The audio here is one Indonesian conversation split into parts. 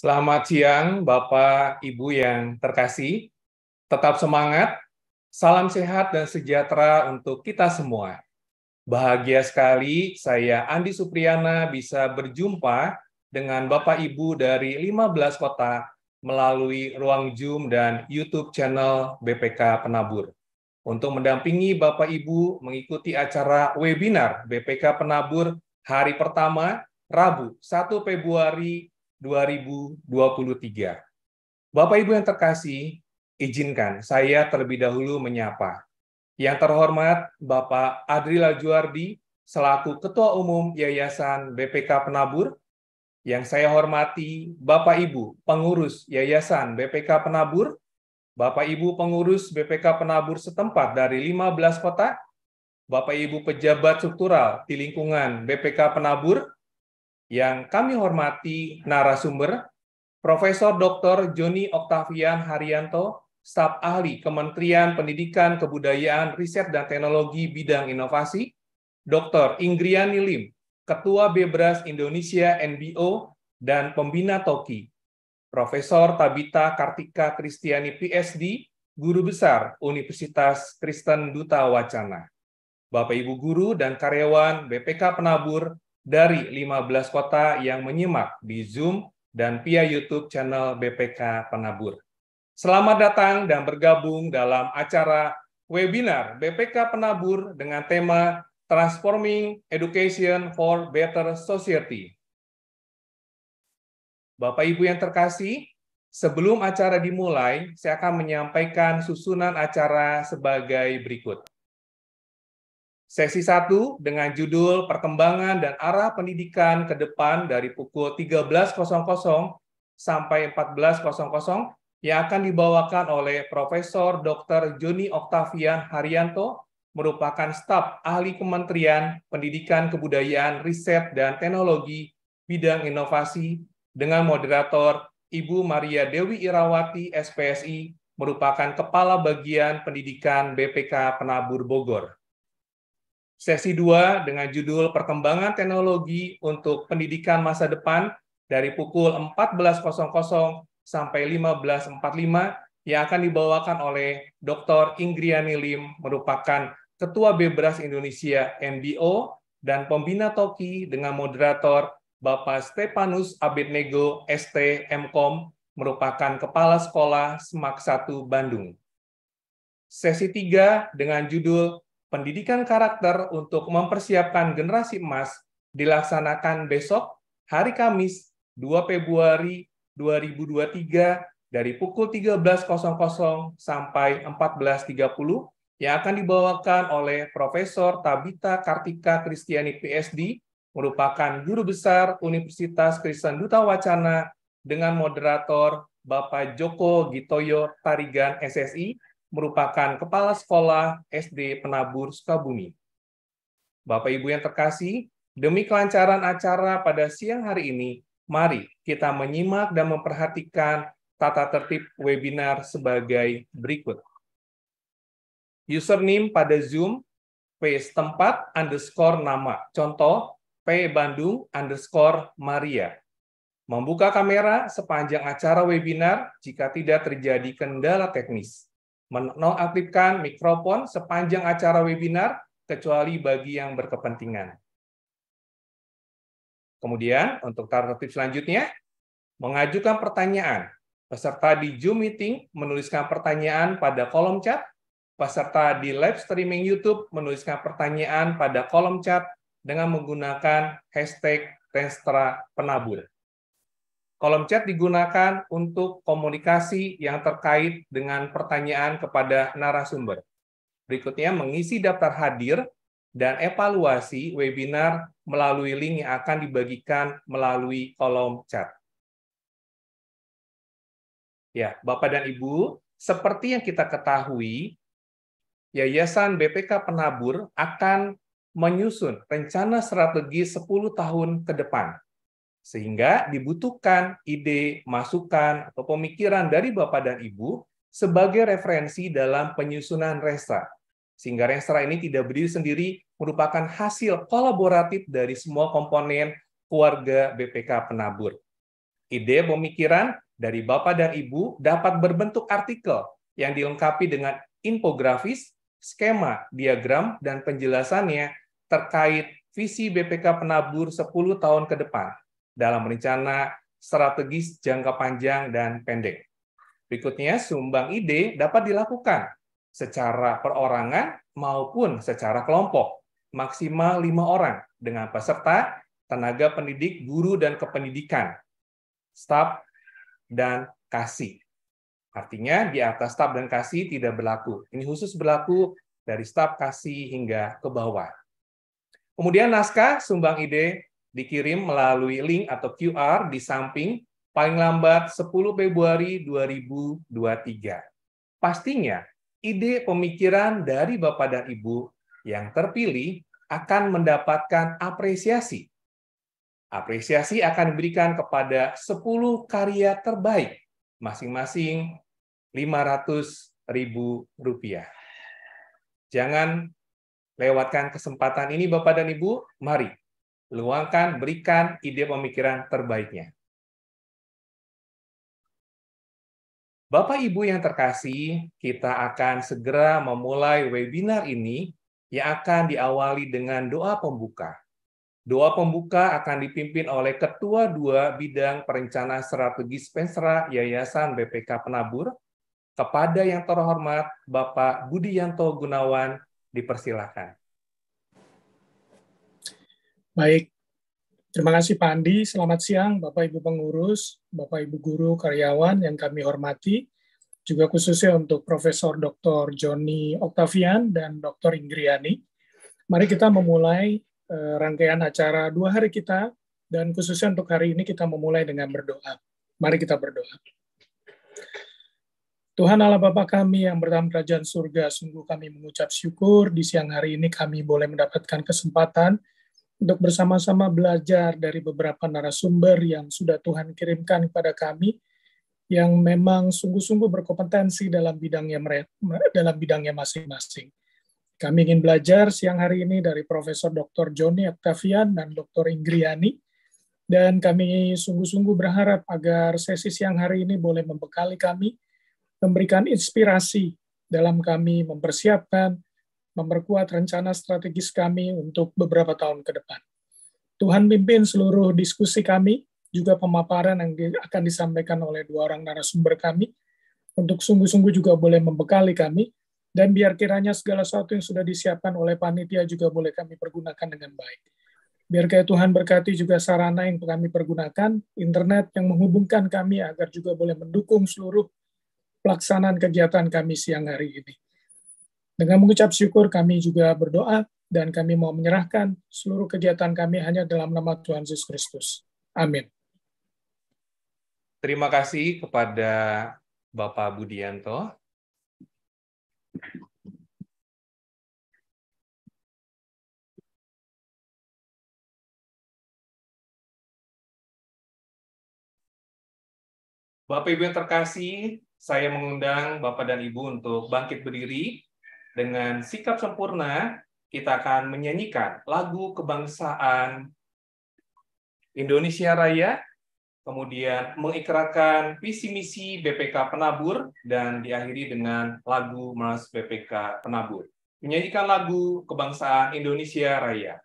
Selamat siang, Bapak Ibu yang terkasih. Tetap semangat, salam sehat dan sejahtera untuk kita semua. Bahagia sekali saya Andi Supriyana bisa berjumpa dengan Bapak Ibu dari 15 kota melalui ruang Zoom dan YouTube channel BPK Penabur. Untuk mendampingi Bapak Ibu mengikuti acara webinar BPK Penabur hari pertama Rabu 1 Februari 2023. Bapak Ibu yang terkasih, izinkan saya terlebih dahulu menyapa. Yang terhormat Bapak Adrila Lajuardi, selaku Ketua Umum Yayasan BPK Penabur, yang saya hormati Bapak Ibu pengurus Yayasan BPK Penabur, Bapak Ibu pengurus BPK Penabur setempat dari 15 kota, Bapak Ibu pejabat struktural di lingkungan BPK Penabur, yang kami hormati narasumber Profesor Dr. Joni Oktavian Haryanto, staf ahli Kementerian Pendidikan, Kebudayaan, Riset dan Teknologi bidang inovasi, Dr. Ingriani Lim, Ketua Bebras Indonesia NBO dan pembina Toki, Profesor Tabita Kartika Kristiani PSD, guru besar Universitas Kristen Duta Wacana. Bapak Ibu guru dan karyawan BPK Penabur dari 15 kota yang menyimak di Zoom dan via YouTube channel BPK Penabur. Selamat datang dan bergabung dalam acara webinar BPK Penabur dengan tema Transforming Education for Better Society. Bapak Ibu yang terkasih, sebelum acara dimulai, saya akan menyampaikan susunan acara sebagai berikut. Sesi 1 dengan judul Perkembangan dan Arah Pendidikan ke Depan dari pukul 13.00 sampai 14.00 yang akan dibawakan oleh Profesor Dr. Joni Oktavian Haryanto, merupakan staf ahli Kementerian Pendidikan Kebudayaan, Riset, dan Teknologi bidang inovasi dengan moderator Ibu Maria Dewi Irawati, SPSI, merupakan Kepala Bagian Pendidikan BPK Penabur Bogor sesi 2 dengan judul Perkembangan Teknologi untuk Pendidikan Masa Depan dari pukul 14.00 sampai 15.45 yang akan dibawakan oleh Dr. Ingriani Lim, merupakan Ketua Bebras Indonesia MBO dan Pembina Toki dengan moderator Bapak Stepanus Abednego ST MKOM merupakan Kepala Sekolah Semak 1 Bandung. Sesi 3 dengan judul pendidikan karakter untuk mempersiapkan generasi emas dilaksanakan besok hari Kamis 2 Februari 2023 dari pukul 13.00 sampai 14.30 yang akan dibawakan oleh Profesor Tabita Kartika Kristiani PSD merupakan guru besar Universitas Kristen Duta Wacana dengan moderator Bapak Joko Gitoyo Tarigan SSI merupakan Kepala Sekolah SD Penabur Sukabumi. Bapak Ibu yang terkasih, demi kelancaran acara pada siang hari ini, mari kita menyimak dan memperhatikan tata tertib webinar sebagai berikut. Username pada Zoom, P tempat underscore nama. Contoh, P Bandung underscore Maria. Membuka kamera sepanjang acara webinar jika tidak terjadi kendala teknis menonaktifkan mikrofon sepanjang acara webinar kecuali bagi yang berkepentingan. Kemudian untuk target selanjutnya, mengajukan pertanyaan. Peserta di Zoom meeting menuliskan pertanyaan pada kolom chat. Peserta di live streaming YouTube menuliskan pertanyaan pada kolom chat dengan menggunakan hashtag Renstra Penabur. Kolom chat digunakan untuk komunikasi yang terkait dengan pertanyaan kepada narasumber. Berikutnya, mengisi daftar hadir dan evaluasi webinar melalui link yang akan dibagikan melalui kolom chat. Ya, Bapak dan Ibu, seperti yang kita ketahui, Yayasan BPK Penabur akan menyusun rencana strategi 10 tahun ke depan sehingga dibutuhkan ide, masukan, atau pemikiran dari Bapak dan Ibu sebagai referensi dalam penyusunan resa. Sehingga resa ini tidak berdiri sendiri, merupakan hasil kolaboratif dari semua komponen keluarga BPK Penabur. Ide pemikiran dari Bapak dan Ibu dapat berbentuk artikel yang dilengkapi dengan infografis, skema, diagram, dan penjelasannya terkait visi BPK Penabur 10 tahun ke depan dalam rencana strategis jangka panjang dan pendek. Berikutnya, sumbang ide dapat dilakukan secara perorangan maupun secara kelompok, maksimal lima orang dengan peserta, tenaga pendidik, guru, dan kependidikan, staf, dan kasih. Artinya, di atas staf dan kasih tidak berlaku. Ini khusus berlaku dari staf kasih hingga ke bawah. Kemudian naskah, sumbang ide, dikirim melalui link atau QR di samping paling lambat 10 Februari 2023. Pastinya, ide pemikiran dari Bapak dan Ibu yang terpilih akan mendapatkan apresiasi. Apresiasi akan diberikan kepada 10 karya terbaik, masing-masing Rp500.000. Jangan lewatkan kesempatan ini Bapak dan Ibu, mari luangkan, berikan ide pemikiran terbaiknya. Bapak Ibu yang terkasih, kita akan segera memulai webinar ini yang akan diawali dengan doa pembuka. Doa pembuka akan dipimpin oleh Ketua Dua Bidang Perencana Strategis Pensra Yayasan BPK Penabur, kepada yang terhormat Bapak Budianto Gunawan, dipersilakan. Baik, terima kasih Pak Andi. Selamat siang Bapak Ibu pengurus, Bapak Ibu guru, karyawan yang kami hormati, juga khususnya untuk Profesor Dr. Joni Oktavian dan Dr. Ingriani. Mari kita memulai eh, rangkaian acara dua hari kita dan khususnya untuk hari ini kita memulai dengan berdoa. Mari kita berdoa. Tuhan Allah Bapa kami yang berdalam Kerajaan Surga, sungguh kami mengucap syukur di siang hari ini kami boleh mendapatkan kesempatan untuk bersama-sama belajar dari beberapa narasumber yang sudah Tuhan kirimkan kepada kami yang memang sungguh-sungguh berkompetensi dalam bidangnya dalam bidangnya masing-masing. Kami ingin belajar siang hari ini dari Profesor Dr. Joni Octavian dan Dr. Ingriani dan kami sungguh-sungguh berharap agar sesi siang hari ini boleh membekali kami memberikan inspirasi dalam kami mempersiapkan memperkuat rencana strategis kami untuk beberapa tahun ke depan. Tuhan pimpin seluruh diskusi kami, juga pemaparan yang akan disampaikan oleh dua orang narasumber kami, untuk sungguh-sungguh juga boleh membekali kami, dan biar kiranya segala sesuatu yang sudah disiapkan oleh panitia juga boleh kami pergunakan dengan baik. Biar kaya Tuhan berkati juga sarana yang kami pergunakan, internet yang menghubungkan kami agar juga boleh mendukung seluruh pelaksanaan kegiatan kami siang hari ini. Dengan mengucap syukur, kami juga berdoa dan kami mau menyerahkan seluruh kegiatan kami hanya dalam nama Tuhan Yesus Kristus. Amin. Terima kasih kepada Bapak Budianto. Bapak Ibu yang terkasih, saya mengundang Bapak dan Ibu untuk bangkit berdiri dengan sikap sempurna kita akan menyanyikan lagu kebangsaan Indonesia Raya, kemudian mengikrarkan visi misi BPK Penabur dan diakhiri dengan lagu Mas BPK Penabur. Menyanyikan lagu kebangsaan Indonesia Raya.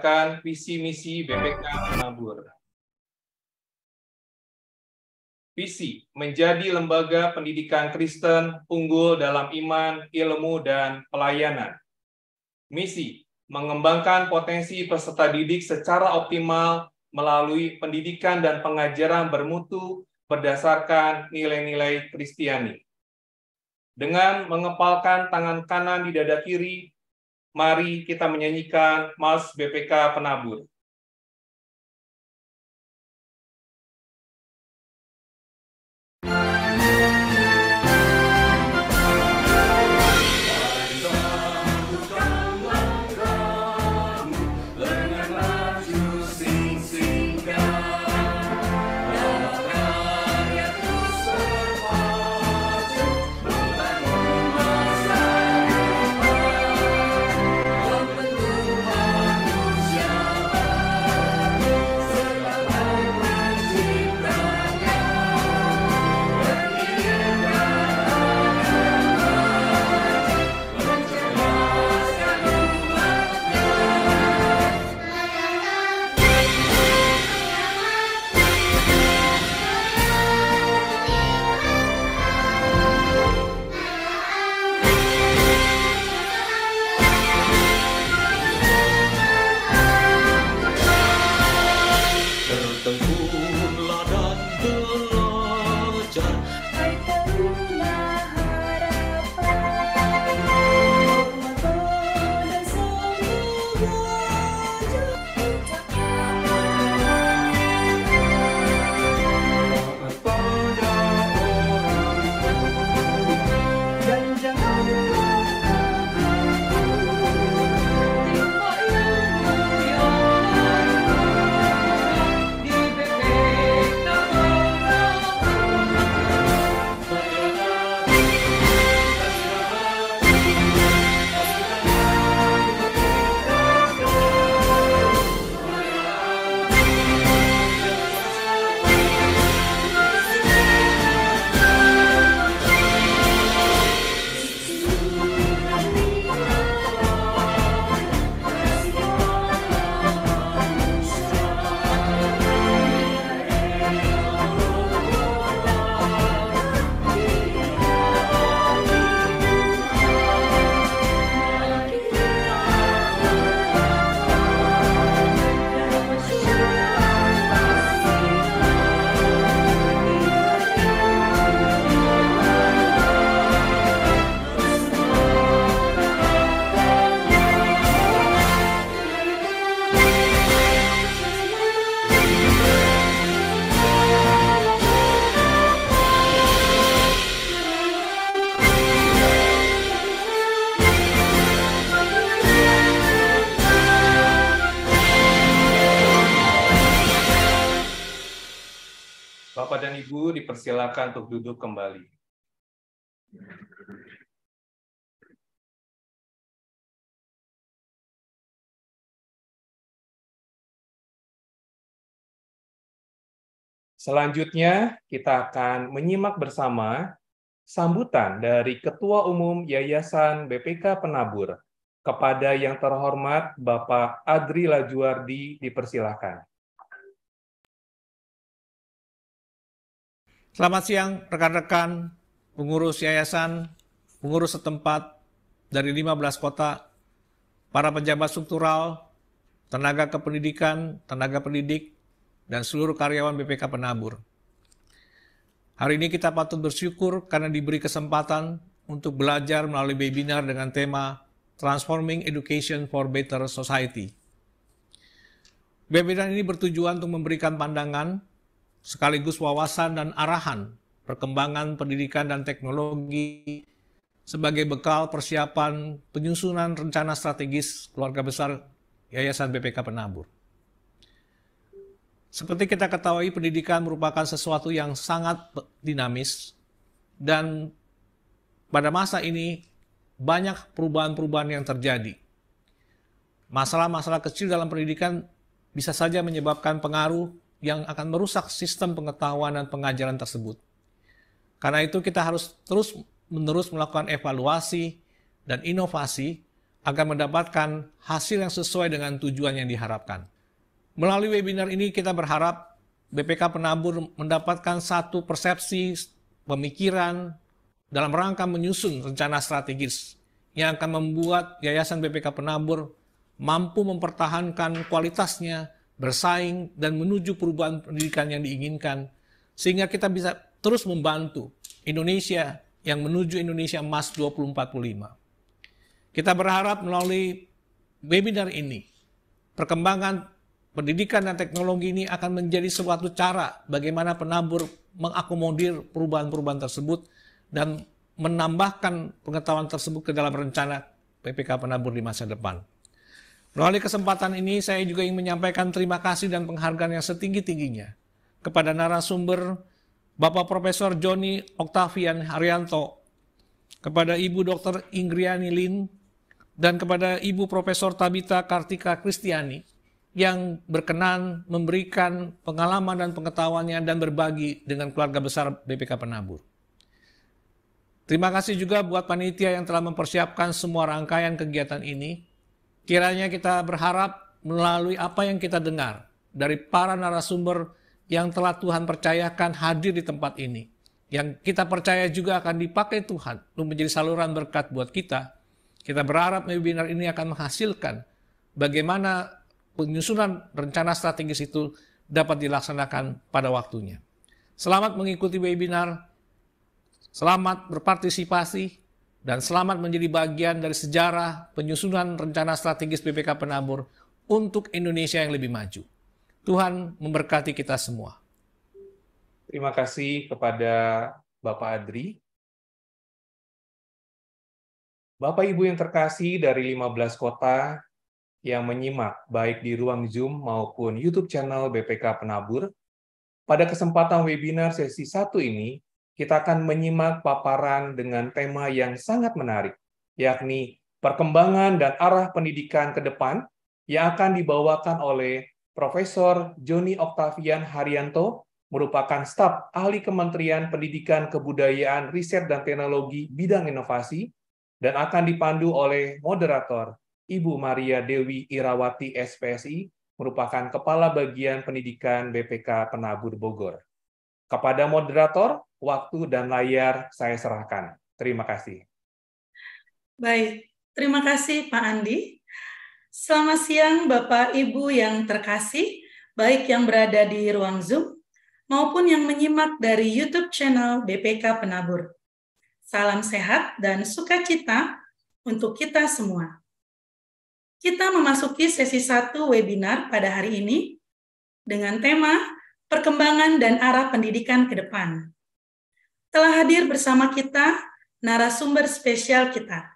mendengarkan visi misi BPK Menabur. Visi menjadi lembaga pendidikan Kristen unggul dalam iman, ilmu, dan pelayanan. Misi mengembangkan potensi peserta didik secara optimal melalui pendidikan dan pengajaran bermutu berdasarkan nilai-nilai Kristiani. Dengan mengepalkan tangan kanan di dada kiri, Mari kita menyanyikan Mas BPK Penabur. silakan untuk duduk kembali. Selanjutnya, kita akan menyimak bersama sambutan dari Ketua Umum Yayasan BPK Penabur kepada yang terhormat Bapak Adri Lajuardi dipersilakan. Selamat siang rekan-rekan pengurus yayasan, pengurus setempat dari 15 kota, para pejabat struktural, tenaga kependidikan, tenaga pendidik, dan seluruh karyawan BPK Penabur. Hari ini kita patut bersyukur karena diberi kesempatan untuk belajar melalui webinar dengan tema Transforming Education for Better Society. Webinar ini bertujuan untuk memberikan pandangan sekaligus wawasan dan arahan perkembangan pendidikan dan teknologi sebagai bekal persiapan penyusunan rencana strategis keluarga besar Yayasan BPK Penabur. Seperti kita ketahui, pendidikan merupakan sesuatu yang sangat dinamis dan pada masa ini banyak perubahan-perubahan yang terjadi. Masalah-masalah kecil dalam pendidikan bisa saja menyebabkan pengaruh yang akan merusak sistem pengetahuan dan pengajaran tersebut. Karena itu kita harus terus menerus melakukan evaluasi dan inovasi agar mendapatkan hasil yang sesuai dengan tujuan yang diharapkan. Melalui webinar ini kita berharap BPK Penabur mendapatkan satu persepsi pemikiran dalam rangka menyusun rencana strategis yang akan membuat Yayasan BPK Penabur mampu mempertahankan kualitasnya bersaing dan menuju perubahan pendidikan yang diinginkan sehingga kita bisa terus membantu Indonesia yang menuju Indonesia Emas 2045. Kita berharap melalui webinar ini perkembangan pendidikan dan teknologi ini akan menjadi suatu cara bagaimana penabur mengakomodir perubahan-perubahan tersebut dan menambahkan pengetahuan tersebut ke dalam rencana PPK penabur di masa depan. Melalui kesempatan ini, saya juga ingin menyampaikan terima kasih dan penghargaan yang setinggi-tingginya kepada narasumber Bapak Profesor Joni Oktavian Haryanto, kepada Ibu Dr. Ingriani Lin, dan kepada Ibu Profesor Tabita Kartika Kristiani yang berkenan memberikan pengalaman dan pengetahuannya dan berbagi dengan keluarga besar BPK Penabur. Terima kasih juga buat panitia yang telah mempersiapkan semua rangkaian kegiatan ini Kiranya kita berharap melalui apa yang kita dengar dari para narasumber yang telah Tuhan percayakan hadir di tempat ini. Yang kita percaya juga akan dipakai Tuhan untuk menjadi saluran berkat buat kita. Kita berharap webinar ini akan menghasilkan bagaimana penyusunan rencana strategis itu dapat dilaksanakan pada waktunya. Selamat mengikuti webinar, selamat berpartisipasi, dan selamat menjadi bagian dari sejarah penyusunan rencana strategis BPK Penabur untuk Indonesia yang lebih maju. Tuhan memberkati kita semua. Terima kasih kepada Bapak Adri. Bapak Ibu yang terkasih dari 15 kota yang menyimak baik di ruang Zoom maupun YouTube channel BPK Penabur, pada kesempatan webinar sesi 1 ini, kita akan menyimak paparan dengan tema yang sangat menarik, yakni perkembangan dan arah pendidikan ke depan yang akan dibawakan oleh Profesor Joni Octavian Haryanto, merupakan staf ahli Kementerian Pendidikan Kebudayaan, Riset dan Teknologi bidang inovasi dan akan dipandu oleh moderator Ibu Maria Dewi Irawati SPSI merupakan Kepala Bagian Pendidikan BPK Penabur Bogor. Kepada moderator, waktu dan layar saya serahkan. Terima kasih. Baik, terima kasih Pak Andi. Selamat siang Bapak Ibu yang terkasih, baik yang berada di ruang Zoom maupun yang menyimak dari YouTube channel BPK Penabur. Salam sehat dan sukacita untuk kita semua. Kita memasuki sesi satu webinar pada hari ini dengan tema perkembangan dan arah pendidikan ke depan telah hadir bersama kita narasumber spesial kita,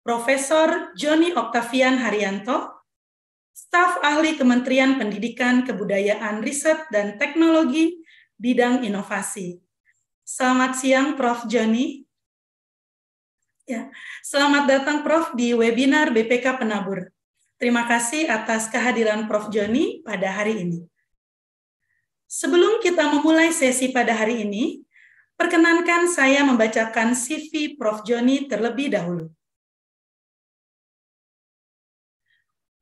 Profesor Joni Octavian Haryanto, staf ahli Kementerian Pendidikan, Kebudayaan, Riset, dan Teknologi bidang inovasi. Selamat siang, Prof. Joni. Ya, selamat datang, Prof. di webinar BPK Penabur. Terima kasih atas kehadiran Prof. Joni pada hari ini. Sebelum kita memulai sesi pada hari ini, Perkenankan saya membacakan CV Prof. Joni terlebih dahulu.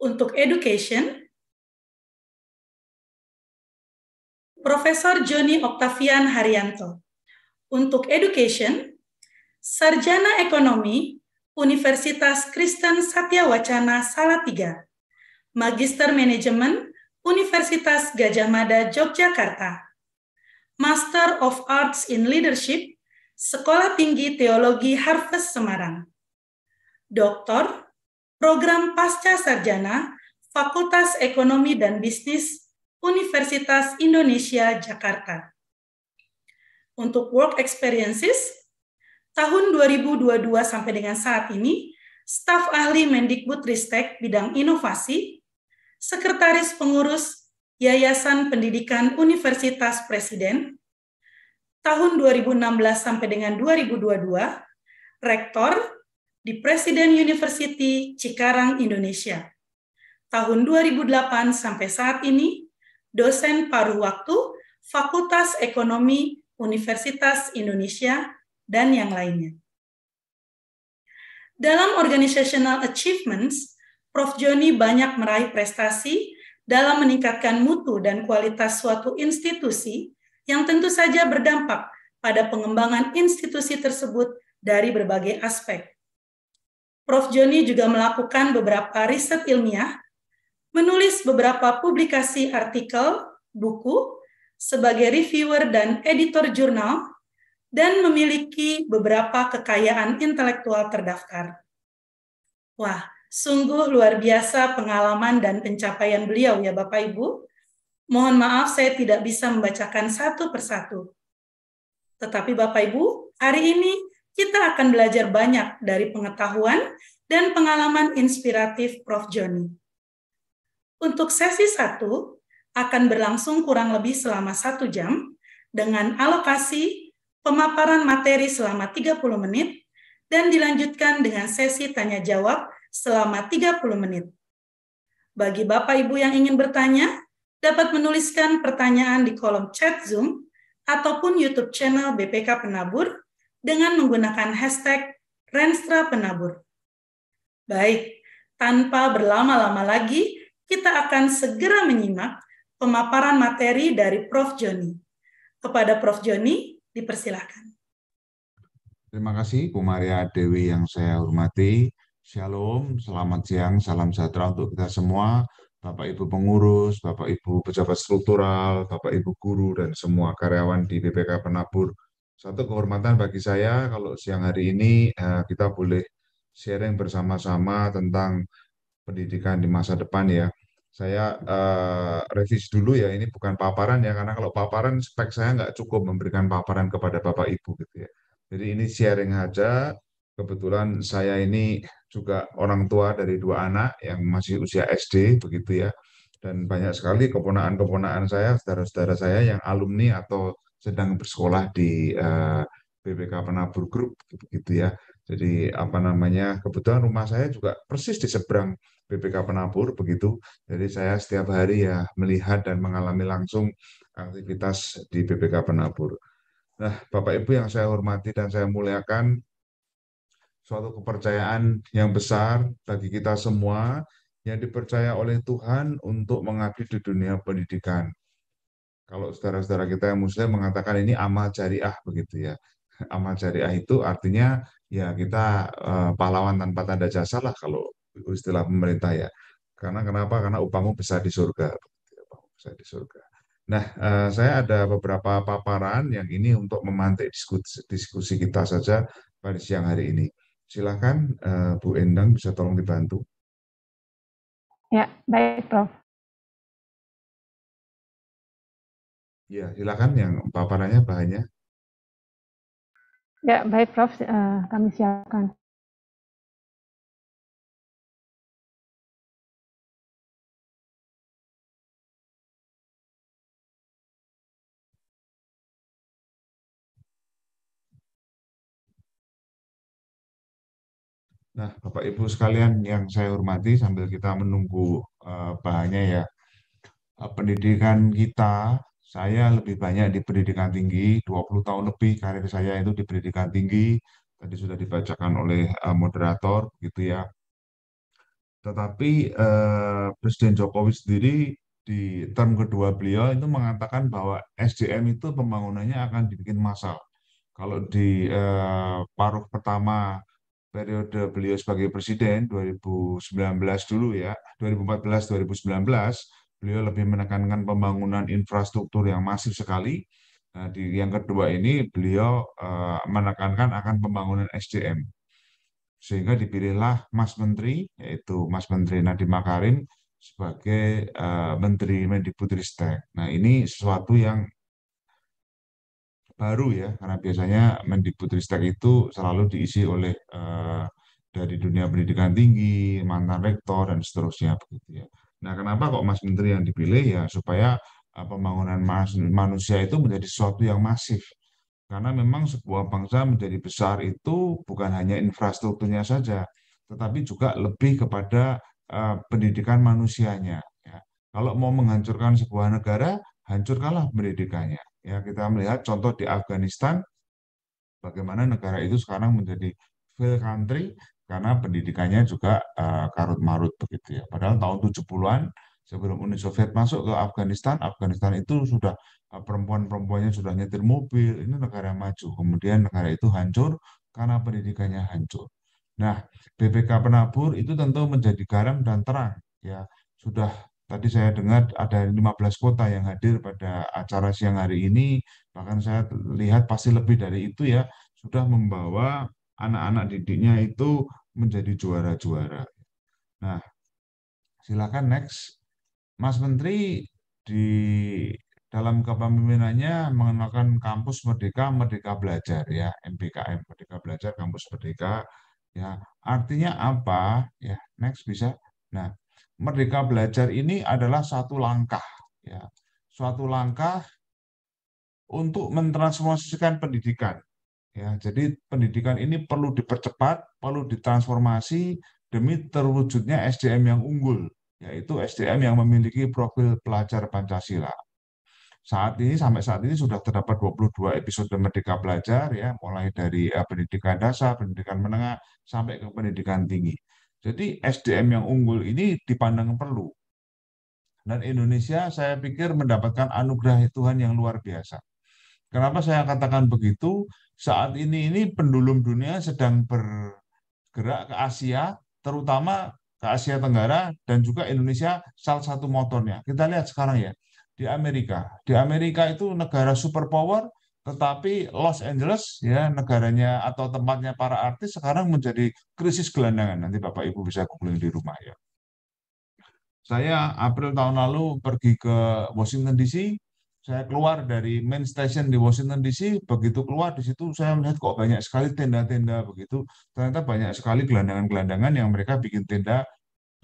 Untuk education, Profesor Joni Oktavian Haryanto. Untuk education, Sarjana Ekonomi Universitas Kristen Satya Wacana Salatiga, Magister Manajemen Universitas Gajah Mada Yogyakarta, Master of Arts in Leadership, Sekolah Tinggi Teologi Harvest Semarang. Doktor, Program Pasca Sarjana, Fakultas Ekonomi dan Bisnis, Universitas Indonesia Jakarta. Untuk work experiences, tahun 2022 sampai dengan saat ini, staf ahli Mendikbud Ristek bidang inovasi, sekretaris pengurus Yayasan Pendidikan Universitas Presiden, tahun 2016 sampai dengan 2022, Rektor di Presiden University Cikarang, Indonesia. Tahun 2008 sampai saat ini, dosen paruh waktu Fakultas Ekonomi Universitas Indonesia, dan yang lainnya. Dalam organizational achievements, Prof. Joni banyak meraih prestasi dalam meningkatkan mutu dan kualitas suatu institusi yang tentu saja berdampak pada pengembangan institusi tersebut dari berbagai aspek. Prof. Joni juga melakukan beberapa riset ilmiah, menulis beberapa publikasi artikel, buku, sebagai reviewer dan editor jurnal, dan memiliki beberapa kekayaan intelektual terdaftar. Wah, Sungguh luar biasa pengalaman dan pencapaian beliau ya Bapak Ibu. Mohon maaf saya tidak bisa membacakan satu persatu. Tetapi Bapak Ibu, hari ini kita akan belajar banyak dari pengetahuan dan pengalaman inspiratif Prof. Joni. Untuk sesi satu akan berlangsung kurang lebih selama satu jam dengan alokasi pemaparan materi selama 30 menit dan dilanjutkan dengan sesi tanya jawab selama 30 menit. Bagi Bapak Ibu yang ingin bertanya, dapat menuliskan pertanyaan di kolom chat Zoom ataupun YouTube channel BPK Penabur dengan menggunakan hashtag Renstra Penabur. Baik, tanpa berlama-lama lagi, kita akan segera menyimak pemaparan materi dari Prof. Joni. Kepada Prof. Joni, dipersilahkan. Terima kasih Bu Maria Dewi yang saya hormati. Shalom, selamat siang, salam sejahtera untuk kita semua, Bapak Ibu pengurus, Bapak Ibu pejabat struktural, Bapak Ibu guru, dan semua karyawan di BPK Penabur. Satu kehormatan bagi saya kalau siang hari ini eh, kita boleh sharing bersama-sama tentang pendidikan di masa depan ya. Saya uh, eh, revisi dulu ya, ini bukan paparan ya, karena kalau paparan spek saya nggak cukup memberikan paparan kepada Bapak Ibu gitu ya. Jadi ini sharing aja, Kebetulan saya ini juga orang tua dari dua anak yang masih usia SD begitu ya. Dan banyak sekali keponakan-keponakan saya, saudara-saudara saya yang alumni atau sedang bersekolah di uh, eh, BPK Penabur Group begitu ya. Jadi apa namanya kebetulan rumah saya juga persis di seberang BPK Penabur begitu. Jadi saya setiap hari ya melihat dan mengalami langsung aktivitas di BPK Penabur. Nah, Bapak Ibu yang saya hormati dan saya muliakan, suatu kepercayaan yang besar bagi kita semua yang dipercaya oleh Tuhan untuk mengabdi di dunia pendidikan. Kalau saudara-saudara kita yang muslim mengatakan ini amal jariah begitu ya. Amal jariah itu artinya ya kita eh, pahlawan tanpa tanda jasa lah kalau istilah pemerintah ya. Karena kenapa? Karena upamu besar di surga. Upamu besar di surga. Nah, eh, saya ada beberapa paparan yang ini untuk memantik diskusi, diskusi kita saja pada siang hari ini. Silakan uh, Bu Endang bisa tolong dibantu. Ya, baik Prof. Ya, silakan yang paparannya bahannya. Ya, baik Prof, uh, kami siapkan. Nah, Bapak Ibu sekalian yang saya hormati sambil kita menunggu eh, bahannya ya. Eh, pendidikan kita, saya lebih banyak di pendidikan tinggi, 20 tahun lebih karir saya itu di pendidikan tinggi. Tadi sudah dibacakan oleh eh, moderator gitu ya. Tetapi eh, Presiden Jokowi sendiri di term kedua beliau itu mengatakan bahwa SDM itu pembangunannya akan dibikin massal. Kalau di eh, paruh pertama periode beliau sebagai presiden 2019 dulu ya, 2014-2019, beliau lebih menekankan pembangunan infrastruktur yang masif sekali. Nah, di yang kedua ini beliau uh, menekankan akan pembangunan SDM. Sehingga dipilihlah Mas Menteri, yaitu Mas Menteri Nadiem Makarim, sebagai uh, Menteri Mendikbudristek. Nah ini sesuatu yang baru ya karena biasanya Mendikbudristek itu selalu diisi oleh eh, dari dunia pendidikan tinggi, mantan rektor dan seterusnya begitu ya. Nah, kenapa kok Mas Menteri yang dipilih ya supaya eh, pembangunan manusia itu menjadi sesuatu yang masif. Karena memang sebuah bangsa menjadi besar itu bukan hanya infrastrukturnya saja, tetapi juga lebih kepada uh, pendidikan manusianya. Ya. Kalau mau menghancurkan sebuah negara, hancurkanlah pendidikannya. Ya, kita melihat contoh di Afghanistan, bagaimana negara itu sekarang menjadi fail country karena pendidikannya juga uh, karut-marut begitu ya. Padahal tahun 70-an sebelum Uni Soviet masuk ke Afghanistan, Afghanistan itu sudah eh, perempuan-perempuannya sudah nyetir mobil, ini negara maju. Kemudian negara itu hancur karena pendidikannya hancur. Nah, BPK penabur itu tentu menjadi garam dan terang ya sudah Tadi saya dengar ada 15 kota yang hadir pada acara siang hari ini, bahkan saya lihat pasti lebih dari itu ya, sudah membawa anak-anak didiknya itu menjadi juara-juara. Nah, silakan next. Mas Menteri di dalam kepemimpinannya mengenalkan kampus merdeka merdeka belajar ya MPKM merdeka belajar kampus merdeka ya artinya apa ya next bisa nah Merdeka Belajar ini adalah satu langkah, ya, suatu langkah untuk mentransformasikan pendidikan. Ya, jadi pendidikan ini perlu dipercepat, perlu ditransformasi demi terwujudnya SDM yang unggul, yaitu SDM yang memiliki profil pelajar Pancasila. Saat ini sampai saat ini sudah terdapat 22 episode Merdeka Belajar ya, mulai dari eh, pendidikan dasar, pendidikan menengah sampai ke pendidikan tinggi. Jadi SDM yang unggul ini dipandang perlu. Dan Indonesia saya pikir mendapatkan anugerah Tuhan yang luar biasa. Kenapa saya katakan begitu? Saat ini ini pendulum dunia sedang bergerak ke Asia, terutama ke Asia Tenggara dan juga Indonesia salah satu motornya. Kita lihat sekarang ya di Amerika. Di Amerika itu negara superpower tetapi Los Angeles ya negaranya atau tempatnya para artis sekarang menjadi krisis gelandangan. Nanti Bapak Ibu bisa googling di rumah ya. Saya April tahun lalu pergi ke Washington DC. Saya keluar dari main station di Washington DC. Begitu keluar di situ saya melihat kok banyak sekali tenda-tenda begitu. Ternyata banyak sekali gelandangan-gelandangan yang mereka bikin tenda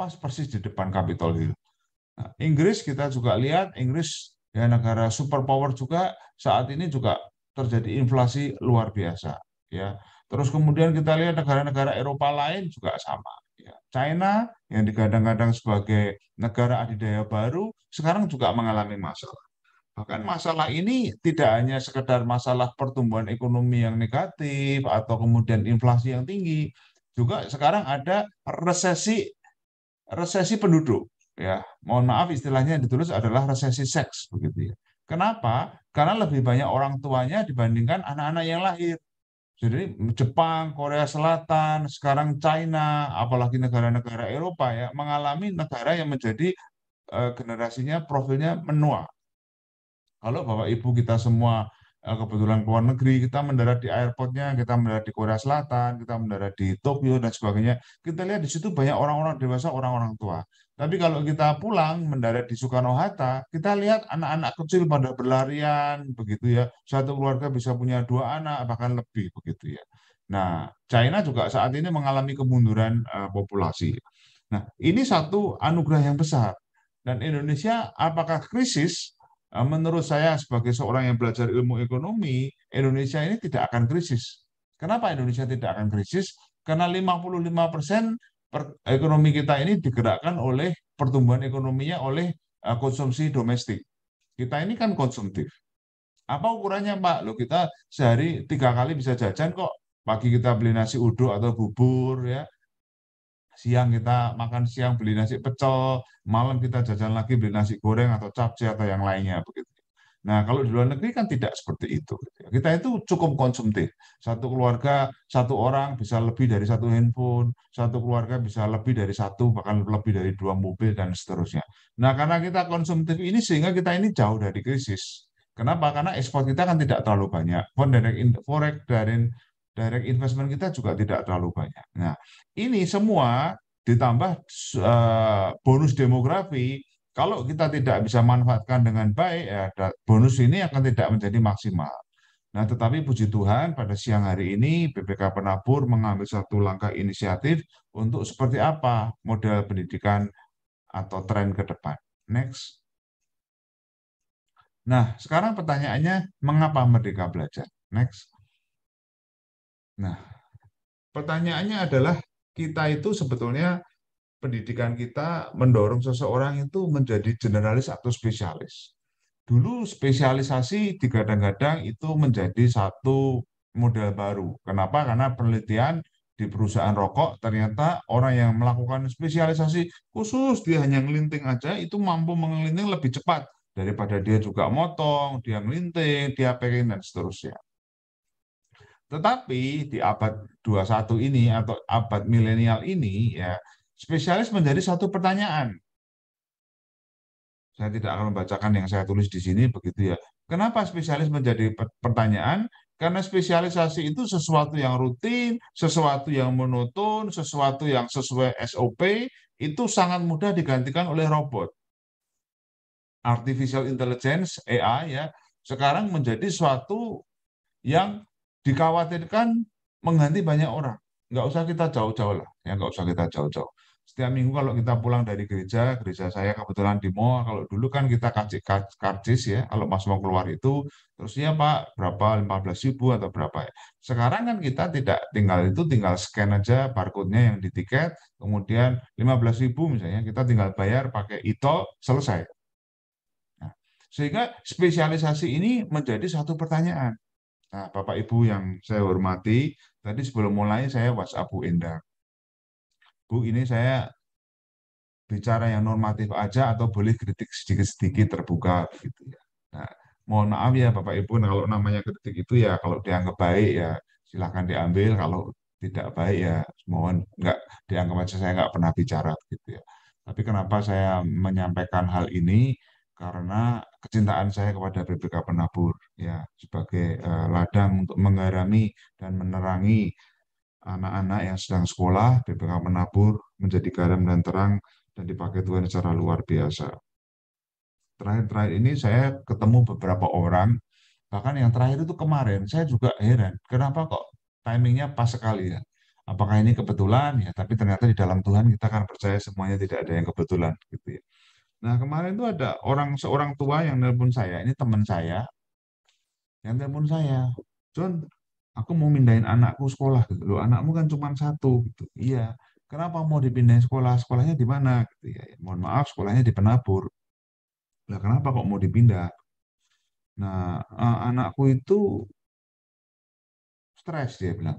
pas persis di depan Capitol Hill. Nah, Inggris kita juga lihat Inggris ya negara superpower juga saat ini juga terjadi inflasi luar biasa ya terus kemudian kita lihat negara-negara Eropa lain juga sama ya. China yang digadang-gadang sebagai negara adidaya baru sekarang juga mengalami masalah bahkan masalah ini tidak hanya sekedar masalah pertumbuhan ekonomi yang negatif atau kemudian inflasi yang tinggi juga sekarang ada resesi resesi penduduk ya mohon maaf istilahnya yang ditulis adalah resesi seks begitu ya kenapa karena lebih banyak orang tuanya dibandingkan anak-anak yang lahir. Jadi Jepang, Korea Selatan, sekarang China, apalagi negara-negara Eropa ya mengalami negara yang menjadi eh, generasinya profilnya menua. Kalau Bapak Ibu kita semua eh, kebetulan luar negeri, kita mendarat di airportnya, kita mendarat di Korea Selatan, kita mendarat di Tokyo dan sebagainya. Kita lihat di situ banyak orang-orang dewasa, orang-orang tua. Tapi kalau kita pulang mendarat di Soekarno Hatta, kita lihat anak-anak kecil pada berlarian, begitu ya. Satu keluarga bisa punya dua anak bahkan lebih, begitu ya. Nah, China juga saat ini mengalami kemunduran uh, populasi. Nah, ini satu anugerah yang besar. Dan Indonesia, apakah krisis? Uh, menurut saya sebagai seorang yang belajar ilmu ekonomi, Indonesia ini tidak akan krisis. Kenapa Indonesia tidak akan krisis? Karena 55 persen per, ekonomi kita ini digerakkan oleh pertumbuhan ekonominya oleh uh, konsumsi domestik. Kita ini kan konsumtif. Apa ukurannya, Pak? Loh, kita sehari tiga kali bisa jajan kok. Pagi kita beli nasi uduk atau bubur, ya. Siang kita makan siang beli nasi pecel, malam kita jajan lagi beli nasi goreng atau capcay atau yang lainnya begitu. Nah, kalau di luar negeri kan tidak seperti itu. Gitu ya. Kita itu cukup konsumtif. Satu keluarga, satu orang bisa lebih dari satu handphone, satu keluarga bisa lebih dari satu, bahkan lebih dari dua mobil, dan seterusnya. Nah, karena kita konsumtif ini, sehingga kita ini jauh dari krisis. Kenapa? Karena ekspor kita kan tidak terlalu banyak. Forex dari direct investment kita juga tidak terlalu banyak. Nah, ini semua ditambah eh, bonus demografi, kalau kita tidak bisa manfaatkan dengan baik, ya bonus ini akan tidak menjadi maksimal. Nah, tetapi puji Tuhan pada siang hari ini BPK Penabur mengambil satu langkah inisiatif untuk seperti apa model pendidikan atau tren ke depan. Next. Nah, sekarang pertanyaannya mengapa Merdeka Belajar? Next. Nah, pertanyaannya adalah kita itu sebetulnya pendidikan kita mendorong seseorang itu menjadi generalis atau spesialis. Dulu spesialisasi digadang-gadang itu menjadi satu model baru. Kenapa? Karena penelitian di perusahaan rokok ternyata orang yang melakukan spesialisasi khusus dia hanya ngelinting aja itu mampu mengelinting lebih cepat daripada dia juga motong, dia ngelinting, dia pengen dan seterusnya. Tetapi di abad 21 ini atau abad milenial ini ya spesialis menjadi satu pertanyaan. Saya tidak akan membacakan yang saya tulis di sini begitu ya. Kenapa spesialis menjadi pertanyaan? Karena spesialisasi itu sesuatu yang rutin, sesuatu yang monoton, sesuatu yang sesuai SOP, itu sangat mudah digantikan oleh robot. Artificial intelligence, AI ya, sekarang menjadi suatu yang dikhawatirkan mengganti banyak orang. Nggak usah kita jauh-jauh lah, ya nggak usah kita jauh-jauh setiap minggu kalau kita pulang dari gereja, gereja saya kebetulan di mall, kalau dulu kan kita kasih karcis ya, kalau mas mau keluar itu, terusnya Pak, berapa, 15 ribu atau berapa ya. Sekarang kan kita tidak tinggal itu, tinggal scan aja barcode-nya yang di tiket, kemudian 15 ribu misalnya, kita tinggal bayar pakai itu selesai. Nah, sehingga spesialisasi ini menjadi satu pertanyaan. Nah, Bapak Ibu yang saya hormati, tadi sebelum mulai saya WhatsApp Bu Endang Bu, ini saya bicara yang normatif aja atau boleh kritik sedikit-sedikit terbuka gitu ya. Nah, mohon maaf ya Bapak Ibu nah, kalau namanya kritik itu ya kalau dianggap baik ya silahkan diambil kalau tidak baik ya mohon nggak dianggap aja saya nggak pernah bicara gitu ya. Tapi kenapa saya menyampaikan hal ini karena kecintaan saya kepada BPK Penabur ya sebagai uh, ladang untuk menggarami dan menerangi anak-anak yang sedang sekolah, BPK menabur menjadi garam dan terang dan dipakai Tuhan secara luar biasa. Terakhir-terakhir ini saya ketemu beberapa orang, bahkan yang terakhir itu kemarin, saya juga heran, kenapa kok timingnya pas sekali ya? Apakah ini kebetulan ya? Tapi ternyata di dalam Tuhan kita akan percaya semuanya tidak ada yang kebetulan gitu ya. Nah kemarin itu ada orang seorang tua yang nelpon saya, ini teman saya, yang telepon saya, John, aku mau mindahin anakku sekolah gitu loh anakmu kan cuma satu gitu iya kenapa mau dipindahin sekolah sekolahnya di mana gitu ya mohon maaf sekolahnya di penabur lah kenapa kok mau dipindah nah eh, anakku itu stres dia bilang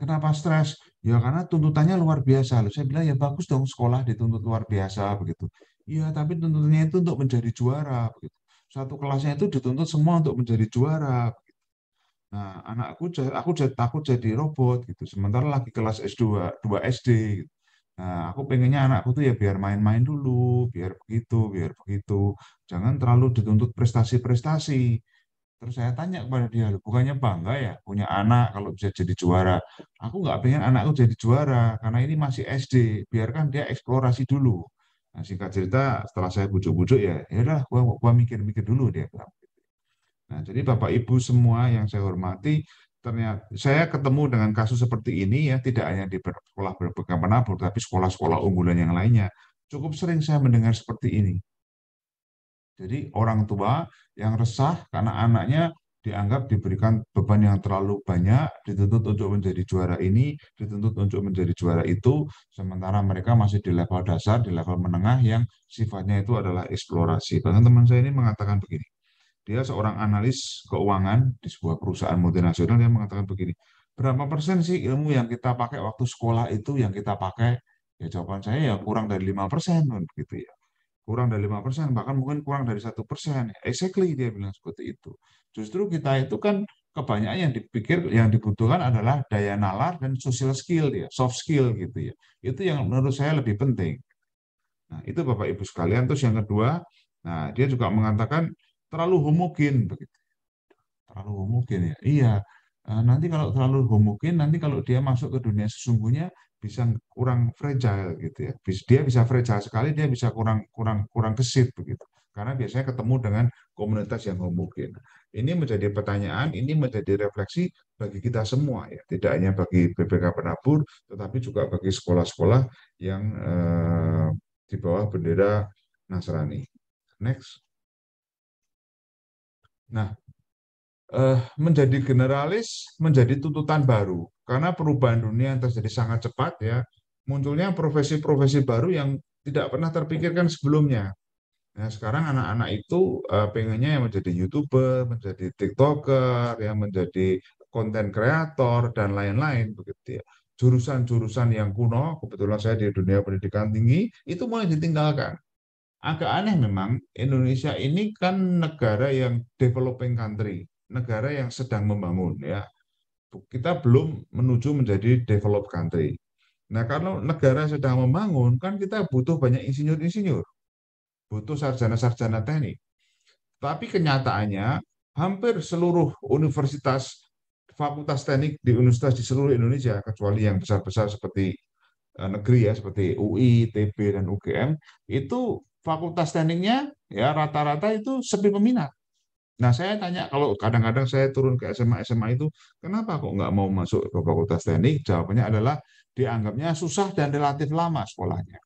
kenapa stres ya karena tuntutannya luar biasa loh saya bilang ya bagus dong sekolah dituntut luar biasa begitu iya tapi tuntutannya itu untuk menjadi juara begitu satu kelasnya itu dituntut semua untuk menjadi juara Nah, anakku aku takut jadi robot gitu. Sementara lagi kelas S2, 2 SD gitu. Nah, aku pengennya anakku tuh ya biar main-main dulu, biar begitu, biar begitu. Jangan terlalu dituntut prestasi-prestasi. Terus saya tanya kepada dia, bukannya bangga ya punya anak kalau bisa jadi juara. Aku nggak pengen anakku jadi juara, karena ini masih SD. Biarkan dia eksplorasi dulu. Nah, singkat cerita, setelah saya bujuk-bujuk ya, ya gua, gua mikir-mikir dulu dia bilang. Nah, jadi Bapak Ibu semua yang saya hormati, ternyata saya ketemu dengan kasus seperti ini ya, tidak hanya di sekolah berpegang penabur, tapi sekolah-sekolah unggulan yang lainnya. Cukup sering saya mendengar seperti ini. Jadi orang tua yang resah karena anaknya dianggap diberikan beban yang terlalu banyak, dituntut untuk menjadi juara ini, dituntut untuk menjadi juara itu, sementara mereka masih di level dasar, di level menengah yang sifatnya itu adalah eksplorasi. Bahkan teman saya ini mengatakan begini, dia seorang analis keuangan di sebuah perusahaan multinasional yang mengatakan begini, berapa persen sih ilmu yang kita pakai waktu sekolah itu yang kita pakai? Ya jawaban saya ya kurang dari lima persen, gitu ya. Kurang dari lima persen, bahkan mungkin kurang dari satu persen. Exactly dia bilang seperti itu. Justru kita itu kan kebanyakan yang dipikir yang dibutuhkan adalah daya nalar dan social skill ya, soft skill gitu ya. Itu yang menurut saya lebih penting. Nah, itu Bapak Ibu sekalian. Terus yang kedua, nah dia juga mengatakan terlalu homogen begitu. Terlalu homogen ya. Iya. Eh, nanti kalau terlalu homogen, nanti kalau dia masuk ke dunia sesungguhnya bisa kurang fragile gitu ya. Dia bisa fragile sekali, dia bisa kurang kurang kurang kesit begitu. Karena biasanya ketemu dengan komunitas yang homogen. Ini menjadi pertanyaan, ini menjadi refleksi bagi kita semua ya, tidak hanya bagi BPK Penabur, tetapi juga bagi sekolah-sekolah yang eh, di bawah bendera Nasrani. Next. Nah, eh, menjadi generalis menjadi tuntutan baru karena perubahan dunia yang terjadi sangat cepat ya munculnya profesi-profesi baru yang tidak pernah terpikirkan sebelumnya. Nah, sekarang anak-anak itu eh, pengennya yang menjadi youtuber, menjadi tiktoker, yang menjadi konten kreator dan lain-lain begitu ya. Jurusan-jurusan yang kuno, kebetulan saya di dunia pendidikan tinggi, itu mulai ditinggalkan agak aneh memang Indonesia ini kan negara yang developing country, negara yang sedang membangun ya. Kita belum menuju menjadi developed country. Nah, kalau negara sedang membangun kan kita butuh banyak insinyur-insinyur. Butuh sarjana-sarjana teknik. Tapi kenyataannya hampir seluruh universitas fakultas teknik di universitas di seluruh Indonesia kecuali yang besar-besar seperti eh, negeri ya seperti UI, TB dan UGM itu fakultas tekniknya ya rata-rata itu sepi peminat. Nah saya tanya kalau kadang-kadang saya turun ke SMA SMA itu kenapa kok nggak mau masuk ke fakultas teknik? Jawabannya adalah dianggapnya susah dan relatif lama sekolahnya.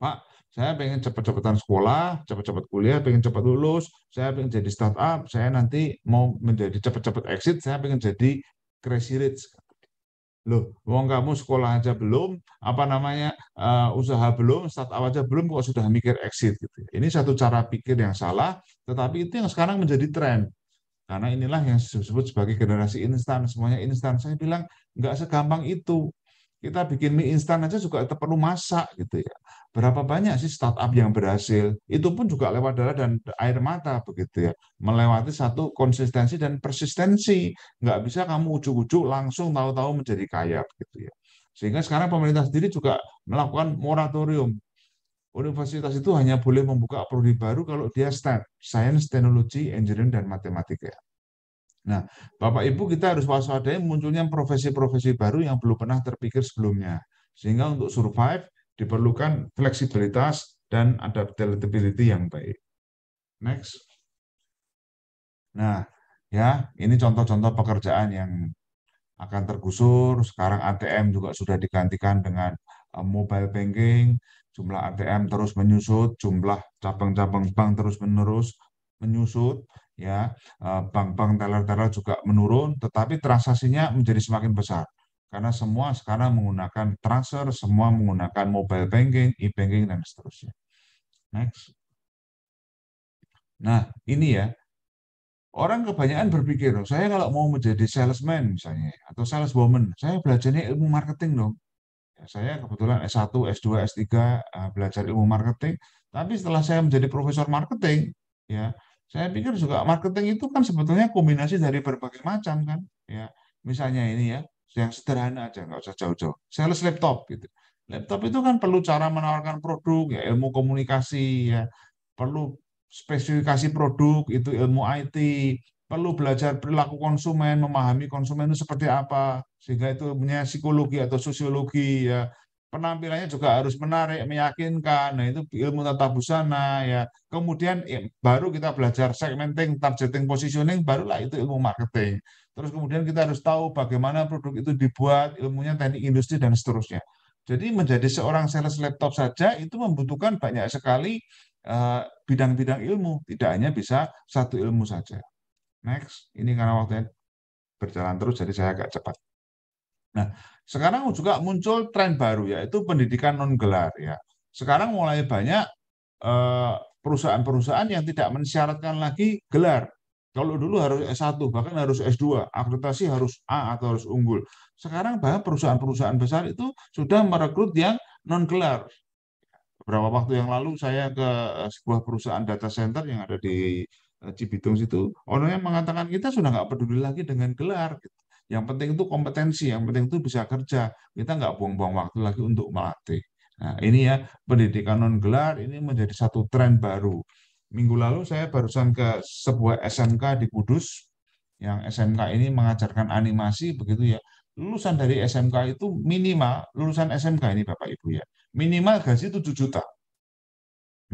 Pak, saya pengen cepat-cepatan sekolah, cepat-cepat kuliah, pengen cepat lulus, saya pengen jadi startup, saya nanti mau menjadi cepat-cepat exit, saya pengen jadi crazy rich. Loh, wong kamu sekolah aja belum, apa namanya, uh, usaha belum, startup aja belum, kok sudah mikir exit. Gitu. Ya? Ini satu cara pikir yang salah, tetapi itu yang sekarang menjadi tren. Karena inilah yang disebut sebagai generasi instan, semuanya instan. Saya bilang, nggak segampang itu. Kita bikin mie instan aja juga perlu masak gitu ya. Berapa banyak sih startup yang berhasil? Itu pun juga lewat darah dan air mata begitu ya. Melewati satu konsistensi dan persistensi. Nggak bisa kamu ujuk-ujuk langsung tahu-tahu menjadi kaya begitu ya. Sehingga sekarang pemerintah sendiri juga melakukan moratorium. Universitas itu hanya boleh membuka prodi baru kalau dia STEM, Science, Technology, Engineering, dan Matematika Nah, Bapak Ibu kita harus waspadai munculnya profesi-profesi baru yang belum pernah terpikir sebelumnya. Sehingga untuk survive diperlukan fleksibilitas dan adaptability yang baik. Next. Nah, ya, ini contoh-contoh pekerjaan yang akan tergusur. Sekarang ATM juga sudah digantikan dengan eh, mobile banking, jumlah ATM terus menyusut, jumlah cabang-cabang bank terus menerus menyusut ya eh, bank-bank teller-teller juga menurun, tetapi transaksinya menjadi semakin besar karena semua sekarang menggunakan transfer, semua menggunakan mobile banking, e-banking dan seterusnya. Next. Nah, ini ya. Orang kebanyakan berpikir, saya kalau mau menjadi salesman misalnya, atau saleswoman, saya belajarnya ilmu marketing dong. Ya, saya kebetulan S1, S2, S3 belajar ilmu marketing, tapi setelah saya menjadi profesor marketing, ya saya pikir juga marketing itu kan sebetulnya kombinasi dari berbagai macam kan. Ya, misalnya ini ya, yang sederhana aja, nggak usah jauh-jauh. Sales laptop gitu. Laptop itu kan perlu cara menawarkan produk, ya ilmu komunikasi, ya perlu spesifikasi produk, itu ilmu IT, perlu belajar perilaku konsumen, memahami konsumen itu seperti apa, sehingga itu punya psikologi atau sosiologi, ya penampilannya juga harus menarik, meyakinkan. Nah, itu ilmu tata busana ya. Kemudian ya, baru kita belajar segmenting, targeting, positioning, barulah itu ilmu marketing. Terus kemudian kita harus tahu bagaimana produk itu dibuat, ilmunya teknik industri dan seterusnya. Jadi menjadi seorang sales laptop saja itu membutuhkan banyak sekali eh, bidang-bidang uh, ilmu, tidak hanya bisa satu ilmu saja. Next, ini karena waktunya berjalan terus jadi saya agak cepat. Nah, sekarang juga muncul tren baru yaitu pendidikan non gelar ya. Sekarang mulai banyak eh, perusahaan-perusahaan yang tidak mensyaratkan lagi gelar. Kalau dulu harus S1, bahkan harus S2, akreditasi harus A atau harus unggul. Sekarang bahkan perusahaan-perusahaan besar itu sudah merekrut yang non gelar. Beberapa waktu yang lalu saya ke eh, sebuah perusahaan data center yang ada di eh, Cibitung situ, orangnya mengatakan kita sudah nggak peduli lagi dengan gelar. Gitu. Yang penting itu kompetensi, yang penting itu bisa kerja. Kita nggak buang-buang waktu lagi untuk melatih. Nah, ini ya pendidikan non gelar ini menjadi satu tren baru. Minggu lalu saya barusan ke sebuah SMK di Kudus yang SMK ini mengajarkan animasi begitu ya. Lulusan dari SMK itu minimal lulusan SMK ini Bapak Ibu ya. Minimal gaji 7 juta.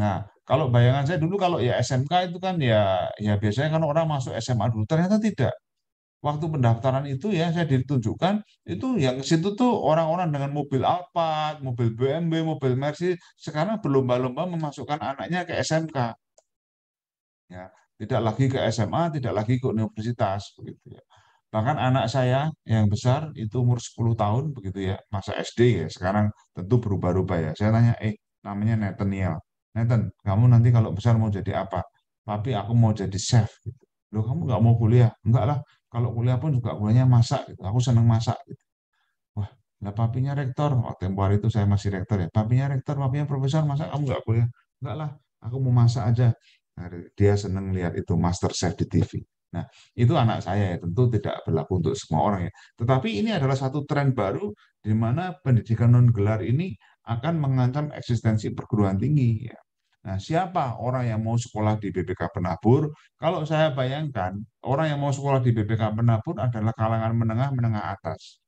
Nah, kalau bayangan saya dulu kalau ya SMK itu kan ya ya biasanya kan orang masuk SMA dulu ternyata tidak waktu pendaftaran itu ya saya ditunjukkan itu yang ke situ tuh orang-orang dengan mobil Alphard, mobil BMW, mobil Mercy sekarang berlomba-lomba memasukkan anaknya ke SMK. Ya, tidak lagi ke SMA, tidak lagi ke universitas begitu ya. Bahkan anak saya yang besar itu umur 10 tahun begitu ya, masa SD ya, sekarang tentu berubah-ubah ya. Saya tanya, "Eh, namanya Nathaniel. Nathan, kamu nanti kalau besar mau jadi apa?" "Papi, aku mau jadi chef." Gitu. "Loh, kamu nggak mau kuliah?" "Enggak lah, kalau kuliah pun juga kuliahnya masak gitu. Aku seneng masak gitu. Wah, lah papinya rektor. Oh, tempo hari itu saya masih rektor ya. Papinya rektor, papinya profesor masa kamu enggak kuliah? Enggak lah, aku mau masak aja. Nah, dia seneng lihat itu master chef di TV. Nah, itu anak saya ya, tentu tidak berlaku untuk semua orang ya. Tetapi ini adalah satu tren baru di mana pendidikan non gelar ini akan mengancam eksistensi perguruan tinggi ya. Nah, siapa orang yang mau sekolah di BPK Penabur? Kalau saya bayangkan, orang yang mau sekolah di BPK Penabur adalah kalangan menengah, menengah atas.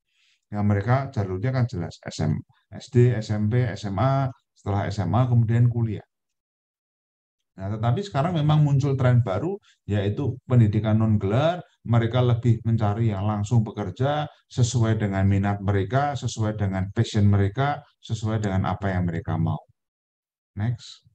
Yang mereka jalurnya kan jelas, SM, SD, SMP, SMA, setelah SMA kemudian kuliah. Nah, tetapi sekarang memang muncul tren baru, yaitu pendidikan non-gelar, mereka lebih mencari yang langsung bekerja sesuai dengan minat mereka, sesuai dengan passion mereka, sesuai dengan apa yang mereka mau. Next.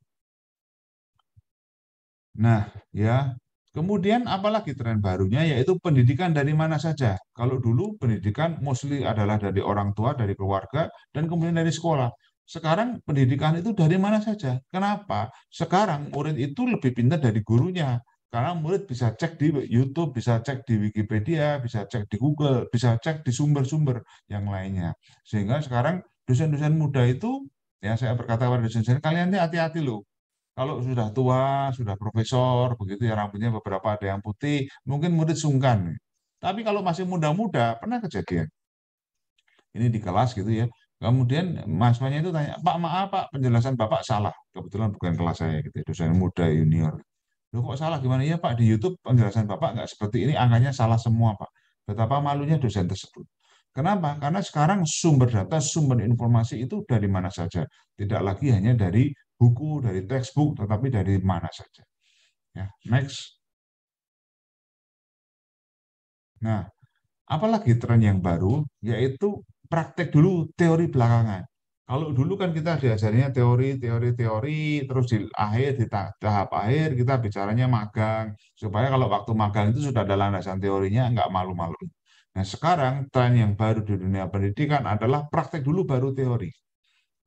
Nah, ya. Kemudian apalagi tren barunya yaitu pendidikan dari mana saja. Kalau dulu pendidikan mostly adalah dari orang tua, dari keluarga, dan kemudian dari sekolah. Sekarang pendidikan itu dari mana saja. Kenapa? Sekarang murid itu lebih pintar dari gurunya. Karena murid bisa cek di YouTube, bisa cek di Wikipedia, bisa cek di Google, bisa cek di sumber-sumber yang lainnya. Sehingga sekarang dosen-dosen muda itu, ya saya berkata pada dosen-dosen, kalian hati-hati loh kalau sudah tua, sudah profesor, begitu ya rambutnya beberapa ada yang putih, mungkin murid sungkan. Tapi kalau masih muda-muda, pernah kejadian. Ini di kelas gitu ya. Kemudian mahasiswanya itu tanya, Pak maaf Pak, penjelasan Bapak salah. Kebetulan bukan kelas saya gitu, dosen muda junior. Loh kok salah gimana? Ya Pak, di YouTube penjelasan Bapak nggak seperti ini, angkanya salah semua Pak. Betapa malunya dosen tersebut. Kenapa? Karena sekarang sumber data, sumber informasi itu dari mana saja. Tidak lagi hanya dari buku, dari textbook, tetapi dari mana saja. Ya, next. Nah, apalagi tren yang baru, yaitu praktek dulu teori belakangan. Kalau dulu kan kita diajarinya teori, teori, teori, terus di akhir, di tahap akhir kita bicaranya magang, supaya kalau waktu magang itu sudah ada landasan teorinya, nggak malu-malu. Nah sekarang tren yang baru di dunia pendidikan adalah praktek dulu baru teori.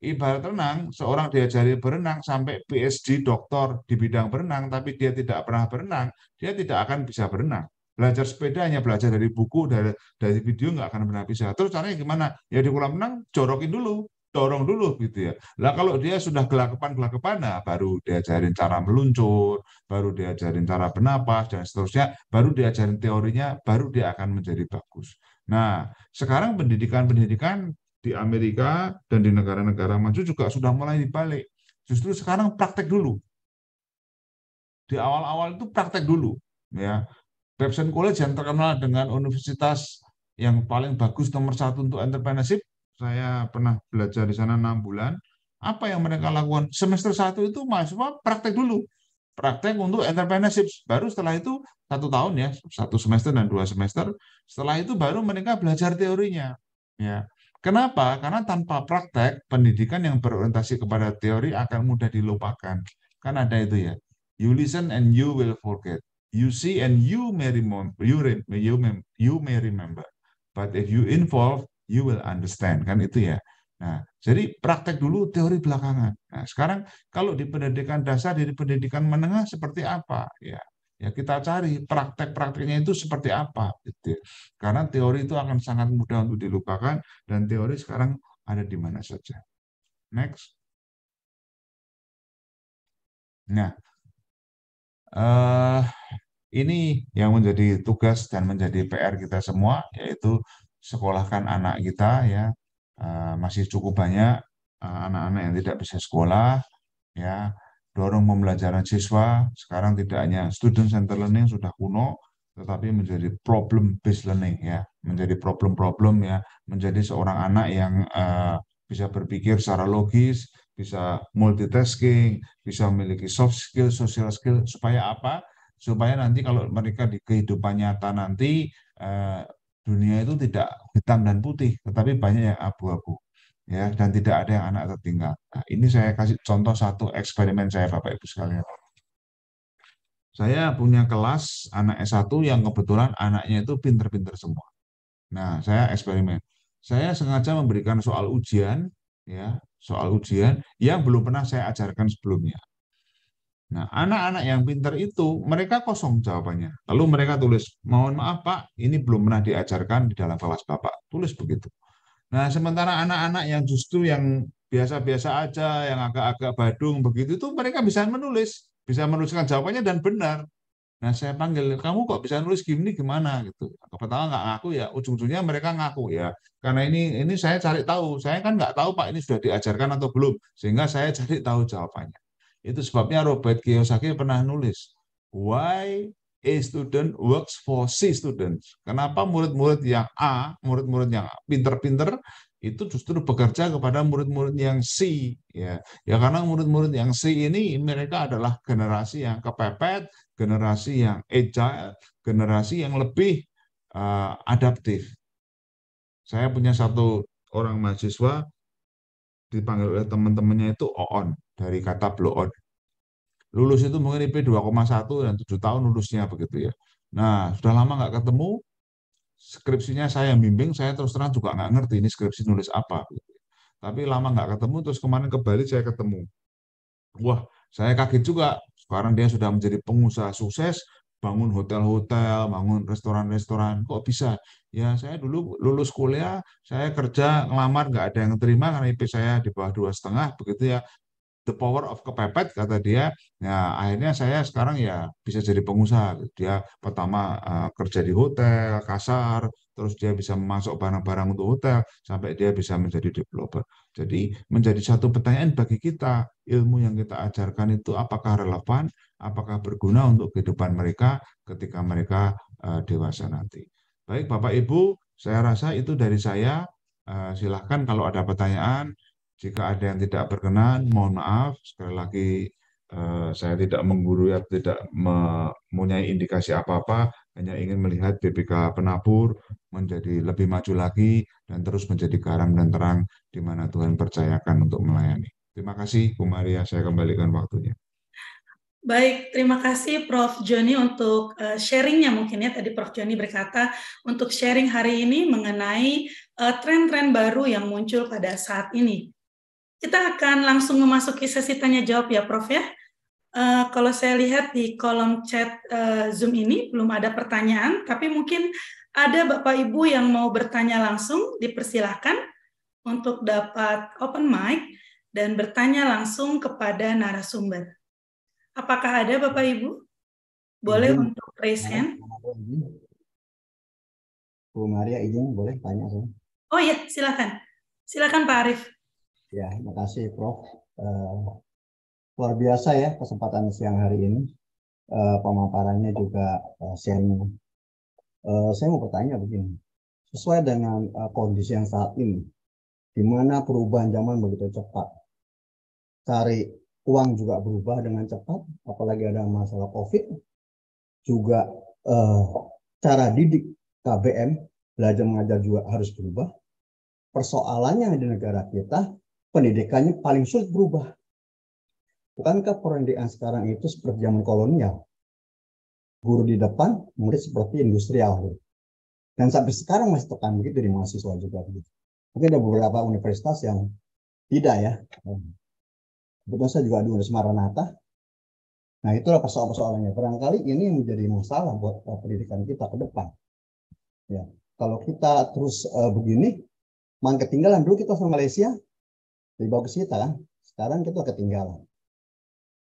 Ibarat renang, seorang diajari berenang sampai PhD doktor di bidang berenang, tapi dia tidak pernah berenang, dia tidak akan bisa berenang. Belajar sepeda hanya belajar dari buku, dari, dari video, nggak akan pernah bisa. Terus caranya gimana? Ya di kolam renang, jorokin dulu, dorong dulu gitu ya. Lah kalau dia sudah gelagapan-gelagapan, nah baru diajarin cara meluncur, baru diajarin cara bernapas dan seterusnya, baru diajarin teorinya, baru dia akan menjadi bagus. Nah, sekarang pendidikan-pendidikan di Amerika dan di negara-negara maju juga sudah mulai dibalik. Justru sekarang praktek dulu. Di awal-awal itu praktek dulu. Ya, Babson College yang terkenal dengan universitas yang paling bagus nomor satu untuk entrepreneurship. Saya pernah belajar di sana enam bulan. Apa yang mereka lakukan? Semester satu itu mahasiswa praktek dulu praktek untuk entrepreneurship. Baru setelah itu satu tahun ya, satu semester dan dua semester. Setelah itu baru mereka belajar teorinya. Ya, Kenapa? Karena tanpa praktek, pendidikan yang berorientasi kepada teori akan mudah dilupakan. Kan ada itu ya. You listen and you will forget. You see and you may remember. You, may, may remember. But if you involve, you will understand. Kan itu ya. Nah, jadi praktek dulu teori belakangan. Nah, sekarang kalau di pendidikan dasar, di pendidikan menengah seperti apa? Ya, ya kita cari praktek-prakteknya itu seperti apa gitu. Ya. karena teori itu akan sangat mudah untuk dilupakan dan teori sekarang ada di mana saja next nah uh, ini yang menjadi tugas dan menjadi PR kita semua yaitu sekolahkan anak kita ya uh, masih cukup banyak eh, anak-anak uh, yang tidak bisa sekolah ya dorong pembelajaran siswa sekarang tidak hanya student center learning sudah kuno tetapi menjadi problem based learning ya menjadi problem-problem ya menjadi seorang anak yang uh, bisa berpikir secara logis bisa multitasking bisa memiliki soft skill social skill supaya apa supaya nanti kalau mereka di kehidupan nyata nanti uh, dunia itu tidak hitam dan putih tetapi banyak yang abu-abu ya dan tidak ada yang anak tertinggal. Nah, ini saya kasih contoh satu eksperimen saya Bapak Ibu sekalian. Saya punya kelas anak S1 yang kebetulan anaknya itu pinter-pinter semua. Nah, saya eksperimen. Saya sengaja memberikan soal ujian ya, soal ujian yang belum pernah saya ajarkan sebelumnya. Nah, anak-anak yang pinter itu mereka kosong jawabannya. Lalu mereka tulis, "Mohon maaf, Pak, ini belum pernah diajarkan di dalam kelas Bapak." Tulis begitu. Nah, sementara anak-anak yang justru yang biasa-biasa aja, yang agak-agak badung begitu tuh mereka bisa menulis, bisa menuliskan jawabannya dan benar. Nah, saya panggil, kamu kok bisa nulis gini gimana gitu. Pertama nggak ngaku ya, ujung-ujungnya mereka ngaku ya. Karena ini ini saya cari tahu, saya kan nggak tahu Pak ini sudah diajarkan atau belum, sehingga saya cari tahu jawabannya. Itu sebabnya Robert Kiyosaki pernah nulis, why A student works for C students. Kenapa murid-murid yang A, murid-murid yang pinter-pinter itu justru bekerja kepada murid-murid yang C ya. Ya karena murid-murid yang C ini mereka adalah generasi yang kepepet, generasi yang agile, generasi yang lebih uh, adaptif. Saya punya satu orang mahasiswa dipanggil oleh teman-temannya itu Oon dari kata blue on lulus itu mungkin IP 2,1 dan 7 tahun lulusnya begitu ya. Nah, sudah lama nggak ketemu, skripsinya saya bimbing, saya terus terang juga nggak ngerti ini skripsi nulis apa. Begitu. Ya. Tapi lama nggak ketemu, terus kemarin ke Bali saya ketemu. Wah, saya kaget juga. Sekarang dia sudah menjadi pengusaha sukses, bangun hotel-hotel, bangun restoran-restoran. Kok bisa? Ya, saya dulu lulus kuliah, saya kerja ngelamar nggak ada yang terima karena IP saya di bawah dua setengah, begitu ya the power of kepepet kata dia ya akhirnya saya sekarang ya bisa jadi pengusaha dia pertama uh, kerja di hotel kasar terus dia bisa masuk barang-barang untuk hotel sampai dia bisa menjadi developer jadi menjadi satu pertanyaan bagi kita ilmu yang kita ajarkan itu apakah relevan apakah berguna untuk kehidupan mereka ketika mereka uh, dewasa nanti baik bapak ibu saya rasa itu dari saya uh, silahkan kalau ada pertanyaan jika ada yang tidak berkenan, mohon maaf. Sekali lagi, eh, saya tidak menggurui atau ya, tidak mempunyai indikasi apa-apa, hanya ingin melihat BPK Penabur menjadi lebih maju lagi dan terus menjadi garam dan terang di mana Tuhan percayakan untuk melayani. Terima kasih, Bu Maria. Saya kembalikan waktunya. Baik, terima kasih Prof. Joni untuk eh, sharingnya mungkin ya. Tadi Prof. Joni berkata untuk sharing hari ini mengenai eh, tren-tren baru yang muncul pada saat ini. Kita akan langsung memasuki sesi tanya jawab ya, Prof ya. Uh, kalau saya lihat di kolom chat uh, Zoom ini belum ada pertanyaan, tapi mungkin ada Bapak Ibu yang mau bertanya langsung, dipersilahkan untuk dapat open mic dan bertanya langsung kepada narasumber. Apakah ada Bapak Ibu? Boleh izin. untuk raise hand? Bu Maria izin boleh tanya saya. Oh iya, silakan. Silakan Pak Arif. Ya, terima kasih Prof. Uh, luar biasa ya kesempatan siang hari ini. Uh, pemaparannya juga uh, eh, sharing. Uh, saya mau bertanya begini, sesuai dengan uh, kondisi yang saat ini, di mana perubahan zaman begitu cepat, cari uang juga berubah dengan cepat, apalagi ada masalah COVID, juga uh, cara didik KBM belajar mengajar juga harus berubah. Persoalannya di negara kita pendidikannya paling sulit berubah. Bukankah pendidikan sekarang itu seperti zaman kolonial? Guru di depan, murid seperti industrial. Dan sampai sekarang masih tekan begitu di mahasiswa juga. Mungkin ada beberapa universitas yang tidak ya. Kebetulan saya juga di Universitas Maranatha. Nah itulah persoalan-persoalannya. Barangkali ini yang menjadi masalah buat eh, pendidikan kita ke depan. Ya. Kalau kita terus uh, begini, makin ketinggalan dulu kita sama Malaysia, dibawa ke kita, kan? sekarang kita ketinggalan.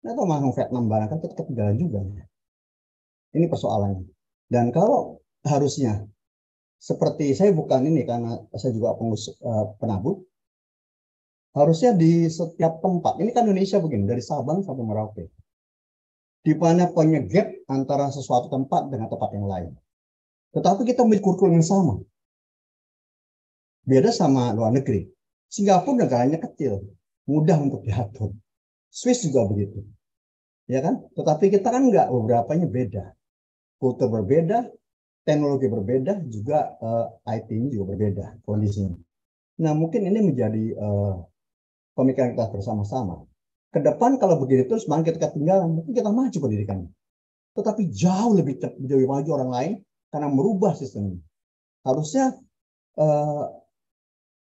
Nah, kalau mau Vietnam barang kan kita ketinggalan juga. Ini persoalannya. Dan kalau harusnya seperti saya bukan ini karena saya juga pengurus uh, eh, penabuh, harusnya di setiap tempat. Ini kan Indonesia begini, dari Sabang sampai Merauke. Di mana punya gap antara sesuatu tempat dengan tempat yang lain. Tetapi kita memiliki kurikulum yang sama. Beda sama luar negeri. Singapura negaranya kecil, mudah untuk diatur. Swiss juga begitu. Ya kan? Tetapi kita kan enggak, beberapanya beda. Kultur berbeda, teknologi berbeda, juga uh, eh, IT juga berbeda kondisinya. Nah, mungkin ini menjadi uh, pemikiran kita bersama-sama. Ke depan kalau begitu terus makin kita ketinggalan, mungkin kita maju pendidikan. Tetapi jauh lebih jauh maju orang lain karena merubah sistem Harusnya uh,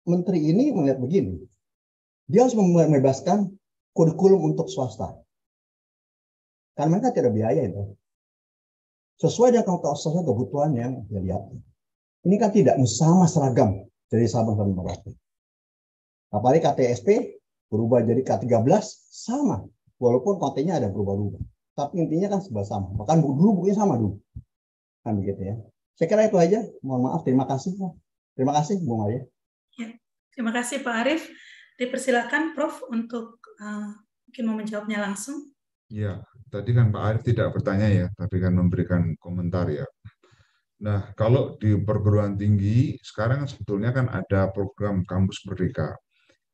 menteri ini melihat begini. Dia harus membebaskan kurikulum untuk swasta. Karena mereka tidak biaya itu. Sesuai dengan kebutuhan kebutuhan yang dia lihat. Ini kan tidak sama seragam dari Sabang sampai Merauke. Apalagi KTSP berubah jadi K13 sama. Walaupun kontennya ada berubah-ubah. Tapi intinya kan sebelah sama. Bahkan dulu bukunya sama dulu. Kan begitu ya. Saya kira itu aja. Mohon maaf. Terima kasih. Terima kasih Bung Arya. Ya, terima kasih Pak Arief. Dipersilakan Prof untuk uh, mungkin mau menjawabnya langsung. Ya, tadi kan Pak Arief tidak bertanya ya, tapi kan memberikan komentar ya. Nah, kalau di perguruan tinggi sekarang kan sebetulnya kan ada program kampus merdeka,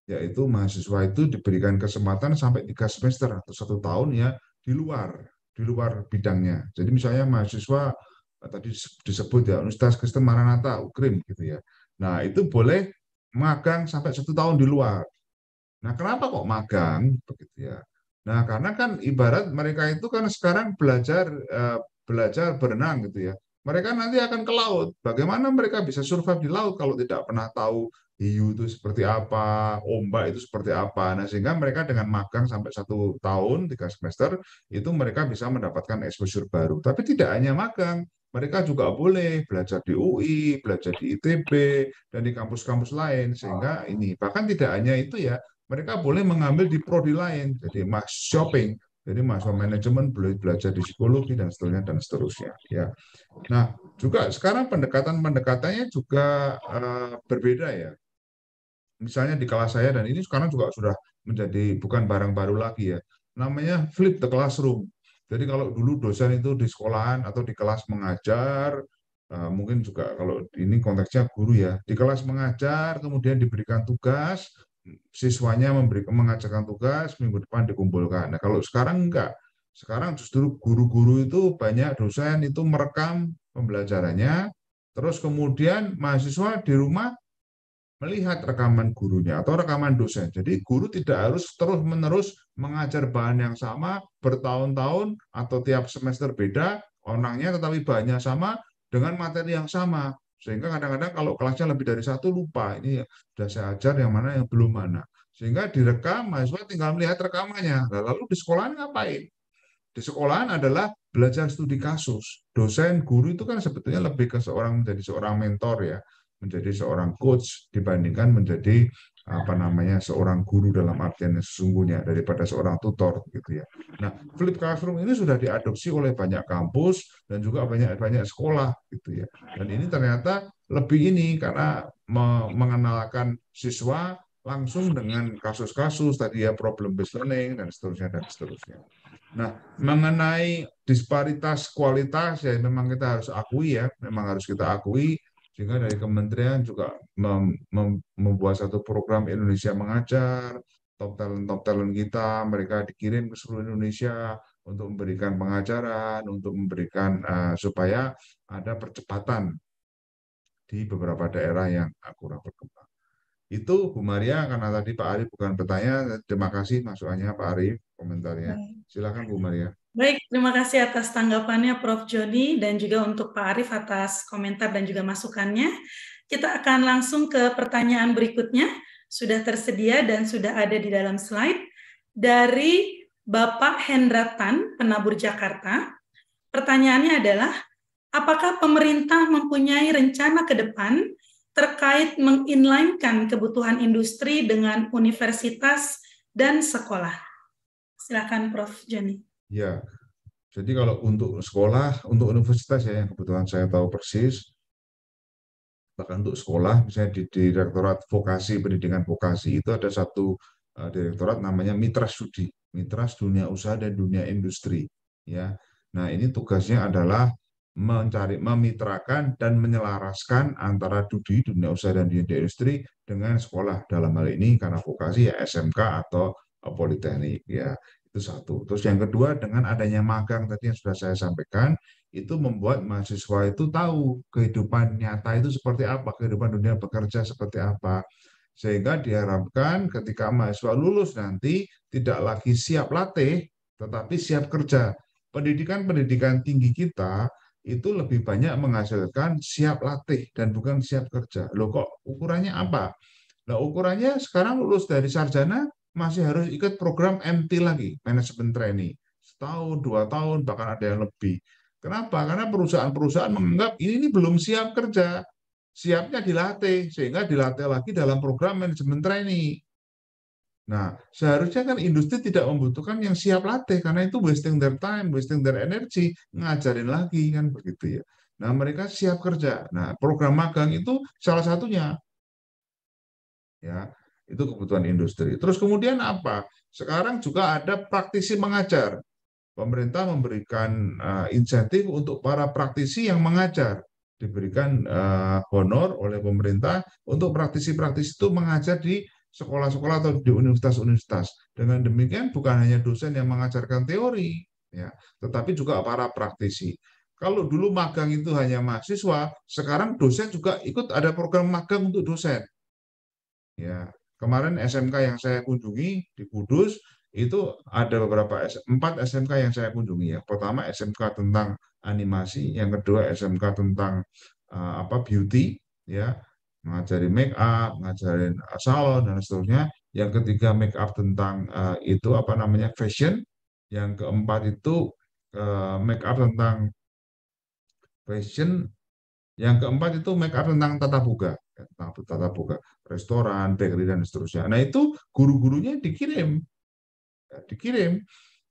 yaitu mahasiswa itu diberikan kesempatan sampai tiga semester atau satu tahun ya di luar di luar bidangnya. Jadi misalnya mahasiswa eh, tadi disebut ya Universitas Kristen Maranatha UKRIM gitu ya. Nah, itu boleh magang sampai satu tahun di luar. Nah, kenapa kok magang begitu ya? Nah, karena kan ibarat mereka itu kan sekarang belajar eh, belajar berenang gitu ya. Mereka nanti akan ke laut. Bagaimana mereka bisa survive di laut kalau tidak pernah tahu hiu itu seperti apa, ombak itu seperti apa. Nah, sehingga mereka dengan magang sampai satu tahun, tiga semester, itu mereka bisa mendapatkan exposure baru. Tapi tidak hanya magang, mereka juga boleh belajar di UI, belajar di ITB, dan di kampus-kampus lain. Sehingga ini, bahkan tidak hanya itu ya, mereka boleh mengambil di prodi lain, jadi mas shopping, jadi mahasiswa manajemen boleh belajar di psikologi dan seterusnya dan seterusnya. Ya, nah juga sekarang pendekatan pendekatannya juga uh, berbeda ya. Misalnya di kelas saya dan ini sekarang juga sudah menjadi bukan barang baru lagi ya. Namanya flip the classroom. Jadi kalau dulu dosen itu di sekolahan atau di kelas mengajar, eh, mungkin juga kalau ini konteksnya guru ya, di kelas mengajar, kemudian diberikan tugas, siswanya memberi, mengajarkan tugas, minggu depan dikumpulkan. Nah kalau sekarang enggak, sekarang justru guru-guru itu banyak dosen itu merekam pembelajarannya, terus kemudian mahasiswa di rumah melihat rekaman gurunya atau rekaman dosen. Jadi guru tidak harus terus-menerus mengajar bahan yang sama bertahun-tahun atau tiap semester beda, orangnya tetapi bahannya sama dengan materi yang sama. Sehingga kadang-kadang kalau kelasnya lebih dari satu lupa, ini sudah saya ajar yang mana yang belum mana. Sehingga direkam, mahasiswa tinggal melihat rekamannya. Nah, lalu di sekolah ngapain? Di sekolah adalah belajar studi kasus. Dosen, guru itu kan sebetulnya lebih ke seorang menjadi seorang mentor ya menjadi seorang coach dibandingkan menjadi apa namanya seorang guru dalam artian yang sesungguhnya daripada seorang tutor gitu ya. Nah, flip classroom ini sudah diadopsi oleh banyak kampus dan juga banyak-banyak sekolah gitu ya. Dan ini ternyata lebih ini karena mengenalkan siswa langsung dengan kasus-kasus tadi ya problem based learning dan seterusnya dan seterusnya. Nah, mengenai disparitas kualitas ya memang kita harus akui ya, memang harus kita akui sehingga dari kementerian juga mem, mem, membuat satu program Indonesia Mengajar, top talent-top talent kita, mereka dikirim ke seluruh Indonesia untuk memberikan pengajaran, untuk memberikan uh, supaya ada percepatan di beberapa daerah yang eh, kurang berkembang. Itu Bu Maria, karena tadi Pak Arief bukan bertanya, terima kasih masukannya Pak Arief, komentarnya. Silakan Bu Maria. Baik, terima kasih atas tanggapannya Prof. Joni, dan juga untuk Pak Arief atas komentar dan juga masukannya. Kita akan langsung ke pertanyaan berikutnya. Sudah tersedia dan sudah ada di dalam slide. Dari Bapak Hendra Tan, penabur Jakarta. Pertanyaannya adalah, apakah pemerintah mempunyai rencana ke depan terkait menginlinekan kebutuhan industri dengan universitas dan sekolah? Silakan Prof. Joni. Ya, jadi kalau untuk sekolah, untuk universitas ya yang kebetulan saya tahu persis, bahkan untuk sekolah, misalnya di Direktorat Vokasi Pendidikan Vokasi itu ada satu uh, direktorat namanya Mitra Studi, Mitra Dunia Usaha dan Dunia Industri. Ya, nah ini tugasnya adalah mencari, memitrakan dan menyelaraskan antara studi dunia usaha dan dunia industri dengan sekolah dalam hal ini karena vokasi ya SMK atau eh, politeknik ya itu satu. Terus yang kedua dengan adanya magang tadi yang sudah saya sampaikan, itu membuat mahasiswa itu tahu kehidupan nyata itu seperti apa, kehidupan dunia bekerja seperti apa. Sehingga diharapkan ketika mahasiswa lulus nanti tidak lagi siap latih, tetapi siap kerja. Pendidikan-pendidikan tinggi kita itu lebih banyak menghasilkan siap latih dan bukan siap kerja. Loh kok ukurannya apa? Nah ukurannya sekarang lulus dari sarjana masih harus ikut program MT lagi, manajemen training. Setahun, dua tahun, bahkan ada yang lebih. Kenapa? Karena perusahaan-perusahaan menganggap ini, ini belum siap kerja. Siapnya dilatih, sehingga dilatih lagi dalam program manajemen training. Nah, seharusnya kan industri tidak membutuhkan yang siap latih, karena itu wasting their time, wasting their energy, ngajarin lagi, kan begitu ya. Nah, mereka siap kerja. Nah, program magang itu salah satunya. Ya, itu kebutuhan industri. Terus kemudian apa? Sekarang juga ada praktisi mengajar. Pemerintah memberikan eh, insentif untuk para praktisi yang mengajar. Diberikan eh, honor oleh pemerintah untuk praktisi-praktisi itu mengajar di sekolah-sekolah atau di universitas-universitas. Dengan demikian bukan hanya dosen yang mengajarkan teori, ya, tetapi juga para praktisi. Kalau dulu magang itu hanya mahasiswa, sekarang dosen juga ikut ada program magang untuk dosen. Ya, Kemarin SMK yang saya kunjungi di Kudus itu ada beberapa empat SMK yang saya kunjungi ya. Pertama SMK tentang animasi, yang kedua SMK tentang uh, apa beauty ya, mengajari make up, mengajarin salon dan seterusnya. Yang ketiga make up tentang uh, itu apa namanya fashion. Yang keempat itu uh, make up tentang fashion. Yang keempat itu make up tentang tata buka tata buka restoran, bakery dan seterusnya. Nah itu guru-gurunya dikirim, ya, dikirim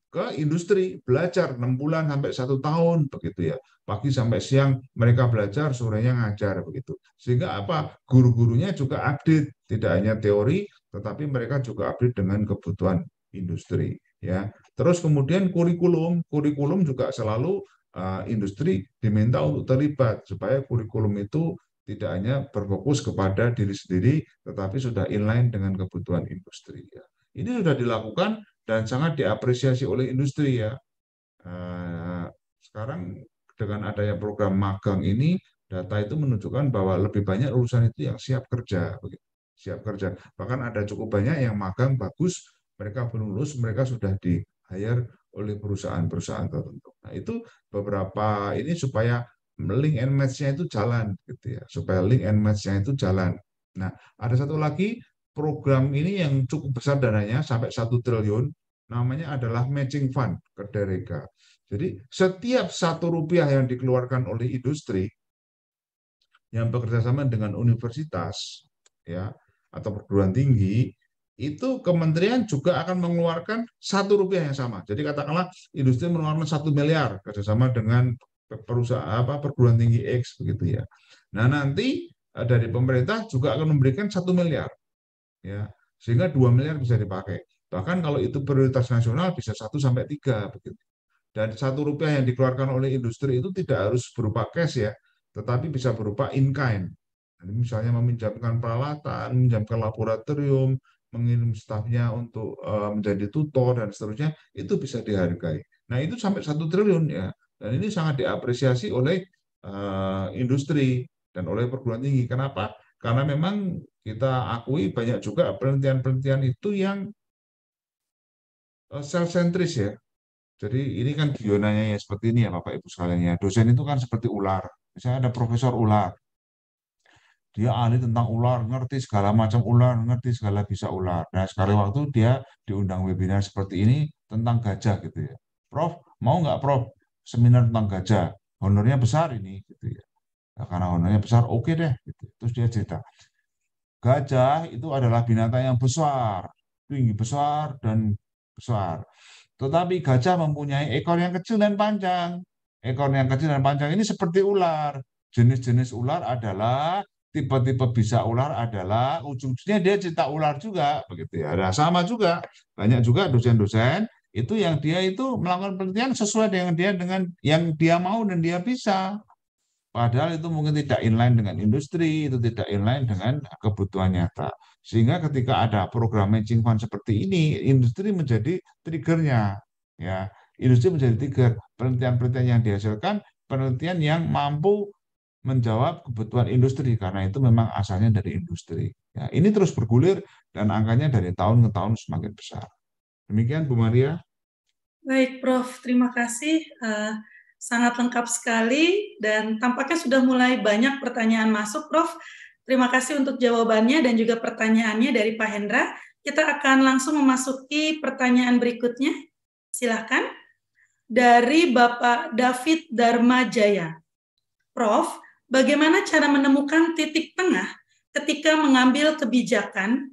ke industri belajar 6 bulan sampai satu tahun begitu ya pagi sampai siang mereka belajar sorenya ngajar begitu sehingga apa guru-gurunya juga update tidak hanya teori tetapi mereka juga update dengan kebutuhan industri ya terus kemudian kurikulum kurikulum juga selalu uh, industri diminta untuk terlibat supaya kurikulum itu tidak hanya berfokus kepada diri sendiri, tetapi sudah inline dengan kebutuhan industri. Ya. Ini sudah dilakukan dan sangat diapresiasi oleh industri ya. Eh, sekarang dengan adanya program magang ini, data itu menunjukkan bahwa lebih banyak lulusan itu yang siap kerja, siap kerja. Bahkan ada cukup banyak yang magang bagus, mereka belum lulus, mereka sudah di hire oleh perusahaan-perusahaan tertentu. Nah itu beberapa ini supaya link and match-nya itu jalan gitu ya supaya link and match-nya itu jalan. Nah, ada satu lagi program ini yang cukup besar dananya sampai satu triliun namanya adalah matching fund Dereka. Jadi setiap satu rupiah yang dikeluarkan oleh industri yang bekerjasama dengan universitas ya atau perguruan tinggi itu kementerian juga akan mengeluarkan satu rupiah yang sama. Jadi katakanlah industri mengeluarkan satu miliar kerjasama dengan perusahaan apa perguruan tinggi X begitu ya. Nah nanti eh, dari pemerintah juga akan memberikan satu miliar ya sehingga 2 miliar bisa dipakai. Bahkan kalau itu prioritas nasional bisa satu sampai tiga begitu. Dan satu rupiah yang dikeluarkan oleh industri itu tidak harus berupa cash ya, tetapi bisa berupa in kind. Jadi misalnya meminjamkan peralatan, meminjamkan laboratorium, mengirim stafnya untuk eh, menjadi tutor dan seterusnya itu bisa dihargai. Nah itu sampai satu triliun ya dan ini sangat diapresiasi oleh uh, industri dan oleh perguruan tinggi. Kenapa? Karena memang kita akui banyak juga penelitian-penelitian itu yang eh, self centris ya. Jadi ini kan gionanya ya seperti ini ya Bapak Ibu sekalian ya. Dosen itu kan seperti ular. Misalnya ada profesor ular. Dia ahli tentang ular, ngerti segala macam ular, ngerti segala bisa ular. Nah sekali waktu dia diundang webinar seperti ini tentang gajah gitu ya. Prof, mau nggak Prof? seminar tentang gajah. Honornya besar ini gitu ya. Nah, karena honornya besar, oke okay deh gitu. Terus dia cerita. Gajah itu adalah binatang yang besar, tinggi besar dan besar. Tetapi gajah mempunyai ekor yang kecil dan panjang. Ekor yang kecil dan panjang ini seperti ular. Jenis-jenis ular adalah tipe-tipe bisa ular adalah ujung-ujungnya dia cerita ular juga begitu ya. Nah, sama juga banyak juga dosen-dosen itu yang dia itu melakukan penelitian sesuai dengan dia dengan yang dia mau dan dia bisa. Padahal itu mungkin tidak inline dengan industri, itu tidak inline dengan kebutuhan nyata. Sehingga ketika ada program matching fund seperti ini, industri menjadi triggernya. Ya, industri menjadi trigger penelitian-penelitian yang dihasilkan, penelitian yang mampu menjawab kebutuhan industri karena itu memang asalnya dari industri. Ya, ini terus bergulir dan angkanya dari tahun ke tahun semakin besar. Demikian Bu Maria. Baik, Prof. Terima kasih. Uh, sangat lengkap sekali dan tampaknya sudah mulai banyak pertanyaan masuk, Prof. Terima kasih untuk jawabannya dan juga pertanyaannya dari Pak Hendra. Kita akan langsung memasuki pertanyaan berikutnya. Silakan Dari Bapak David Dharma Jaya. Prof, bagaimana cara menemukan titik tengah ketika mengambil kebijakan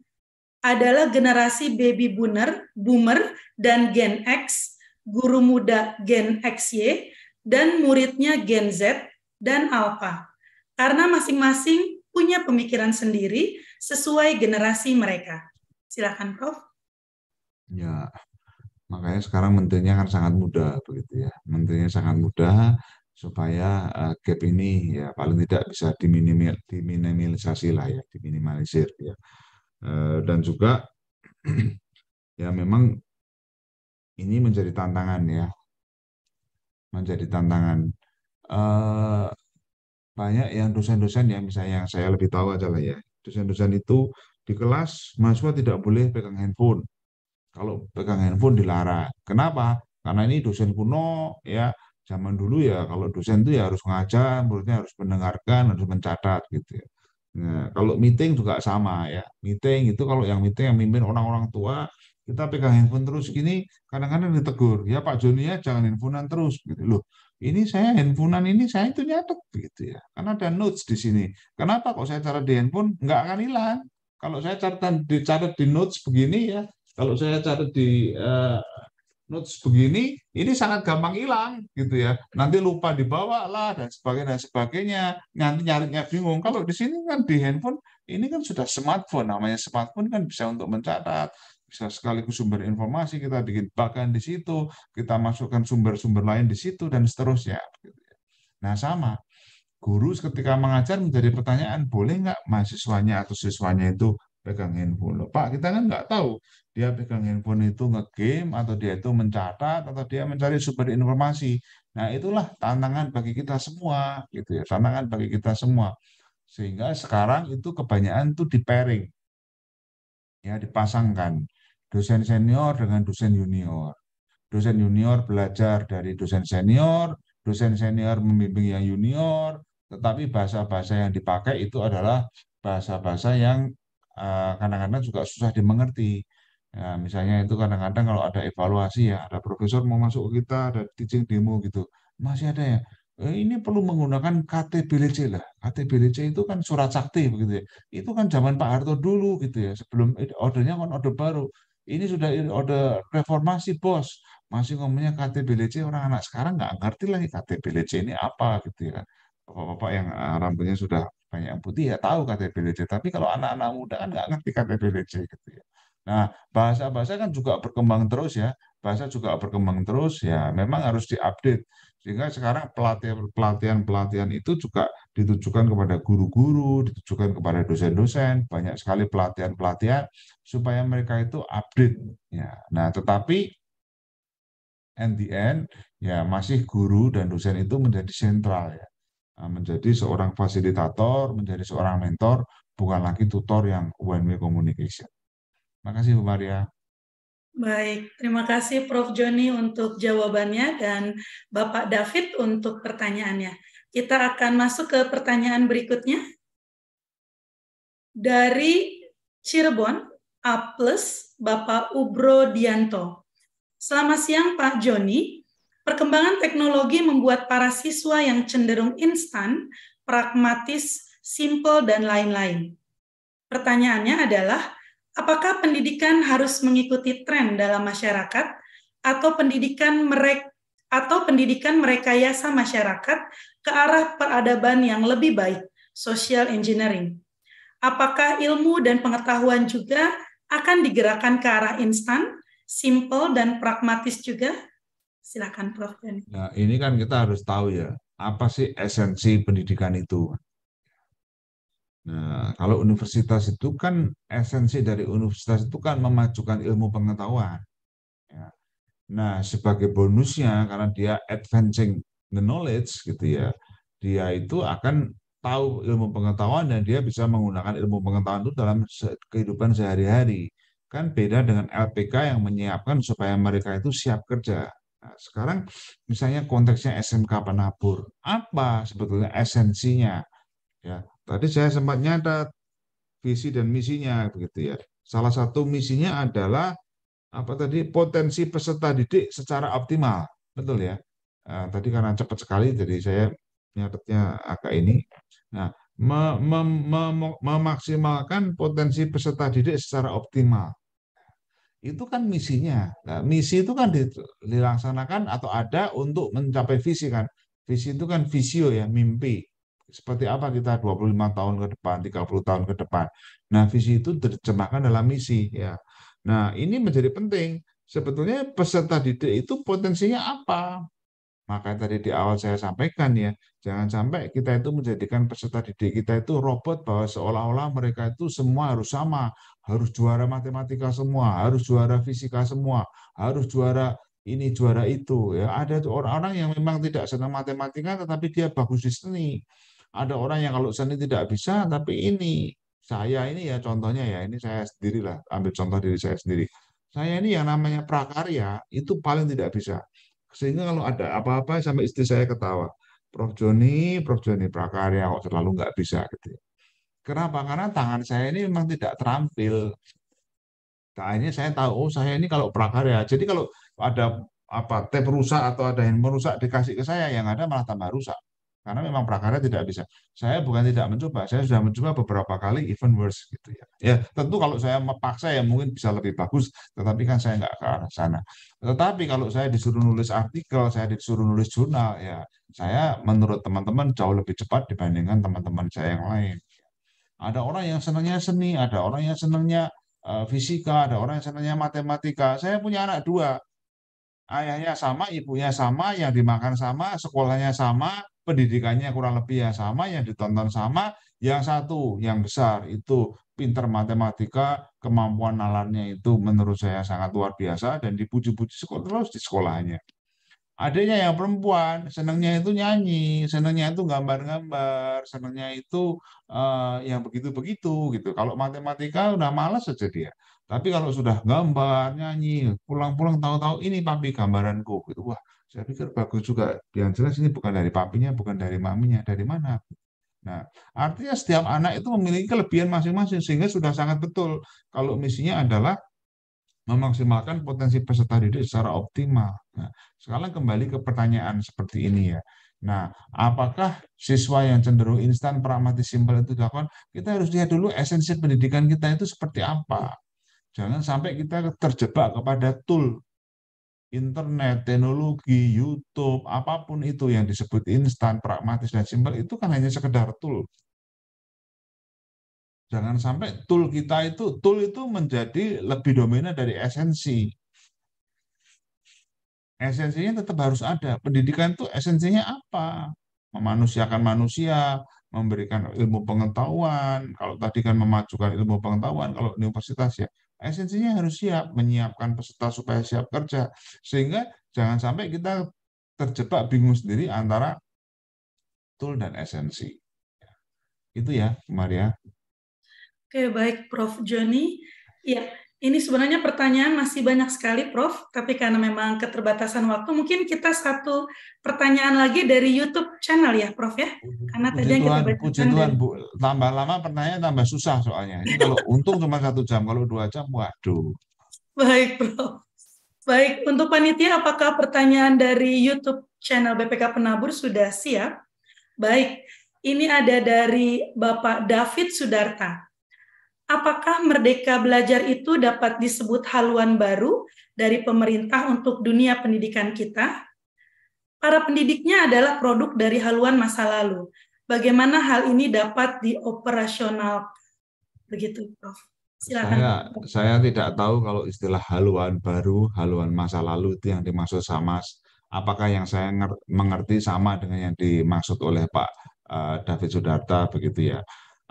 adalah generasi baby boomer, boomer dan Gen X guru muda Gen XY dan muridnya Gen Z dan Alpha. Karena masing-masing punya pemikiran sendiri sesuai generasi mereka. Silakan Prof. Ya, makanya sekarang menterinya kan sangat muda begitu ya. Menterinya sangat muda supaya uh, gap ini ya paling tidak bisa diminimil diminimalisasi lah ya, diminimalisir ya. Uh, dan juga ya memang ini menjadi tantangan ya menjadi tantangan uh, banyak yang dosen-dosen ya misalnya yang saya lebih tahu aja lah ya dosen-dosen itu di kelas mahasiswa tidak boleh pegang handphone kalau pegang handphone dilarang kenapa karena ini dosen kuno ya zaman dulu ya kalau dosen itu ya harus mengajar menurutnya harus mendengarkan harus mencatat gitu ya nah, kalau meeting juga sama ya meeting itu kalau yang meeting yang mimpin orang-orang tua kita pegang handphone terus gini kadang-kadang ditegur ya Pak Joni ya jangan handphonean terus gitu loh ini saya handphonean ini saya itu nyatuk gitu ya karena ada notes di sini kenapa kok saya cara di handphone nggak akan hilang kalau saya catatan cara di notes begini ya kalau saya cara di uh, notes begini ini sangat gampang hilang gitu ya nanti lupa dibawa lah dan sebagainya dan sebagainya nanti nyarinya bingung kalau di sini kan di handphone ini kan sudah smartphone namanya smartphone kan bisa untuk mencatat bisa sekaligus sumber informasi kita bikin bahkan di situ kita masukkan sumber-sumber lain di situ dan seterusnya gitu ya. nah sama guru ketika mengajar menjadi pertanyaan boleh nggak mahasiswanya atau siswanya itu pegang handphone loh pak kita kan nggak tahu dia pegang handphone itu ngegame atau dia itu mencatat atau dia mencari sumber informasi nah itulah tantangan bagi kita semua gitu ya tantangan bagi kita semua sehingga sekarang itu kebanyakan tuh di pairing ya dipasangkan dosen senior dengan dosen junior. Dosen junior belajar dari dosen senior, dosen senior membimbing yang junior, tetapi bahasa-bahasa yang dipakai itu adalah bahasa-bahasa yang eh, kadang-kadang juga susah dimengerti. Ya, misalnya itu kadang-kadang kalau ada evaluasi ya, ada profesor mau masuk ke kita, ada teaching demo gitu, masih ada ya. Eh, ini perlu menggunakan KTBLC lah. KTBLC itu kan surat sakti begitu ya. Itu kan zaman Pak Harto dulu gitu ya, sebelum ordernya kan order baru. Ini sudah order reformasi bos, masih ngomongnya KTBLC orang anak sekarang nggak ngerti lagi KTBLC ini apa gitu ya. Kan. Bapak-bapak yang eh, rambutnya sudah banyak yang putih ya tahu KTBLC, tapi kalau anak-anak muda kan nggak ngerti KTBLC gitu ya. Nah, bahasa-bahasa kan juga berkembang terus ya. Bahasa juga berkembang terus ya. Memang harus diupdate. Sehingga sekarang pelatihan pelatihan itu juga ditujukan kepada guru-guru, ditujukan kepada dosen-dosen, banyak sekali pelatihan-pelatihan supaya mereka itu update. Ya. Nah, tetapi in the end, ya masih guru dan dosen itu menjadi sentral ya, nah, menjadi seorang fasilitator, menjadi seorang mentor, bukan lagi tutor yang one way communication. Makasih Bu Maria. Baik, terima kasih Prof. Joni untuk jawabannya dan Bapak David untuk pertanyaannya. Kita akan masuk ke pertanyaan berikutnya. Dari Cirebon, A+, Bapak Ubro Dianto. Selamat siang Pak Joni. Perkembangan teknologi membuat para siswa yang cenderung instan, pragmatis, simple, dan lain-lain. Pertanyaannya adalah, apakah pendidikan harus mengikuti tren dalam masyarakat atau pendidikan mereka atau pendidikan merekayasa masyarakat ke arah peradaban yang lebih baik, social engineering. Apakah ilmu dan pengetahuan juga akan digerakkan ke arah instan, simple, dan pragmatis juga? Silakan Prof. Nah, ini kan kita harus tahu ya, apa sih esensi pendidikan itu? Nah, kalau universitas itu kan esensi dari universitas itu kan memajukan ilmu pengetahuan. Ya. Nah, sebagai bonusnya karena dia advancing the knowledge gitu ya hmm. dia itu akan tahu ilmu pengetahuan dan dia bisa menggunakan ilmu pengetahuan itu dalam kehidupan sehari-hari kan beda dengan LPK yang menyiapkan supaya mereka itu siap kerja Nah, sekarang misalnya konteksnya SMK penabur apa sebetulnya esensinya? Ya, tadi saya sempat nyata visi dan misinya begitu ya. Salah satu misinya adalah apa tadi potensi peserta didik secara optimal, betul ya uh, tadi karena cepat sekali jadi saya nyatetnya agak ini. Nah, mem mem memaksimalkan potensi peserta didik secara optimal. Itu kan misinya. Nah, misi itu kan dilaksanakan atau ada untuk mencapai visi kan. Visi itu kan visio ya, mimpi. Seperti apa kita 25 tahun ke depan, 30 tahun ke depan. Nah, visi itu diterjemahkan dalam misi ya. Nah, ini menjadi penting. Sebetulnya peserta didik itu potensinya apa? Maka tadi di awal saya sampaikan ya, jangan sampai kita itu menjadikan peserta didik kita itu robot bahwa seolah-olah mereka itu semua harus sama, harus juara matematika semua, harus juara fisika semua, harus juara ini juara itu ya. Ada orang-orang yang memang tidak senang matematika tetapi dia bagus di seni. Ada orang yang kalau seni tidak bisa tapi ini saya ini ya contohnya ya, ini saya sendirilah ambil contoh diri saya sendiri. Saya ini yang namanya prakarya itu paling tidak bisa sehingga kalau ada apa-apa sampai istri saya ketawa. Prof. Joni, Prof. Joni Prakarya kok terlalu nggak bisa gitu. Ya. Kenapa? Karena tangan saya ini memang tidak terampil. nah, ini saya tahu, oh saya ini kalau prakarya. Jadi kalau ada apa teh rusak atau ada yang merusak dikasih ke saya, yang ada malah tambah rusak karena memang prakarya tidak bisa. Saya bukan tidak mencoba, saya sudah mencoba beberapa kali, even worse gitu ya. Ya tentu kalau saya memaksa ya mungkin bisa lebih bagus, tetapi kan saya nggak ke arah sana. Tetapi kalau saya disuruh nulis artikel, saya disuruh nulis jurnal, ya saya menurut teman-teman jauh lebih cepat dibandingkan teman-teman saya yang lain. Ada orang yang senangnya seni, ada orang yang senangnya eh, fisika, ada orang yang senangnya matematika. Saya punya anak dua, ayahnya sama, ibunya sama, yang dimakan sama, sekolahnya sama, pendidikannya kurang lebih yang sama, yang ditonton sama, yang satu, yang besar itu pinter matematika, kemampuan nalarnya itu menurut saya sangat luar biasa dan dipuji-puji sekolah, terus di sekolahnya. Adanya yang perempuan, senangnya itu nyanyi, senangnya itu gambar-gambar, senangnya itu uh, yang begitu-begitu gitu. Kalau matematika udah malas saja dia. Tapi kalau sudah gambar, nyanyi, pulang-pulang tahu-tahu ini papi gambaranku gitu. Wah, saya pikir bagus juga. Yang jelas ini bukan dari papinya, bukan dari maminya, dari mana. Nah, artinya setiap anak itu memiliki kelebihan masing-masing, sehingga sudah sangat betul kalau misinya adalah memaksimalkan potensi peserta didik secara optimal. Nah, sekarang kembali ke pertanyaan seperti ini ya. Nah, apakah siswa yang cenderung instan, pragmatis, simpel itu dilakukan? Kita harus lihat dulu esensi pendidikan kita itu seperti apa. Jangan sampai kita terjebak kepada tool internet, teknologi, YouTube, apapun itu yang disebut instan, pragmatis, dan simpel, itu kan hanya sekedar tool. Jangan sampai tool kita itu, tool itu menjadi lebih dominan dari esensi. Esensinya tetap harus ada. Pendidikan itu esensinya apa? Memanusiakan manusia, memberikan ilmu pengetahuan. Kalau tadi kan memajukan ilmu pengetahuan, kalau universitas ya esensinya harus siap menyiapkan peserta supaya siap kerja sehingga jangan sampai kita terjebak bingung sendiri antara tool dan esensi itu ya Maria oke baik Prof Joni ya ini sebenarnya pertanyaan masih banyak sekali, Prof. Tapi karena memang keterbatasan waktu, mungkin kita satu pertanyaan lagi dari YouTube channel ya, Prof. Ya, karena tadi yang kita bacakan. Tuhan, Tuhan, Bu. Tambah lama pertanyaan tambah susah soalnya. Ini kalau untung cuma satu jam, kalau dua jam, waduh. Baik, Prof. Baik, untuk panitia, apakah pertanyaan dari YouTube channel BPK Penabur sudah siap? Baik, ini ada dari Bapak David Sudarta apakah Merdeka Belajar itu dapat disebut haluan baru dari pemerintah untuk dunia pendidikan kita? Para pendidiknya adalah produk dari haluan masa lalu. Bagaimana hal ini dapat dioperasional? Begitu, Prof. Silakan. Saya, saya tidak tahu kalau istilah haluan baru, haluan masa lalu itu yang dimaksud sama apakah yang saya mengerti sama dengan yang dimaksud oleh Pak eh, David Sudarta begitu ya.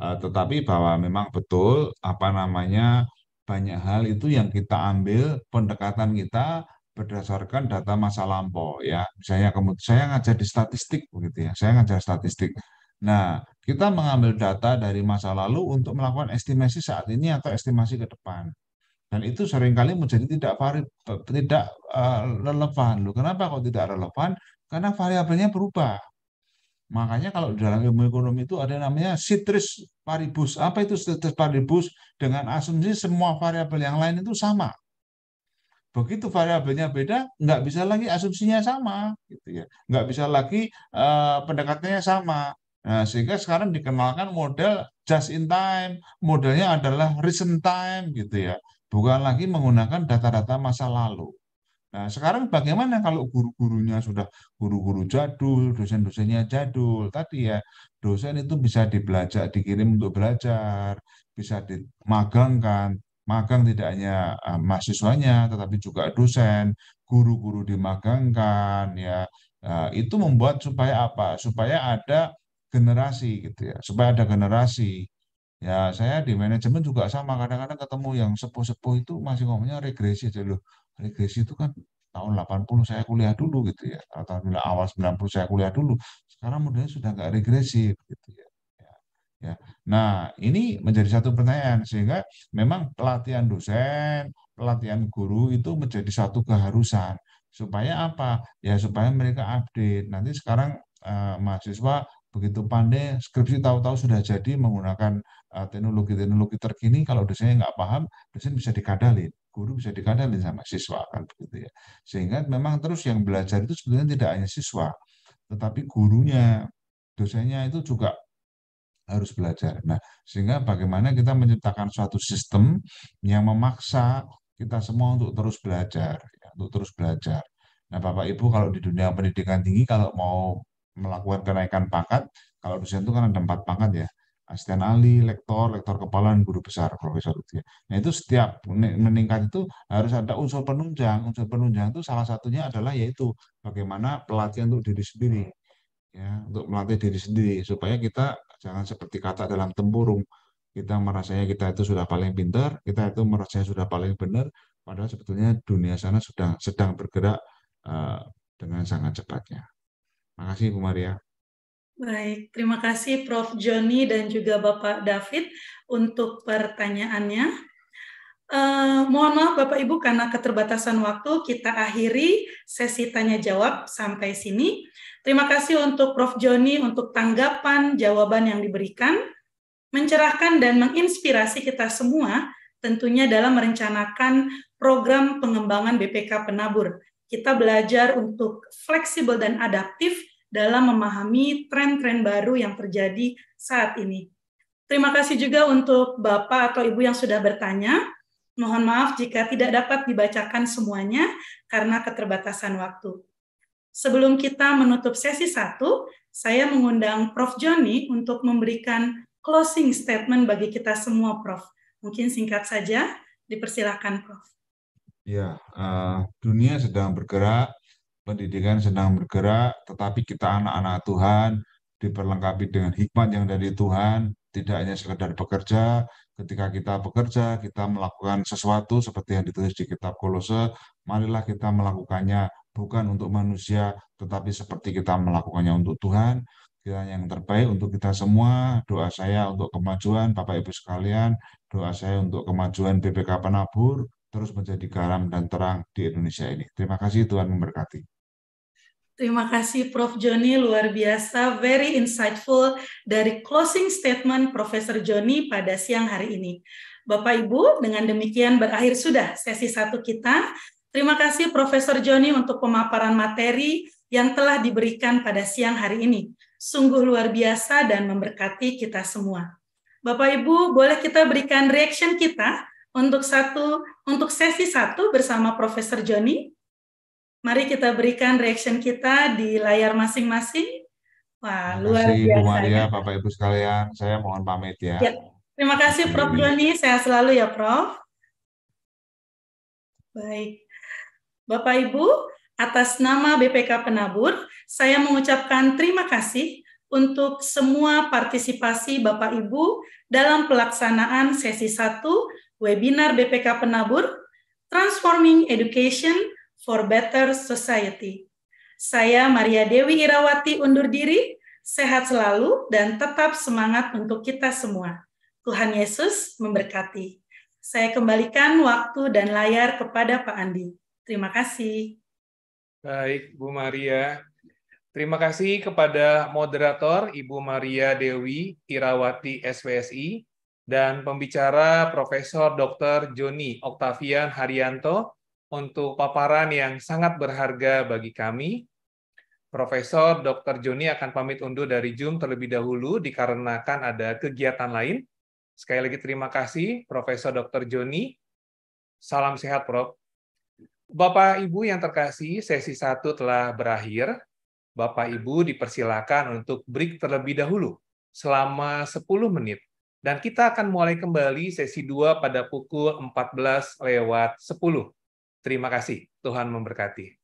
Eh, tetapi bahwa memang betul apa namanya banyak hal itu yang kita ambil pendekatan kita berdasarkan data masa lampau ya. Misalnya saya ngajar di statistik begitu ya. Saya ngajar statistik. Nah, kita mengambil data dari masa lalu untuk melakukan estimasi saat ini atau estimasi ke depan. Dan itu seringkali menjadi tidak vari, tidak uh, relevan. Loh, kenapa kok tidak relevan? Karena variabelnya berubah. Makanya kalau dalam ilmu ekonomi itu ada namanya citrus paribus. Apa itu citrus paribus? Dengan asumsi semua variabel yang lain itu sama. Begitu variabelnya beda, nggak bisa lagi asumsinya sama, gitu ya. Nggak bisa lagi uh, pendekatannya sama. Nah, sehingga sekarang dikenalkan model just in time, modelnya adalah recent time, gitu ya. Bukan lagi menggunakan data-data masa lalu. Nah, sekarang bagaimana kalau guru-gurunya sudah guru-guru jadul, dosen-dosennya jadul? Tadi ya, dosen itu bisa dibelajar, dikirim untuk belajar, bisa dimagangkan. Magang tidak hanya uh, mahasiswanya, tetapi juga dosen, guru-guru dimagangkan ya. uh, itu membuat supaya apa? Supaya ada generasi gitu ya, supaya ada generasi. Ya, saya di manajemen juga sama, kadang-kadang ketemu yang sepuh-sepuh itu masih ngomongnya regresi aja loh regresi itu kan tahun 80 saya kuliah dulu gitu ya atau bila awal 90 saya kuliah dulu sekarang modelnya sudah nggak regresi gitu ya. ya. ya nah ini menjadi satu pertanyaan sehingga memang pelatihan dosen pelatihan guru itu menjadi satu keharusan supaya apa ya supaya mereka update nanti sekarang eh, mahasiswa begitu pandai skripsi tahu-tahu sudah jadi menggunakan eh, teknologi-teknologi teknologi -teknologi terkini kalau dosennya nggak paham dosen bisa dikadalin guru bisa dikandalkan sama siswa kan begitu ya. Sehingga memang terus yang belajar itu sebenarnya tidak hanya siswa, tetapi gurunya, dosennya itu juga harus belajar. Nah, sehingga bagaimana kita menciptakan suatu sistem yang memaksa kita semua untuk terus belajar, ya, untuk terus belajar. Nah, Bapak Ibu kalau di dunia pendidikan tinggi kalau mau melakukan kenaikan pangkat, kalau dosen itu kan ada empat pangkat ya, asisten ahli, lektor, lektor kepala, dan guru besar, profesor itu Nah itu setiap meningkat itu harus ada unsur penunjang. Unsur penunjang itu salah satunya adalah yaitu bagaimana pelatihan untuk diri sendiri, ya untuk melatih diri sendiri supaya kita jangan seperti kata dalam tempurung kita merasanya kita itu sudah paling pintar, kita itu merasanya sudah paling benar, padahal sebetulnya dunia sana sudah sedang bergerak uh, dengan sangat cepatnya. Makasih Bu Maria. Baik, terima kasih Prof. Joni dan juga Bapak David untuk pertanyaannya. Uh, mohon maaf Bapak Ibu karena keterbatasan waktu kita akhiri sesi tanya jawab sampai sini. Terima kasih untuk Prof. Joni untuk tanggapan jawaban yang diberikan, mencerahkan dan menginspirasi kita semua tentunya dalam merencanakan program pengembangan BPK Penabur. Kita belajar untuk fleksibel dan adaptif dalam memahami tren-tren baru yang terjadi saat ini. Terima kasih juga untuk Bapak atau Ibu yang sudah bertanya. Mohon maaf jika tidak dapat dibacakan semuanya karena keterbatasan waktu. Sebelum kita menutup sesi satu, saya mengundang Prof. Joni untuk memberikan closing statement bagi kita semua, Prof. Mungkin singkat saja, Dipersilakan, Prof. Ya, uh, dunia sedang bergerak pendidikan sedang bergerak, tetapi kita anak-anak Tuhan diperlengkapi dengan hikmat yang dari Tuhan, tidak hanya sekedar bekerja, ketika kita bekerja, kita melakukan sesuatu seperti yang ditulis di kitab kolose, marilah kita melakukannya bukan untuk manusia, tetapi seperti kita melakukannya untuk Tuhan, kiranya yang terbaik untuk kita semua, doa saya untuk kemajuan Bapak Ibu sekalian, doa saya untuk kemajuan BPK Penabur, terus menjadi garam dan terang di Indonesia ini. Terima kasih Tuhan memberkati. Terima kasih Prof. Joni, luar biasa, very insightful dari closing statement Profesor Joni pada siang hari ini. Bapak Ibu, dengan demikian berakhir sudah sesi satu kita. Terima kasih Profesor Joni untuk pemaparan materi yang telah diberikan pada siang hari ini. Sungguh luar biasa dan memberkati kita semua. Bapak Ibu, boleh kita berikan reaction kita untuk satu untuk sesi satu bersama Profesor Joni? Mari kita berikan reaction kita di layar masing-masing. Wah, terima kasih, Bu Maria, Bapak Ibu sekalian, saya mohon pamit ya. ya. Terima kasih Prof Joni. saya selalu ya Prof. Baik. Bapak Ibu, atas nama BPK Penabur, saya mengucapkan terima kasih untuk semua partisipasi Bapak Ibu dalam pelaksanaan sesi 1 webinar BPK Penabur Transforming Education for Better Society. Saya Maria Dewi Irawati undur diri, sehat selalu dan tetap semangat untuk kita semua. Tuhan Yesus memberkati. Saya kembalikan waktu dan layar kepada Pak Andi. Terima kasih. Baik, Bu Maria. Terima kasih kepada moderator Ibu Maria Dewi Irawati SPSI dan pembicara Profesor Dr. Joni Oktavian Haryanto untuk paparan yang sangat berharga bagi kami. Profesor Dr. Joni akan pamit undur dari Zoom terlebih dahulu dikarenakan ada kegiatan lain. Sekali lagi terima kasih Profesor Dr. Joni. Salam sehat, Prof. Bapak Ibu yang terkasih, sesi 1 telah berakhir. Bapak Ibu dipersilakan untuk break terlebih dahulu selama 10 menit dan kita akan mulai kembali sesi 2 pada pukul 14 lewat 10. Terima kasih. Tuhan memberkati.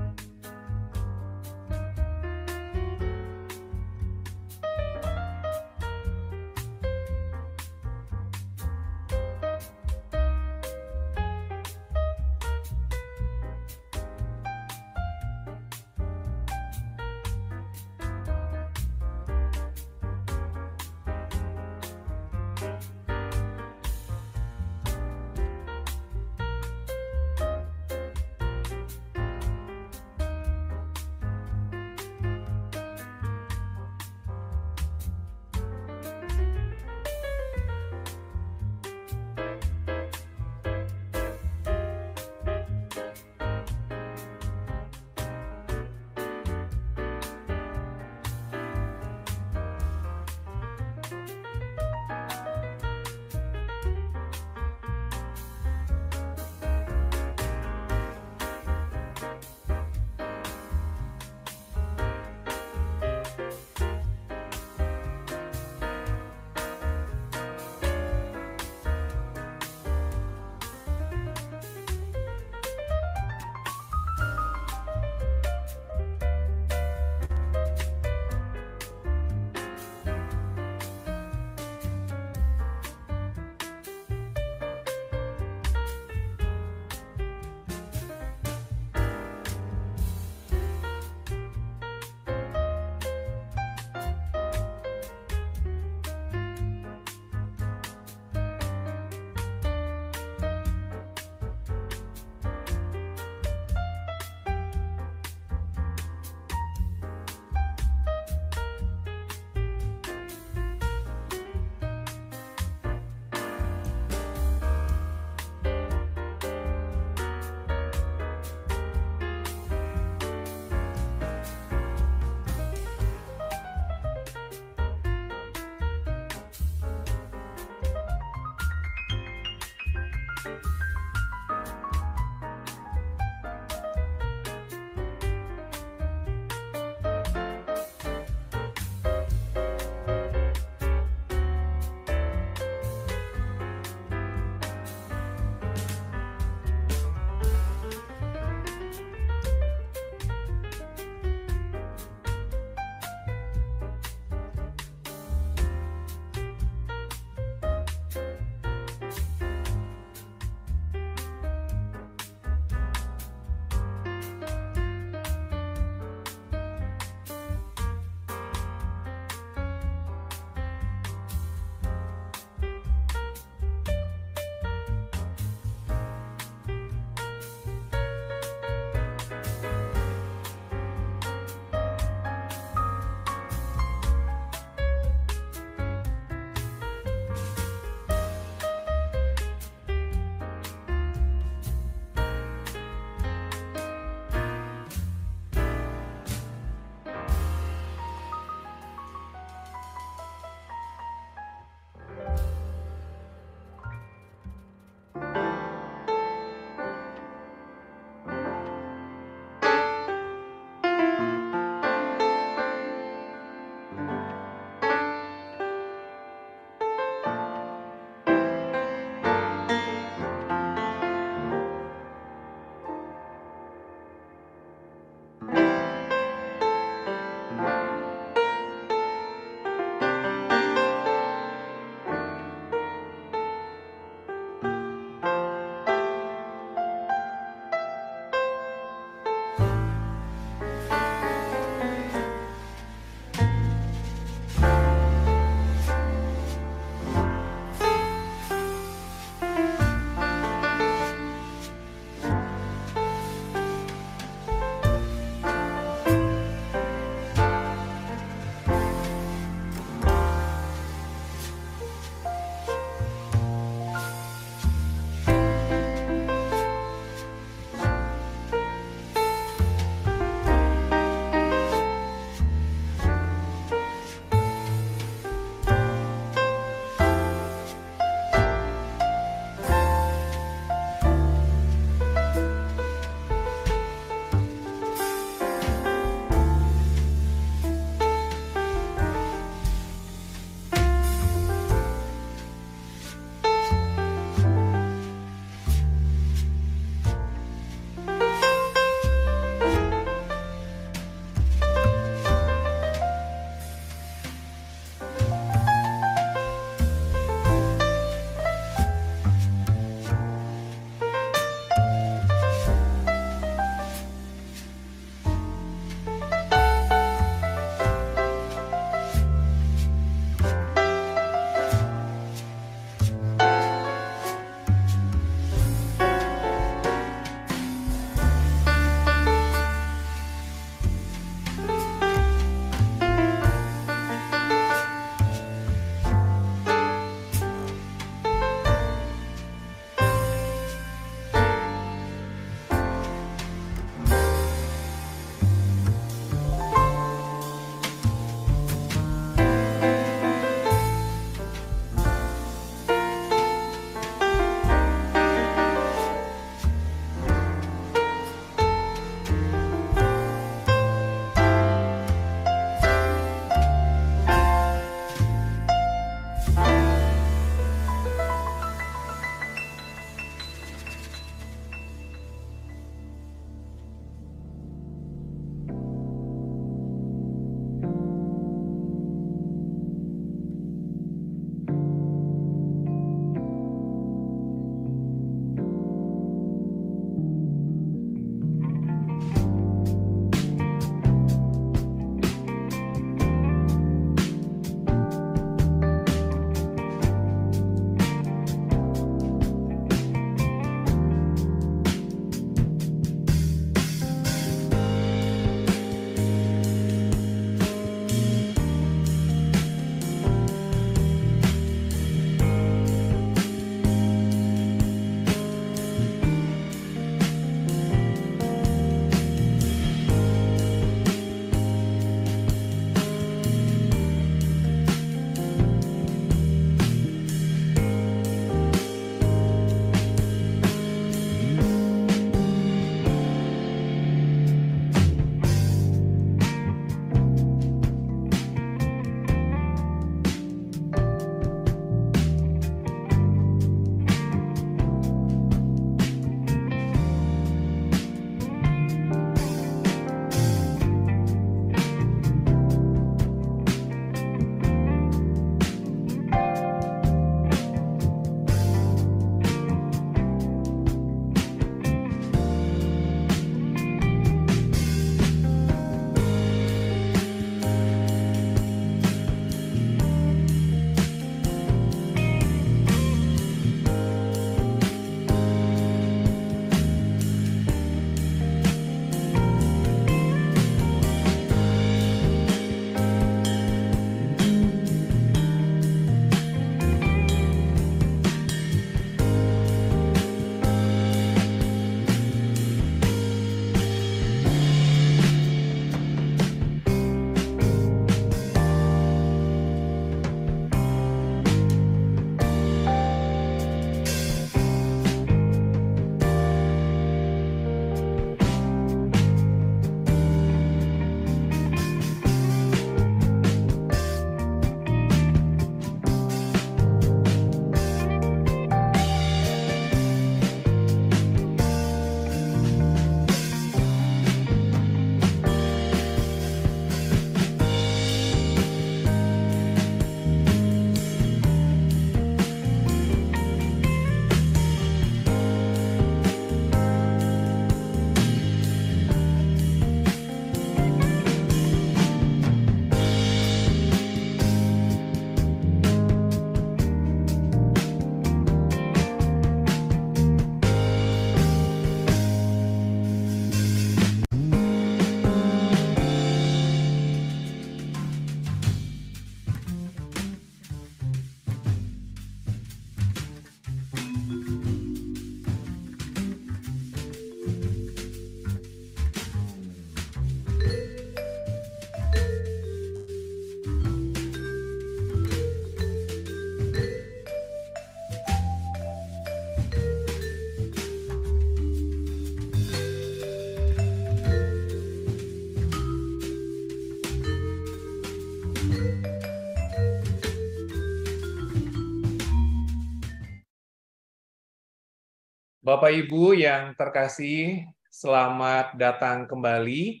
Bapak Ibu yang terkasih, selamat datang kembali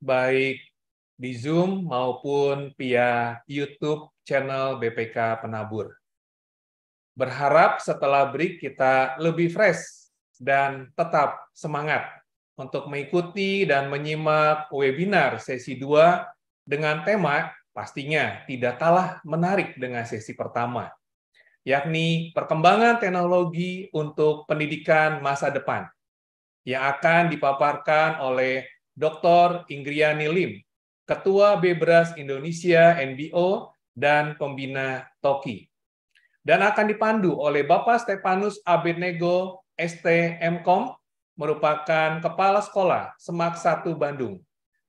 baik di Zoom maupun via YouTube channel BPK Penabur. Berharap setelah break kita lebih fresh dan tetap semangat untuk mengikuti dan menyimak webinar sesi 2 dengan tema pastinya tidak kalah menarik dengan sesi pertama yakni perkembangan teknologi untuk pendidikan masa depan yang akan dipaparkan oleh Dr. Ingriani Lim, Ketua Bebras Indonesia NBO dan Pembina Toki. Dan akan dipandu oleh Bapak Stepanus Abednego, STMKOM, merupakan Kepala Sekolah Semak 1 Bandung.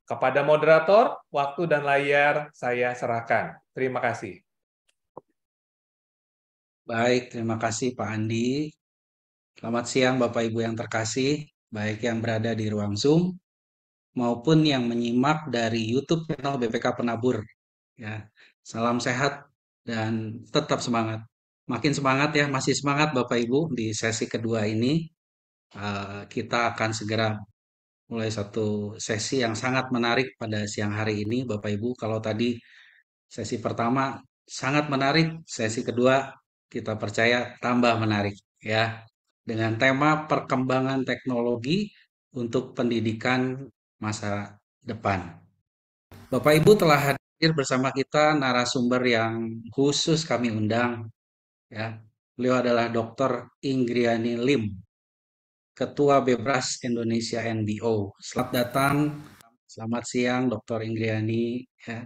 Kepada moderator, waktu dan layar saya serahkan. Terima kasih. Baik, terima kasih Pak Andi. Selamat siang Bapak Ibu yang terkasih, baik yang berada di ruang Zoom maupun yang menyimak dari YouTube channel BPK Penabur. Ya, salam sehat dan tetap semangat. Makin semangat ya, masih semangat Bapak Ibu di sesi kedua ini. Eh, kita akan segera mulai satu sesi yang sangat menarik pada siang hari ini Bapak Ibu. Kalau tadi sesi pertama sangat menarik, sesi kedua kita percaya tambah menarik ya dengan tema perkembangan teknologi untuk pendidikan masa depan. Bapak Ibu telah hadir bersama kita narasumber yang khusus kami undang ya. Beliau adalah Dr. Ingriani Lim, Ketua Bebras Indonesia NBO. Selamat datang, selamat siang Dr. Ingriani ya.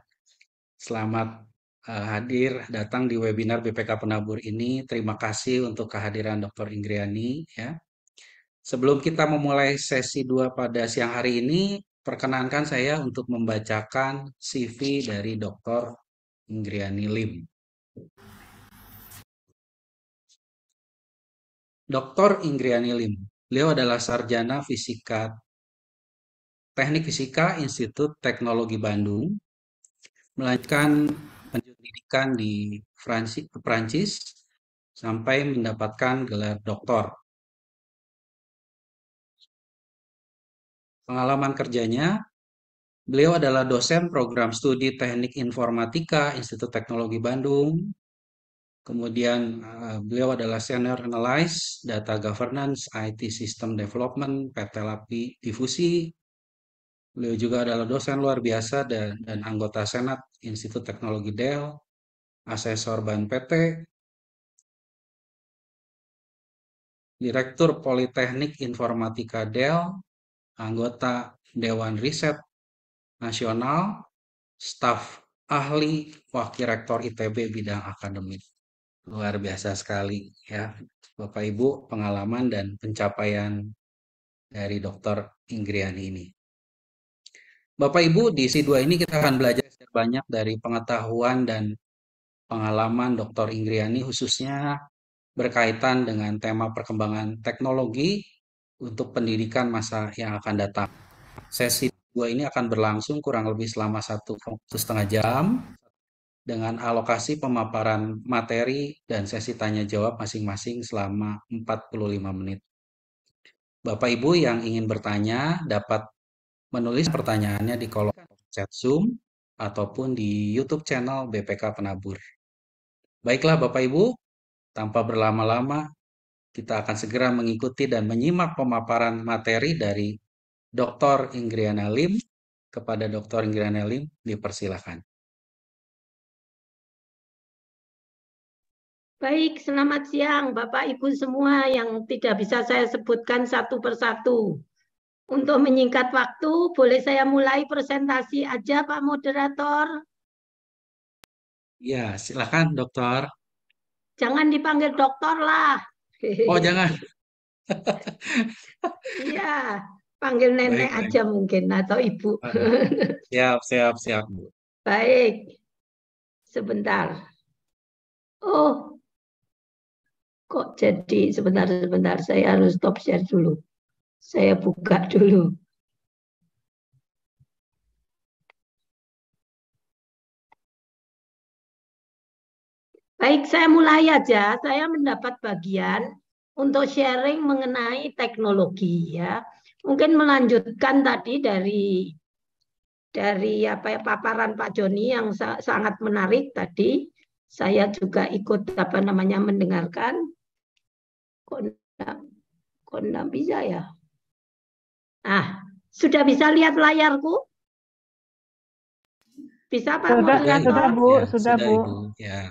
Selamat Eh, hadir datang di webinar BPK Penabur ini. Terima kasih untuk kehadiran Dr. ingriani ya. Sebelum kita memulai sesi 2 pada siang hari ini, perkenankan saya untuk membacakan CV dari Dr. ingriani Lim. Dr. ingriani Lim, beliau adalah sarjana fisika Teknik Fisika Institut Teknologi Bandung, melanjutkan pendidikan di Perancis sampai mendapatkan gelar doktor. Pengalaman kerjanya, beliau adalah dosen program studi Teknik Informatika Institut Teknologi Bandung. Kemudian eh, beliau adalah senior analyst data governance IT system development PT LAPI Difusi Beliau juga adalah dosen luar biasa dan, dan anggota Senat Institut Teknologi Dell, asesor BAN PT, Direktur Politeknik Informatika Dell, anggota Dewan Riset Nasional, staf ahli wakil rektor ITB bidang akademik. Luar biasa sekali ya Bapak Ibu pengalaman dan pencapaian dari Dr. Ingriani ini. Bapak Ibu, di C2 ini kita akan belajar banyak dari pengetahuan dan pengalaman Dr. Ingriani khususnya berkaitan dengan tema perkembangan teknologi untuk pendidikan masa yang akan datang. Sesi 2 ini akan berlangsung kurang lebih selama satu setengah jam dengan alokasi pemaparan materi dan sesi tanya jawab masing-masing selama 45 menit. Bapak Ibu yang ingin bertanya dapat menulis pertanyaannya di kolom chat Zoom ataupun di YouTube channel BPK Penabur. Baiklah Bapak Ibu, tanpa berlama-lama kita akan segera mengikuti dan menyimak pemaparan materi dari Dr. Ingriana Lim kepada Dr. Ingriana Lim dipersilakan. Baik, selamat siang Bapak Ibu semua yang tidak bisa saya sebutkan satu persatu. Untuk menyingkat waktu, boleh saya mulai presentasi aja Pak Moderator? Ya, silakan dokter. Jangan dipanggil dokter lah. Oh, jangan. Iya, panggil nenek baik, aja baik. mungkin atau ibu. siap, siap, siap, Bu. Baik. Sebentar. Oh. Kok jadi sebentar sebentar saya harus stop share dulu. Saya buka dulu. Baik, saya mulai aja. Saya mendapat bagian untuk sharing mengenai teknologi ya. Mungkin melanjutkan tadi dari dari apa ya paparan Pak Joni yang sa sangat menarik tadi. Saya juga ikut apa namanya mendengarkan. Kok enggak, bisa ya? Ah, sudah bisa lihat layarku? Bisa Pak? Sudah, sudah, sudah Bu, ya, sudah, Bu. Ya.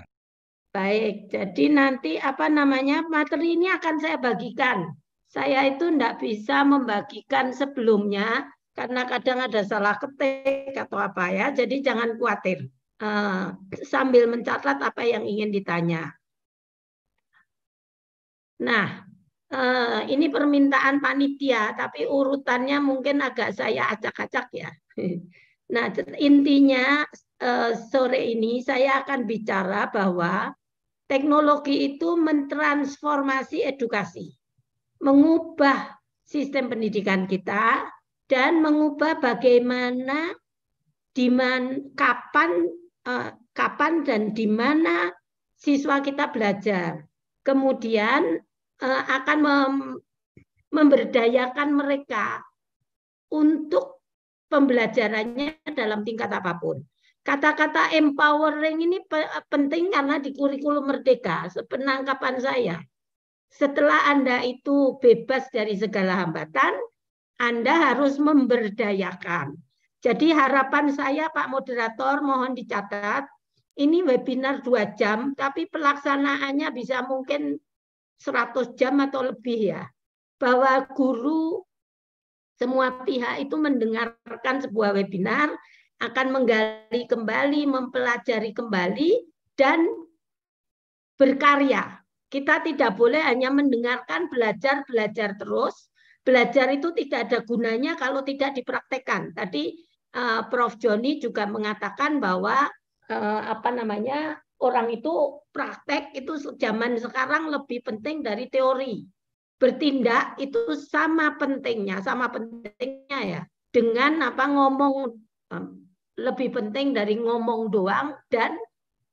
Baik, jadi nanti apa namanya materi ini akan saya bagikan. Saya itu tidak bisa membagikan sebelumnya karena kadang ada salah ketik atau apa ya. Jadi jangan khawatir. Uh, sambil mencatat apa yang ingin ditanya. Nah, Uh, ini permintaan panitia, tapi urutannya mungkin agak saya acak-acak ya. Nah, intinya uh, sore ini saya akan bicara bahwa teknologi itu mentransformasi edukasi, mengubah sistem pendidikan kita dan mengubah bagaimana di kapan uh, kapan dan di mana siswa kita belajar. Kemudian Eh, akan mem memberdayakan mereka untuk pembelajarannya dalam tingkat apapun. Kata-kata empowering ini penting karena di kurikulum merdeka, penangkapan saya. Setelah Anda itu bebas dari segala hambatan, Anda harus memberdayakan. Jadi harapan saya Pak Moderator mohon dicatat, ini webinar dua jam, tapi pelaksanaannya bisa mungkin 100 jam atau lebih ya, bahwa guru semua pihak itu mendengarkan sebuah webinar akan menggali kembali, mempelajari kembali dan berkarya. Kita tidak boleh hanya mendengarkan belajar belajar terus. Belajar itu tidak ada gunanya kalau tidak dipraktekkan. Tadi eh, Prof. Joni juga mengatakan bahwa eh, apa namanya orang itu praktek itu zaman sekarang lebih penting dari teori. Bertindak itu sama pentingnya, sama pentingnya ya dengan apa ngomong lebih penting dari ngomong doang dan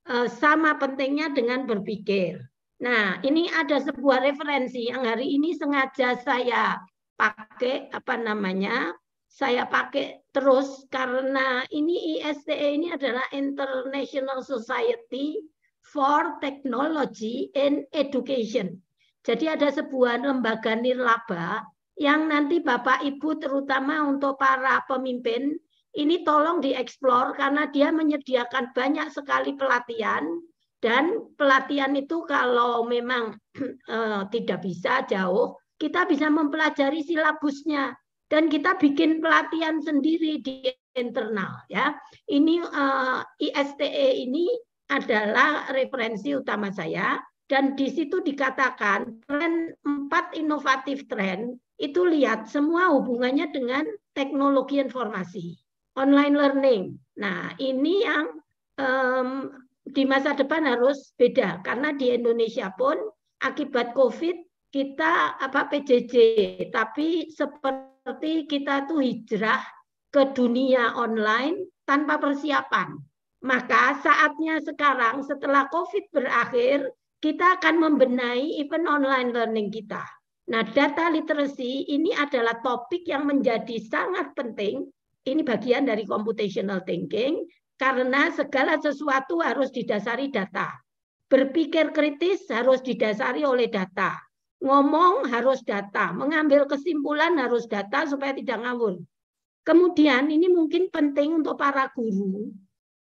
eh, sama pentingnya dengan berpikir. Nah, ini ada sebuah referensi yang hari ini sengaja saya pakai apa namanya? Saya pakai Terus karena ini ISTE ini adalah International Society for Technology and Education. Jadi ada sebuah lembaga nirlaba yang nanti Bapak Ibu terutama untuk para pemimpin ini tolong dieksplor karena dia menyediakan banyak sekali pelatihan dan pelatihan itu kalau memang eh, tidak bisa jauh kita bisa mempelajari silabusnya dan kita bikin pelatihan sendiri di internal ya. Ini uh, eh, ISTE ini adalah referensi utama saya dan di situ dikatakan tren empat inovatif tren itu lihat semua hubungannya dengan teknologi informasi, online learning. Nah, ini yang um, di masa depan harus beda karena di Indonesia pun akibat Covid kita apa PJJ tapi seperti seperti kita tuh hijrah ke dunia online tanpa persiapan. Maka saatnya sekarang setelah COVID berakhir, kita akan membenahi event online learning kita. Nah, data literacy ini adalah topik yang menjadi sangat penting. Ini bagian dari computational thinking karena segala sesuatu harus didasari data. Berpikir kritis harus didasari oleh data ngomong harus data, mengambil kesimpulan harus data supaya tidak ngawur. Kemudian ini mungkin penting untuk para guru,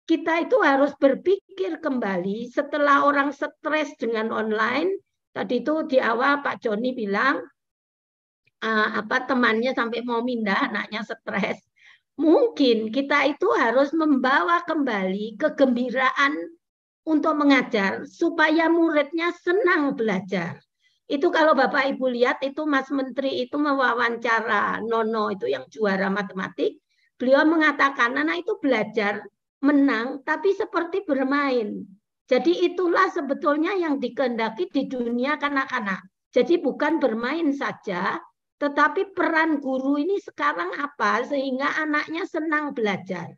kita itu harus berpikir kembali setelah orang stres dengan online. Tadi itu di awal Pak Joni bilang eh, apa temannya sampai mau pindah anaknya stres. Mungkin kita itu harus membawa kembali kegembiraan untuk mengajar supaya muridnya senang belajar itu kalau Bapak Ibu lihat itu Mas Menteri itu mewawancara Nono itu yang juara matematik. Beliau mengatakan anak itu belajar menang tapi seperti bermain. Jadi itulah sebetulnya yang dikehendaki di dunia kanak-kanak. Jadi bukan bermain saja, tetapi peran guru ini sekarang apa sehingga anaknya senang belajar.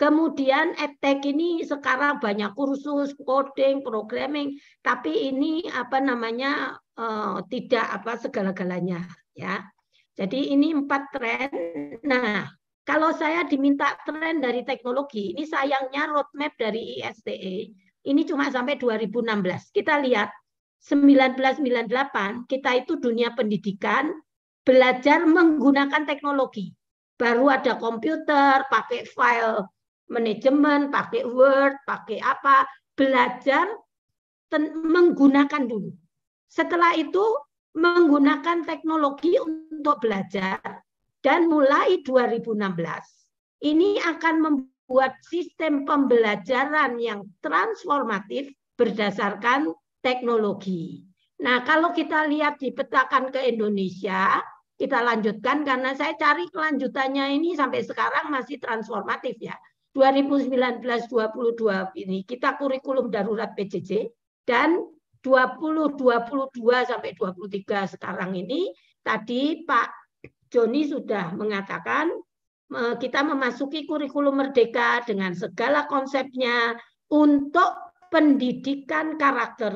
Kemudian edtech ini sekarang banyak kursus coding, programming, tapi ini apa namanya Eh, tidak apa segala-galanya ya. Jadi ini empat tren. Nah, kalau saya diminta tren dari teknologi, ini sayangnya roadmap dari ISTE ini cuma sampai 2016. Kita lihat 1998 kita itu dunia pendidikan belajar menggunakan teknologi. Baru ada komputer, pakai file manajemen, pakai Word, pakai apa, belajar menggunakan dulu. Setelah itu menggunakan teknologi untuk belajar dan mulai 2016 ini akan membuat sistem pembelajaran yang transformatif berdasarkan teknologi. Nah, kalau kita lihat di petakan ke Indonesia, kita lanjutkan karena saya cari kelanjutannya ini sampai sekarang masih transformatif ya. 2019-2022 ini kita kurikulum darurat PJJ dan 2022 sampai 23 sekarang ini tadi Pak Joni sudah mengatakan e, kita memasuki kurikulum merdeka dengan segala konsepnya untuk pendidikan karakter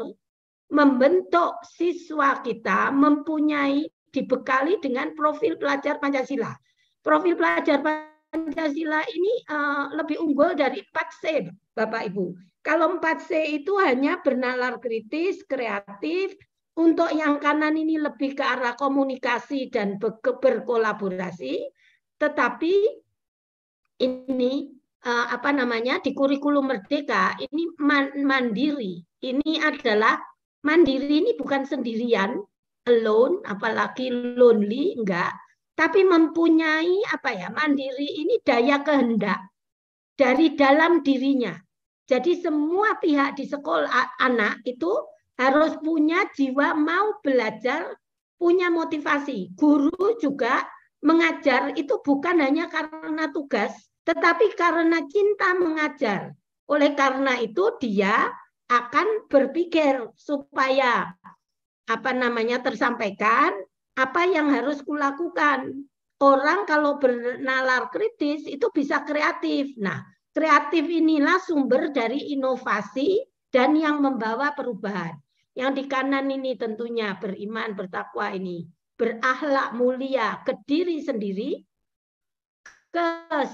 membentuk siswa kita mempunyai dibekali dengan profil pelajar Pancasila. Profil pelajar Pancasila ini e, lebih unggul dari Pak c Bapak Ibu. Kalau 4C itu hanya bernalar kritis, kreatif, untuk yang kanan ini lebih ke arah komunikasi dan berkolaborasi, tetapi ini eh, apa namanya di kurikulum merdeka ini mandiri. Ini adalah mandiri ini bukan sendirian, alone, apalagi lonely, enggak, tapi mempunyai apa ya mandiri ini daya kehendak dari dalam dirinya. Jadi semua pihak di sekolah anak itu harus punya jiwa mau belajar, punya motivasi. Guru juga mengajar itu bukan hanya karena tugas, tetapi karena cinta mengajar. Oleh karena itu dia akan berpikir supaya apa namanya tersampaikan apa yang harus kulakukan. Orang kalau bernalar kritis itu bisa kreatif. Nah, Kreatif inilah sumber dari inovasi dan yang membawa perubahan. Yang di kanan ini tentunya beriman, bertakwa ini. berahlak mulia ke diri sendiri, ke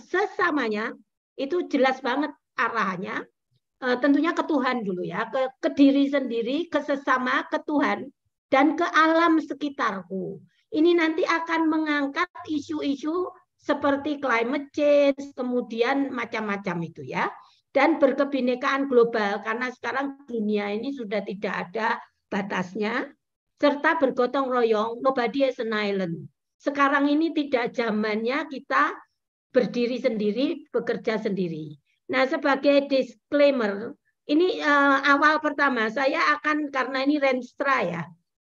sesamanya, itu jelas banget arahnya. E, tentunya ke Tuhan dulu ya, ke, ke diri sendiri, ke sesama, ke Tuhan, dan ke alam sekitarku. Ini nanti akan mengangkat isu-isu seperti climate change, kemudian macam-macam itu ya. Dan berkebinekaan global karena sekarang dunia ini sudah tidak ada batasnya serta bergotong royong nobody is an island. Sekarang ini tidak zamannya kita berdiri sendiri, bekerja sendiri. Nah, sebagai disclaimer, ini uh, awal pertama saya akan karena ini renstra ya.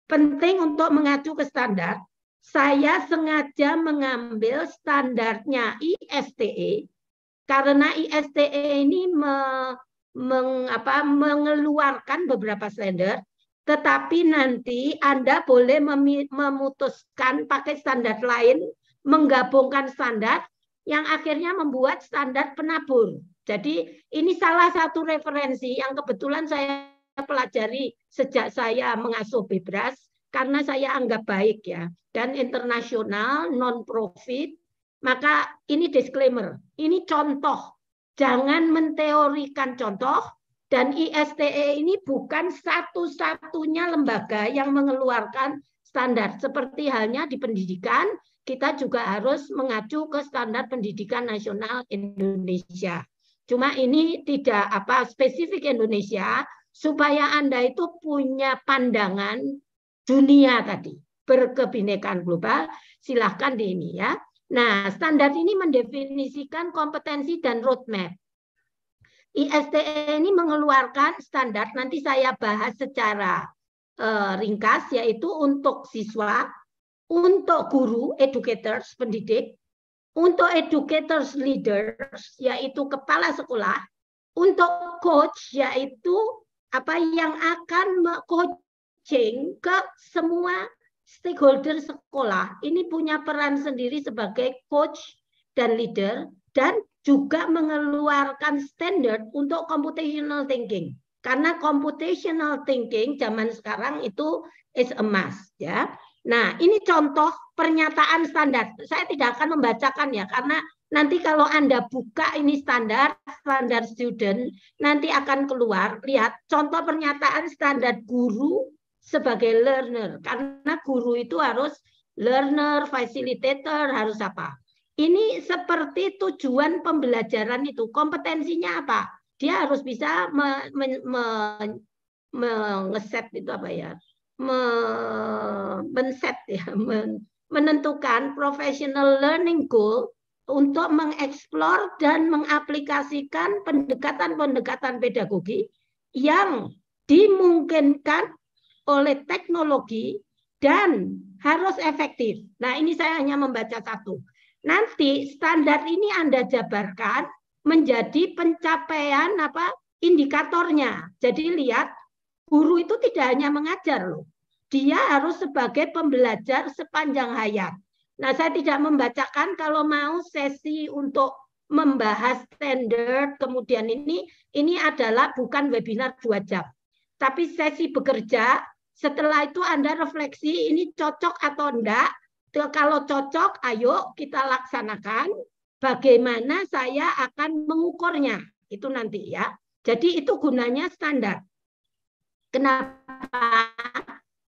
Penting untuk mengacu ke standar saya sengaja mengambil standarnya ISTE karena ISTE ini me, meng, apa, mengeluarkan beberapa standar, tetapi nanti Anda boleh memutuskan pakai standar lain, menggabungkan standar yang akhirnya membuat standar penabur. Jadi ini salah satu referensi yang kebetulan saya pelajari sejak saya mengasuh Bebras karena saya anggap baik ya dan internasional non profit maka ini disclaimer ini contoh jangan menteorikan contoh dan ISTE ini bukan satu-satunya lembaga yang mengeluarkan standar seperti halnya di pendidikan kita juga harus mengacu ke standar pendidikan nasional Indonesia cuma ini tidak apa spesifik Indonesia supaya Anda itu punya pandangan dunia tadi, berkebinekaan global, silahkan di ini ya. Nah, standar ini mendefinisikan kompetensi dan roadmap. ISTE ini mengeluarkan standar, nanti saya bahas secara uh, ringkas, yaitu untuk siswa, untuk guru, educators, pendidik, untuk educators leaders, yaitu kepala sekolah, untuk coach, yaitu apa yang akan coach coaching ke semua stakeholder sekolah ini punya peran sendiri sebagai coach dan leader dan juga mengeluarkan standar untuk computational thinking karena computational thinking zaman sekarang itu is a must ya. Nah, ini contoh pernyataan standar. Saya tidak akan membacakan ya karena nanti kalau Anda buka ini standar standar student nanti akan keluar lihat contoh pernyataan standar guru sebagai learner karena guru itu harus learner facilitator harus apa ini seperti tujuan pembelajaran itu kompetensinya apa dia harus bisa me, me, me, itu apa ya me, menset ya men, menentukan professional learning goal untuk mengeksplor dan mengaplikasikan pendekatan-pendekatan pedagogi yang dimungkinkan oleh teknologi dan harus efektif. Nah, ini saya hanya membaca satu. Nanti standar ini Anda jabarkan menjadi pencapaian apa indikatornya. Jadi lihat guru itu tidak hanya mengajar loh. Dia harus sebagai pembelajar sepanjang hayat. Nah, saya tidak membacakan kalau mau sesi untuk membahas standar kemudian ini ini adalah bukan webinar dua jam. Tapi sesi bekerja setelah itu Anda refleksi ini cocok atau enggak. Kalau cocok, ayo kita laksanakan. Bagaimana saya akan mengukurnya? Itu nanti ya. Jadi itu gunanya standar. Kenapa?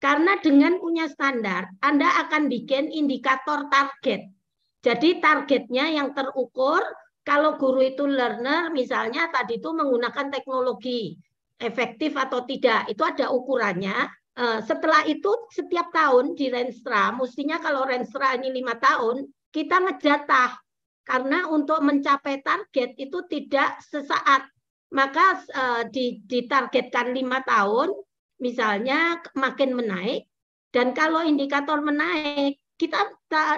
Karena dengan punya standar, Anda akan bikin indikator target. Jadi targetnya yang terukur, kalau guru itu learner, misalnya tadi itu menggunakan teknologi, efektif atau tidak, itu ada ukurannya. Eh, setelah itu setiap tahun di Renstra, mestinya kalau Renstra ini lima tahun, kita ngejatah karena untuk mencapai target itu tidak sesaat. Maka eh, ditargetkan lima tahun, misalnya makin menaik, dan kalau indikator menaik, kita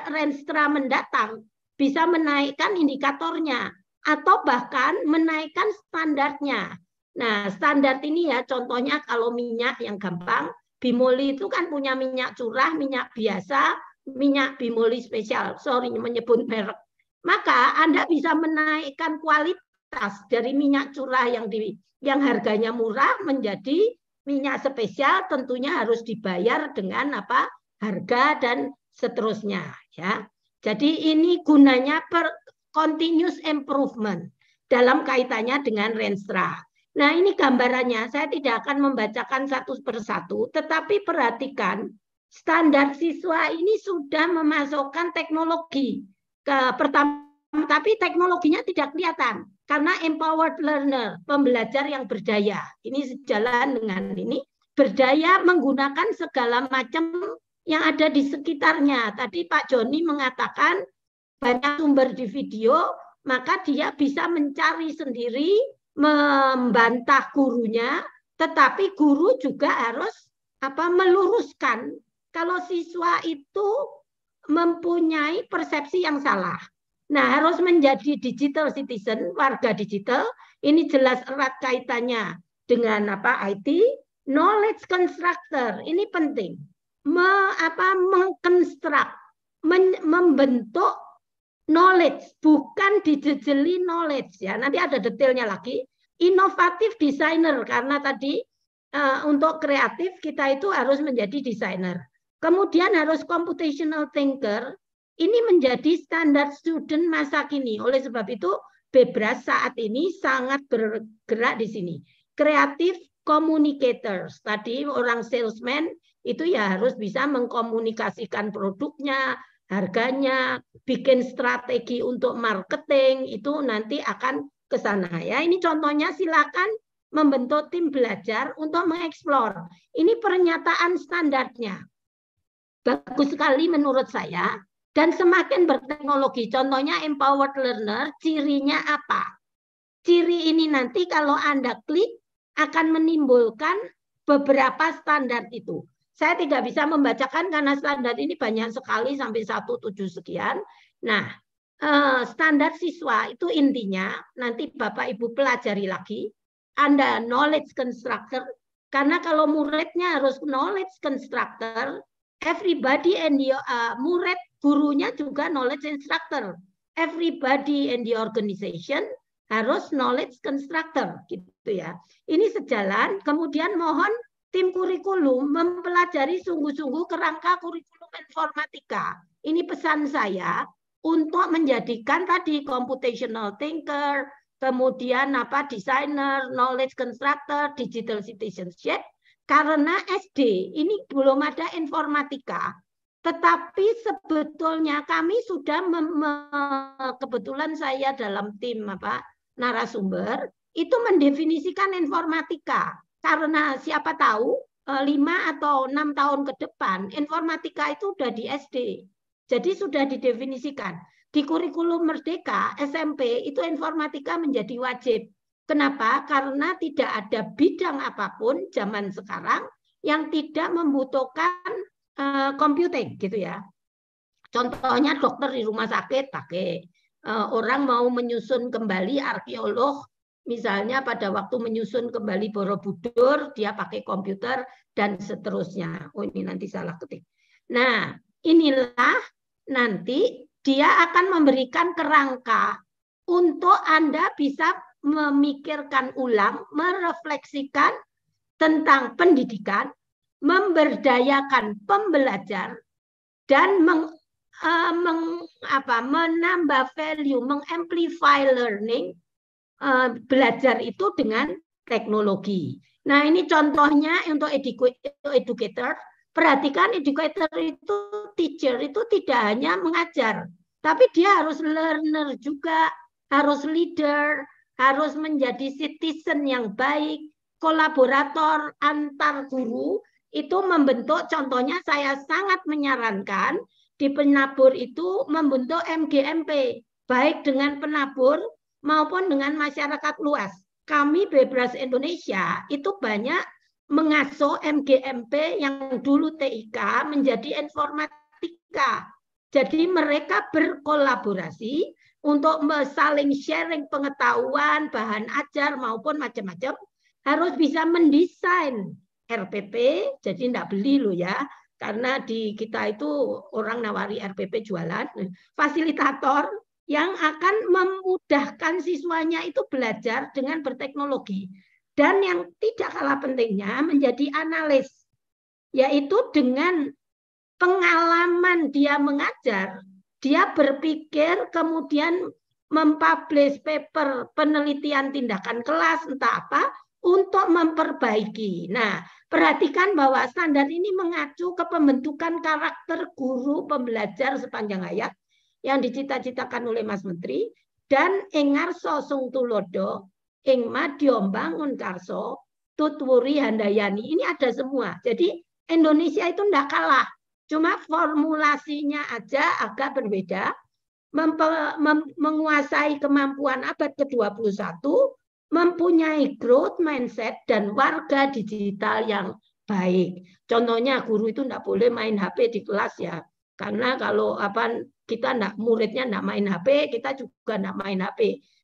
Renstra mendatang bisa menaikkan indikatornya atau bahkan menaikkan standarnya. Nah, standar ini ya contohnya kalau minyak yang gampang bimoli itu kan punya minyak curah, minyak biasa, minyak bimoli spesial. Sorry menyebut merek. Maka Anda bisa menaikkan kualitas dari minyak curah yang di yang harganya murah menjadi minyak spesial tentunya harus dibayar dengan apa? harga dan seterusnya ya. Jadi ini gunanya per continuous improvement dalam kaitannya dengan Renstra. Nah, ini gambarannya. Saya tidak akan membacakan satu persatu, tetapi perhatikan standar siswa ini sudah memasukkan teknologi ke pertama tapi teknologinya tidak kelihatan karena empowered learner, pembelajar yang berdaya. Ini sejalan dengan ini, berdaya menggunakan segala macam yang ada di sekitarnya. Tadi Pak Joni mengatakan banyak sumber di video, maka dia bisa mencari sendiri membantah gurunya, tetapi guru juga harus apa meluruskan kalau siswa itu mempunyai persepsi yang salah. Nah, harus menjadi digital citizen, warga digital. Ini jelas erat kaitannya dengan apa IT, knowledge constructor. Ini penting. Me, apa mengkonstruk, men, membentuk knowledge, bukan dijejeli knowledge ya. Nanti ada detailnya lagi. Inovatif designer karena tadi uh, untuk kreatif kita itu harus menjadi designer Kemudian harus computational thinker. Ini menjadi standar student masa kini. Oleh sebab itu Bebras saat ini sangat bergerak di sini. Kreatif communicator Tadi orang salesman itu ya harus bisa mengkomunikasikan produknya, harganya, bikin strategi untuk marketing itu nanti akan ke sana ya. Ini contohnya silakan membentuk tim belajar untuk mengeksplor. Ini pernyataan standarnya. Bagus sekali menurut saya dan semakin berteknologi. Contohnya empowered learner, cirinya apa? Ciri ini nanti kalau Anda klik akan menimbulkan beberapa standar itu. Saya tidak bisa membacakan karena standar ini banyak sekali sampai 17 sekian. Nah, eh, standar siswa itu intinya nanti Bapak Ibu pelajari lagi. Anda knowledge constructor karena kalau muridnya harus knowledge constructor, everybody and your uh, murid gurunya juga knowledge instructor. Everybody and the organization harus knowledge constructor gitu ya. Ini sejalan. Kemudian mohon tim kurikulum mempelajari sungguh-sungguh kerangka kurikulum informatika. Ini pesan saya untuk menjadikan tadi computational thinker, kemudian apa designer, knowledge constructor, digital citizenship karena SD ini belum ada informatika. Tetapi sebetulnya kami sudah kebetulan saya dalam tim apa narasumber itu mendefinisikan informatika karena siapa tahu eh, lima atau enam tahun ke depan informatika itu sudah di SD. Jadi sudah didefinisikan. Di kurikulum merdeka SMP itu informatika menjadi wajib. Kenapa? Karena tidak ada bidang apapun zaman sekarang yang tidak membutuhkan uh, computing gitu ya. Contohnya dokter di rumah sakit pakai, uh, orang mau menyusun kembali arkeolog misalnya pada waktu menyusun kembali Borobudur, dia pakai komputer, dan seterusnya. Oh ini nanti salah ketik. Nah, inilah nanti dia akan memberikan kerangka untuk Anda bisa memikirkan ulang, merefleksikan tentang pendidikan, memberdayakan pembelajar, dan meng, uh, meng, apa, menambah value, mengamplify learning Eh, belajar itu dengan teknologi. Nah, ini contohnya untuk educator. Perhatikan educator itu teacher itu tidak hanya mengajar, tapi dia harus learner juga, harus leader, harus menjadi citizen yang baik, kolaborator antar guru itu membentuk contohnya saya sangat menyarankan di penabur itu membentuk MGMP baik dengan penabur maupun dengan masyarakat luas. Kami Bebras Indonesia itu banyak mengasuh MGMP yang dulu TIK menjadi informatika. Jadi mereka berkolaborasi untuk saling sharing pengetahuan, bahan ajar maupun macam-macam harus bisa mendesain RPP, jadi tidak beli loh ya, karena di kita itu orang nawari RPP jualan, eh, fasilitator yang akan memudahkan siswanya itu belajar dengan berteknologi. Dan yang tidak kalah pentingnya menjadi analis, yaitu dengan pengalaman dia mengajar, dia berpikir kemudian mempublish paper penelitian tindakan kelas entah apa untuk memperbaiki. Nah, perhatikan bahwa standar ini mengacu ke pembentukan karakter guru pembelajar sepanjang hayat yang dicita-citakan oleh Mas Menteri dan engarso sung tulodo ing madiobangun karso tutwuri handayani ini ada semua. Jadi Indonesia itu tidak kalah, cuma formulasinya aja agak berbeda. Mempe, mem, menguasai kemampuan abad ke-21, mempunyai growth mindset dan warga digital yang baik. Contohnya guru itu tidak boleh main HP di kelas ya. Karena kalau apa kita ndak muridnya ndak main HP, kita juga ndak main HP.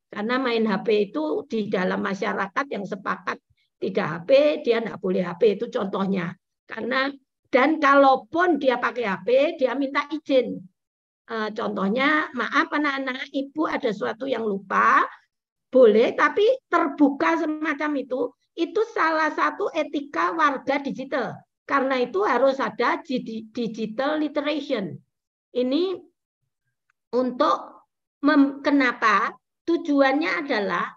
Karena main HP itu di dalam masyarakat yang sepakat tidak HP, dia tidak boleh HP, itu contohnya. Karena dan kalaupun dia pakai HP, dia minta izin. Eh, contohnya, maaf anak-anak, ibu ada sesuatu yang lupa, boleh, tapi terbuka semacam itu, itu salah satu etika warga digital. Karena itu harus ada digital literation. Ini untuk kenapa tujuannya adalah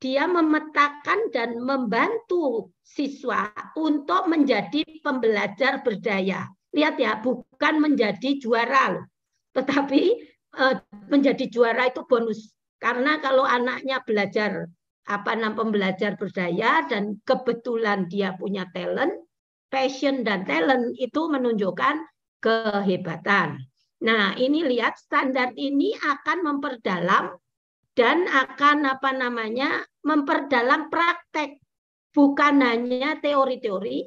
dia memetakan dan membantu siswa untuk menjadi pembelajar berdaya. Lihat ya, bukan menjadi juara Tetapi eh, menjadi juara itu bonus. Karena kalau anaknya belajar apa namanya pembelajar berdaya dan kebetulan dia punya talent, passion dan talent itu menunjukkan kehebatan. Nah, ini lihat standar ini akan memperdalam dan akan apa namanya? memperdalam praktek bukan hanya teori-teori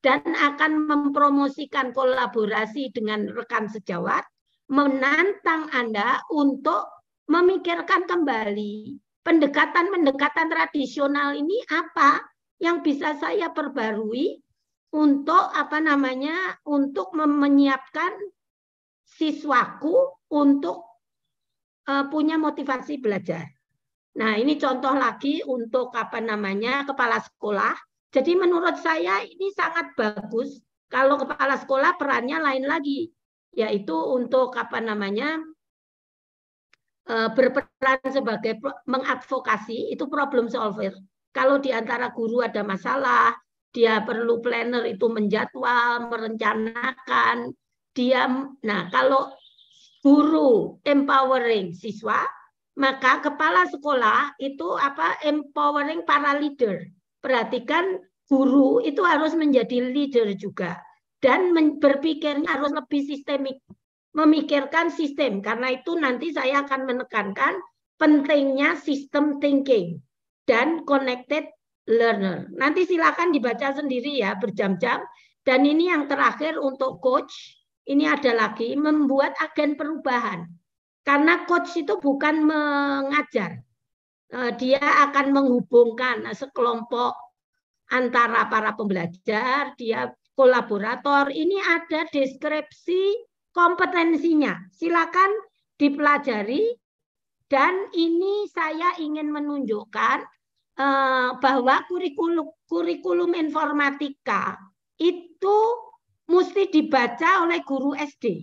dan akan mempromosikan kolaborasi dengan rekan sejawat, menantang Anda untuk memikirkan kembali pendekatan-pendekatan tradisional ini apa yang bisa saya perbarui untuk apa namanya untuk menyiapkan siswaku untuk uh, punya motivasi belajar. Nah, ini contoh lagi untuk apa namanya kepala sekolah. Jadi menurut saya ini sangat bagus kalau kepala sekolah perannya lain lagi, yaitu untuk apa namanya eh, berperan sebagai mengadvokasi itu problem solver. Kalau di antara guru ada masalah, dia perlu planner itu menjadwal, merencanakan, dia Nah, kalau guru empowering siswa, maka kepala sekolah itu apa empowering para leader. Perhatikan guru itu harus menjadi leader juga dan berpikirnya harus lebih sistemik, memikirkan sistem. Karena itu nanti saya akan menekankan pentingnya sistem thinking dan connected learner. Nanti silakan dibaca sendiri ya berjam-jam. Dan ini yang terakhir untuk coach, ini ada lagi membuat agen perubahan. Karena coach itu bukan mengajar. E, dia akan menghubungkan sekelompok antara para pembelajar, dia kolaborator. Ini ada deskripsi kompetensinya. Silakan dipelajari dan ini saya ingin menunjukkan Eh, bahwa kurikulum kurikulum informatika itu mesti dibaca oleh guru SD.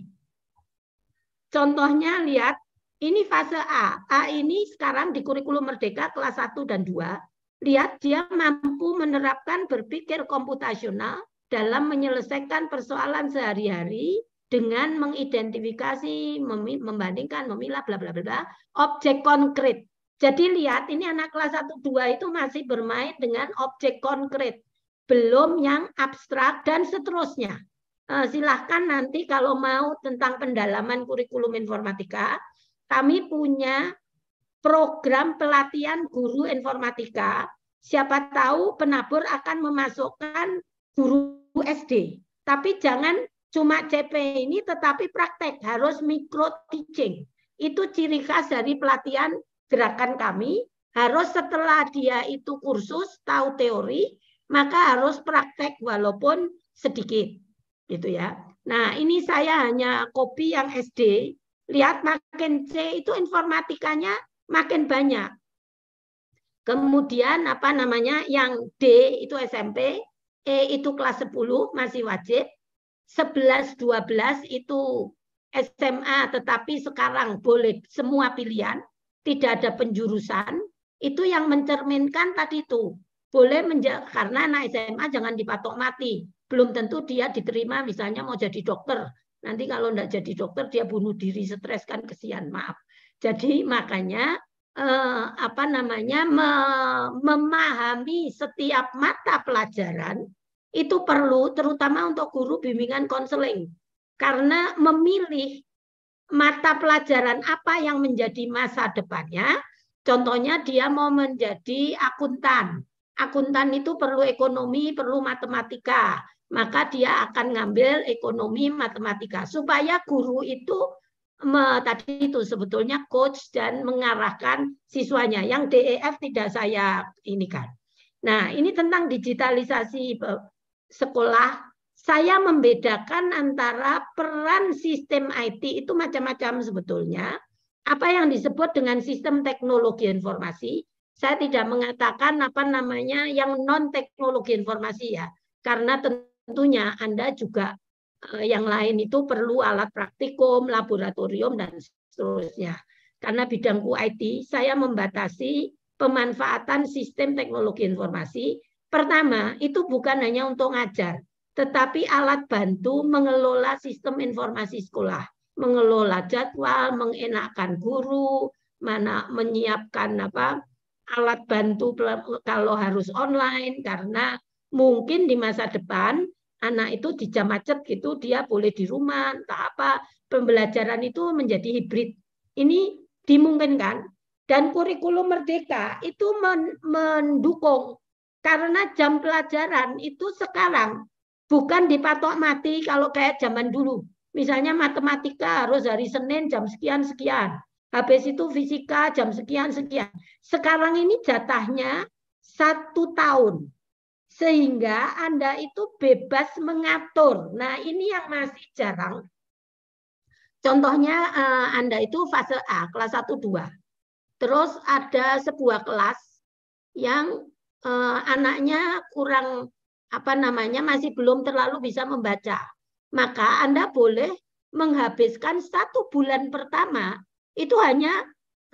Contohnya lihat ini fase A. A ini sekarang di kurikulum merdeka kelas 1 dan 2. Lihat dia mampu menerapkan berpikir komputasional dalam menyelesaikan persoalan sehari-hari dengan mengidentifikasi, membandingkan, memilah bla bla bla objek konkret jadi lihat ini anak kelas 1 2 itu masih bermain dengan objek konkret, belum yang abstrak dan seterusnya. Eh, silahkan nanti kalau mau tentang pendalaman kurikulum informatika, kami punya program pelatihan guru informatika. Siapa tahu penabur akan memasukkan guru SD. Tapi jangan cuma CP ini, tetapi praktek harus micro teaching. Itu ciri khas dari pelatihan gerakan kami harus setelah dia itu kursus tahu teori maka harus praktek walaupun sedikit gitu ya. Nah ini saya hanya copy yang SD lihat makin C itu informatikanya makin banyak. Kemudian apa namanya yang D itu SMP, E itu kelas 10 masih wajib, 11 12 itu SMA tetapi sekarang boleh semua pilihan tidak ada penjurusan, itu yang mencerminkan tadi itu. Boleh menja karena anak SMA jangan dipatok mati. Belum tentu dia diterima misalnya mau jadi dokter. Nanti kalau tidak jadi dokter dia bunuh diri stres kan kesian maaf. Jadi makanya eh, apa namanya me, memahami setiap mata pelajaran itu perlu terutama untuk guru bimbingan konseling karena memilih mata pelajaran apa yang menjadi masa depannya. Contohnya dia mau menjadi akuntan. Akuntan itu perlu ekonomi, perlu matematika. Maka dia akan ngambil ekonomi, matematika. Supaya guru itu me, tadi itu sebetulnya coach dan mengarahkan siswanya. Yang DEF tidak saya ini kan. Nah, ini tentang digitalisasi sekolah saya membedakan antara peran sistem IT itu macam-macam sebetulnya. Apa yang disebut dengan sistem teknologi informasi, saya tidak mengatakan apa namanya yang non teknologi informasi ya, karena tentunya Anda juga eh, yang lain itu perlu alat praktikum, laboratorium dan seterusnya. Karena bidangku IT, saya membatasi pemanfaatan sistem teknologi informasi. Pertama, itu bukan hanya untuk ngajar, tetapi alat bantu mengelola sistem informasi sekolah, mengelola jadwal, mengenakan guru, mana menyiapkan apa alat bantu kalau harus online karena mungkin di masa depan anak itu di jam macet gitu dia boleh di rumah entah apa pembelajaran itu menjadi hibrid ini dimungkinkan dan kurikulum merdeka itu mendukung karena jam pelajaran itu sekarang Bukan dipatok mati kalau kayak zaman dulu. Misalnya matematika harus hari Senin jam sekian-sekian. Habis itu fisika jam sekian-sekian. Sekarang ini jatahnya satu tahun. Sehingga Anda itu bebas mengatur. Nah ini yang masih jarang. Contohnya eh, Anda itu fase A, kelas 1-2. Terus ada sebuah kelas yang eh, anaknya kurang apa namanya masih belum terlalu bisa membaca, maka Anda boleh menghabiskan satu bulan pertama itu hanya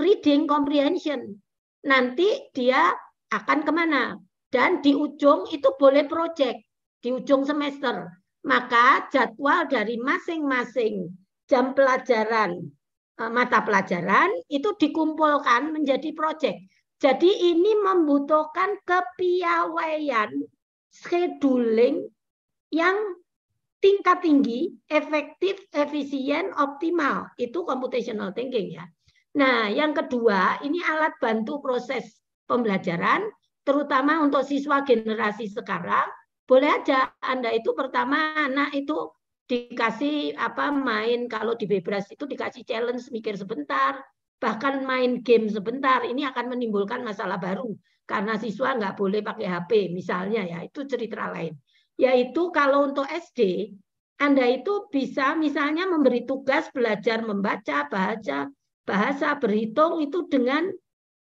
reading comprehension. Nanti dia akan kemana? Dan di ujung itu boleh project, di ujung semester. Maka jadwal dari masing-masing jam pelajaran, e, mata pelajaran itu dikumpulkan menjadi project. Jadi ini membutuhkan kepiawaian scheduling yang tingkat tinggi, efektif, efisien, optimal. Itu computational thinking ya. Nah, yang kedua, ini alat bantu proses pembelajaran, terutama untuk siswa generasi sekarang. Boleh aja Anda itu pertama anak itu dikasih apa main kalau di bebas itu dikasih challenge mikir sebentar, bahkan main game sebentar. Ini akan menimbulkan masalah baru karena siswa nggak boleh pakai HP misalnya ya itu cerita lain yaitu kalau untuk SD anda itu bisa misalnya memberi tugas belajar membaca bahasa bahasa berhitung itu dengan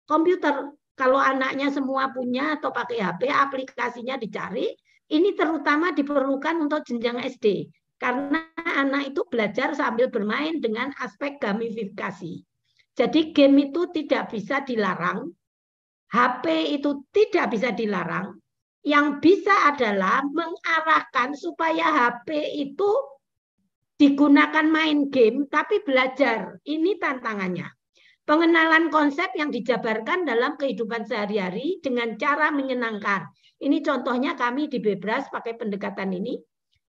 komputer kalau anaknya semua punya atau pakai HP aplikasinya dicari ini terutama diperlukan untuk jenjang SD karena anak itu belajar sambil bermain dengan aspek gamifikasi jadi game itu tidak bisa dilarang HP itu tidak bisa dilarang, yang bisa adalah mengarahkan supaya HP itu digunakan main game tapi belajar. Ini tantangannya. Pengenalan konsep yang dijabarkan dalam kehidupan sehari-hari dengan cara menyenangkan. Ini contohnya kami di Bebras pakai pendekatan ini.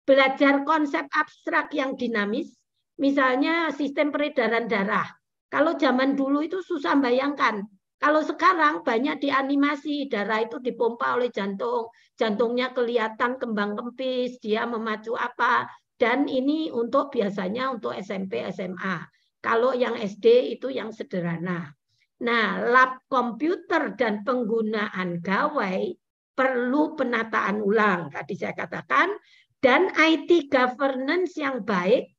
Belajar konsep abstrak yang dinamis, misalnya sistem peredaran darah. Kalau zaman dulu itu susah bayangkan kalau sekarang banyak dianimasi darah itu dipompa oleh jantung, jantungnya kelihatan kembang kempis, dia memacu apa, dan ini untuk biasanya untuk SMP, SMA. Kalau yang SD itu yang sederhana. Nah, lab komputer dan penggunaan gawai perlu penataan ulang, tadi saya katakan, dan IT governance yang baik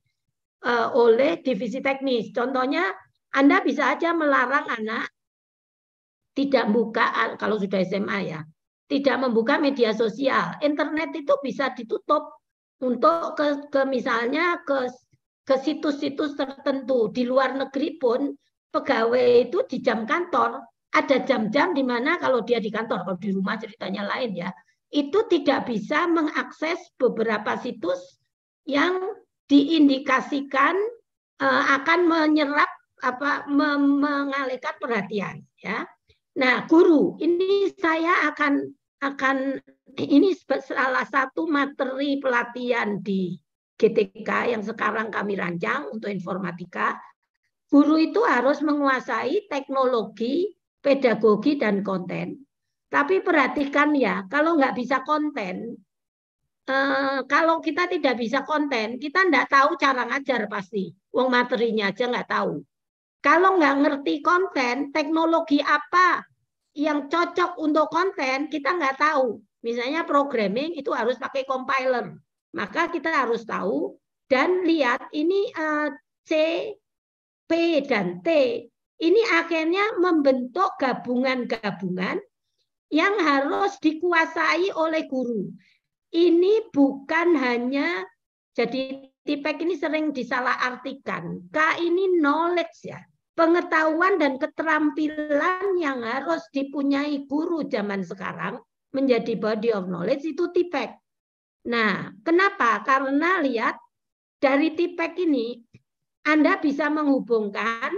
eh, oleh divisi teknis. Contohnya, Anda bisa aja melarang anak tidak buka kalau sudah SMA ya, tidak membuka media sosial. Internet itu bisa ditutup untuk ke, ke misalnya ke ke situs-situs tertentu di luar negeri pun pegawai itu di jam kantor ada jam-jam di mana kalau dia di kantor kalau di rumah ceritanya lain ya itu tidak bisa mengakses beberapa situs yang diindikasikan eh, akan menyerap apa mengalihkan perhatian ya Nah, guru, ini saya akan akan ini salah satu materi pelatihan di GTK yang sekarang kami rancang untuk informatika. Guru itu harus menguasai teknologi, pedagogi dan konten. Tapi perhatikan ya, kalau nggak bisa konten, eh, kalau kita tidak bisa konten, kita nggak tahu cara ngajar pasti. Uang materinya aja nggak tahu. Kalau nggak ngerti konten, teknologi apa yang cocok untuk konten kita nggak tahu. Misalnya programming itu harus pakai compiler. Maka kita harus tahu dan lihat ini eh, C, P, dan T. Ini akhirnya membentuk gabungan-gabungan yang harus dikuasai oleh guru. Ini bukan hanya jadi tipek ini sering disalahartikan. K ini knowledge ya pengetahuan dan keterampilan yang harus dipunyai guru zaman sekarang menjadi body of knowledge itu tipek. Nah, kenapa? Karena lihat dari tipek ini Anda bisa menghubungkan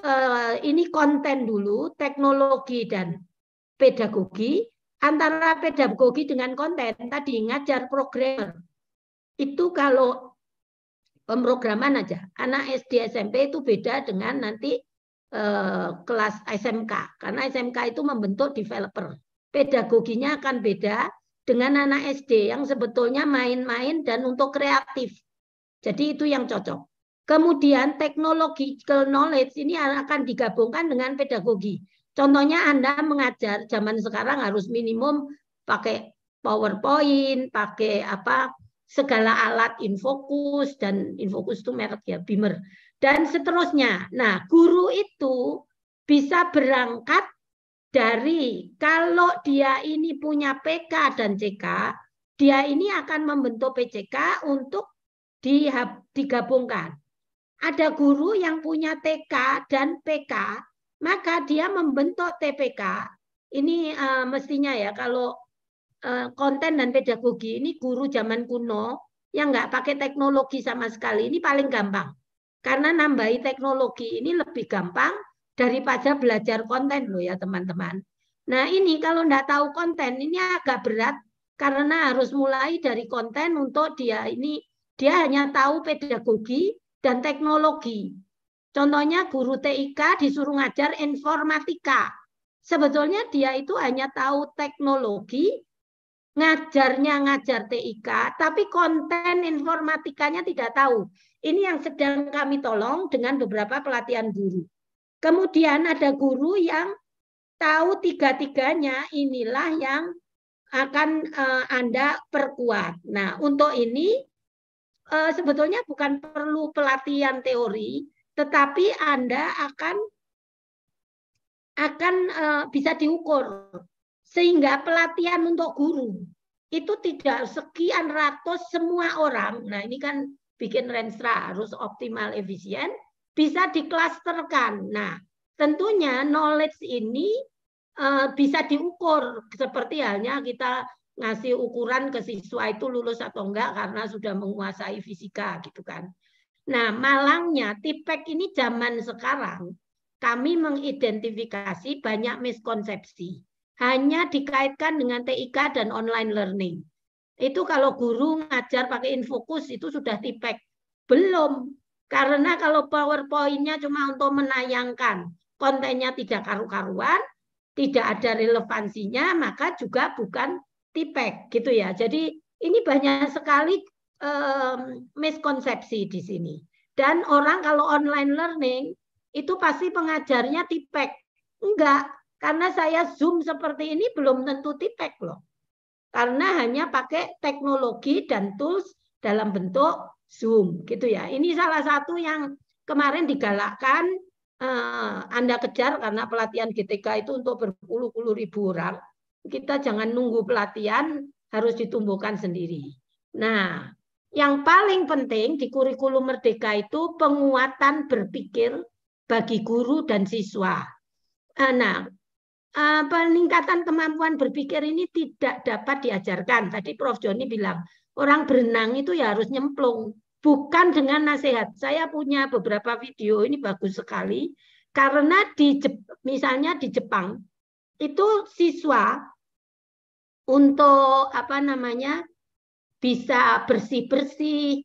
eh, ini konten dulu, teknologi dan pedagogi antara pedagogi dengan konten tadi ngajar programmer. Itu kalau pemrograman aja. Anak SD SMP itu beda dengan nanti eh, kelas SMK karena SMK itu membentuk developer. Pedagoginya akan beda dengan anak SD yang sebetulnya main-main dan untuk kreatif. Jadi itu yang cocok. Kemudian technological knowledge ini akan digabungkan dengan pedagogi. Contohnya Anda mengajar zaman sekarang harus minimum pakai PowerPoint, pakai apa segala alat Infokus dan Infokus itu merek ya Bimer dan seterusnya. Nah, guru itu bisa berangkat dari kalau dia ini punya PK dan CK, dia ini akan membentuk PCK untuk digabungkan. Ada guru yang punya TK dan PK, maka dia membentuk TPK. Ini uh, mestinya ya kalau Eh, konten dan pedagogi ini guru zaman kuno yang nggak pakai teknologi sama sekali ini paling gampang. Karena nambahi teknologi ini lebih gampang daripada belajar konten loh ya teman-teman. Nah ini kalau nggak tahu konten ini agak berat karena harus mulai dari konten untuk dia ini dia hanya tahu pedagogi dan teknologi. Contohnya guru TIK disuruh ngajar informatika. Sebetulnya dia itu hanya tahu teknologi ngajarnya ngajar TIK, tapi konten informatikanya tidak tahu. Ini yang sedang kami tolong dengan beberapa pelatihan guru. Kemudian ada guru yang tahu tiga-tiganya, inilah yang akan uh, Anda perkuat. Nah, untuk ini uh, sebetulnya bukan perlu pelatihan teori, tetapi Anda akan akan uh, bisa diukur sehingga pelatihan untuk guru itu tidak sekian ratus semua orang. Nah ini kan bikin renstra harus optimal efisien bisa diklusterkan. Nah tentunya knowledge ini uh, bisa diukur seperti halnya kita ngasih ukuran ke siswa itu lulus atau enggak karena sudah menguasai fisika gitu kan. Nah, malangnya tipek ini zaman sekarang kami mengidentifikasi banyak miskonsepsi hanya dikaitkan dengan TIK dan online learning. Itu kalau guru ngajar pakai infokus itu sudah tipek. Belum. Karena kalau PowerPoint-nya cuma untuk menayangkan, kontennya tidak karu-karuan, tidak ada relevansinya, maka juga bukan tipek gitu ya. Jadi ini banyak sekali um, miskonsepsi di sini. Dan orang kalau online learning itu pasti pengajarnya tipek. Enggak, karena saya Zoom seperti ini belum tentu tipek loh. Karena hanya pakai teknologi dan tools dalam bentuk Zoom gitu ya. Ini salah satu yang kemarin digalakkan eh, Anda kejar karena pelatihan GTK itu untuk berpuluh-puluh ribu orang. Kita jangan nunggu pelatihan, harus ditumbuhkan sendiri. Nah, yang paling penting di kurikulum merdeka itu penguatan berpikir bagi guru dan siswa. Eh, nah, Eh, peningkatan kemampuan berpikir ini tidak dapat diajarkan. Tadi Prof. Joni bilang, orang berenang itu ya harus nyemplung. Bukan dengan nasihat. Saya punya beberapa video, ini bagus sekali. Karena di misalnya di Jepang, itu siswa untuk apa namanya bisa bersih-bersih,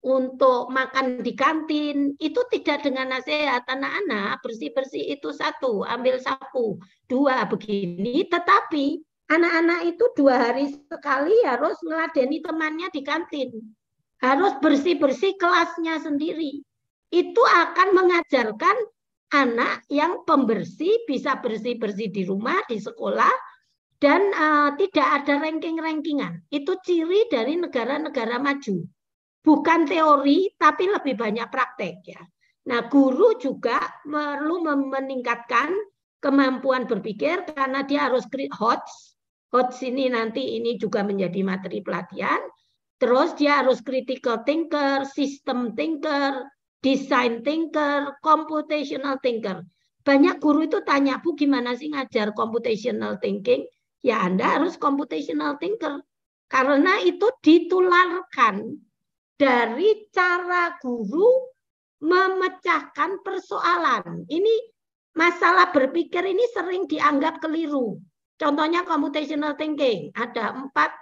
untuk makan di kantin itu tidak dengan nasihat anak-anak bersih-bersih itu satu ambil sapu dua begini tetapi anak-anak itu dua hari sekali harus ngeladeni temannya di kantin harus bersih-bersih kelasnya sendiri itu akan mengajarkan anak yang pembersih bisa bersih-bersih di rumah di sekolah dan uh, tidak ada ranking-rankingan itu ciri dari negara-negara maju bukan teori tapi lebih banyak praktek ya. Nah, guru juga perlu meningkatkan kemampuan berpikir karena dia harus hots. Hots ini nanti ini juga menjadi materi pelatihan. Terus dia harus critical thinker, system thinker, design thinker, computational thinker. Banyak guru itu tanya, Bu gimana sih ngajar computational thinking? Ya Anda harus computational thinker. Karena itu ditularkan dari cara guru memecahkan persoalan. Ini masalah berpikir ini sering dianggap keliru. Contohnya computational thinking, ada empat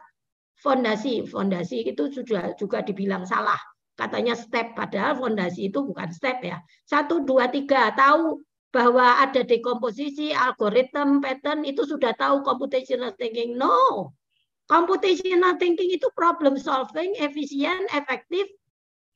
fondasi. Fondasi itu sudah juga dibilang salah. Katanya step, padahal fondasi itu bukan step ya. Satu, dua, tiga, tahu bahwa ada dekomposisi, algoritma, pattern, itu sudah tahu computational thinking. No, Computational thinking itu problem solving, efisien, efektif,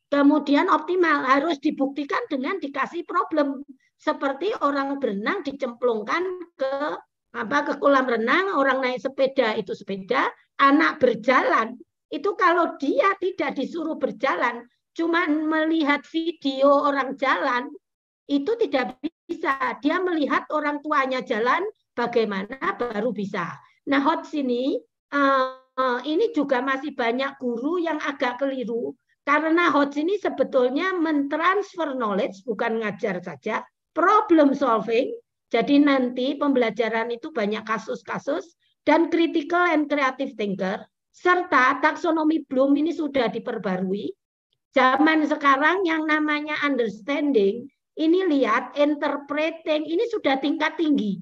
kemudian optimal. Harus dibuktikan dengan dikasih problem. Seperti orang berenang dicemplungkan ke apa ke kolam renang, orang naik sepeda itu sepeda, anak berjalan. Itu kalau dia tidak disuruh berjalan, cuma melihat video orang jalan, itu tidak bisa. Dia melihat orang tuanya jalan, bagaimana baru bisa. Nah, hot sini Eh, eh, ini juga masih banyak guru yang agak keliru karena HOTS ini sebetulnya mentransfer knowledge bukan ngajar saja, problem solving. Jadi nanti pembelajaran itu banyak kasus-kasus dan critical and creative thinker serta taksonomi Bloom ini sudah diperbarui. Zaman sekarang yang namanya understanding ini lihat interpreting ini sudah tingkat tinggi.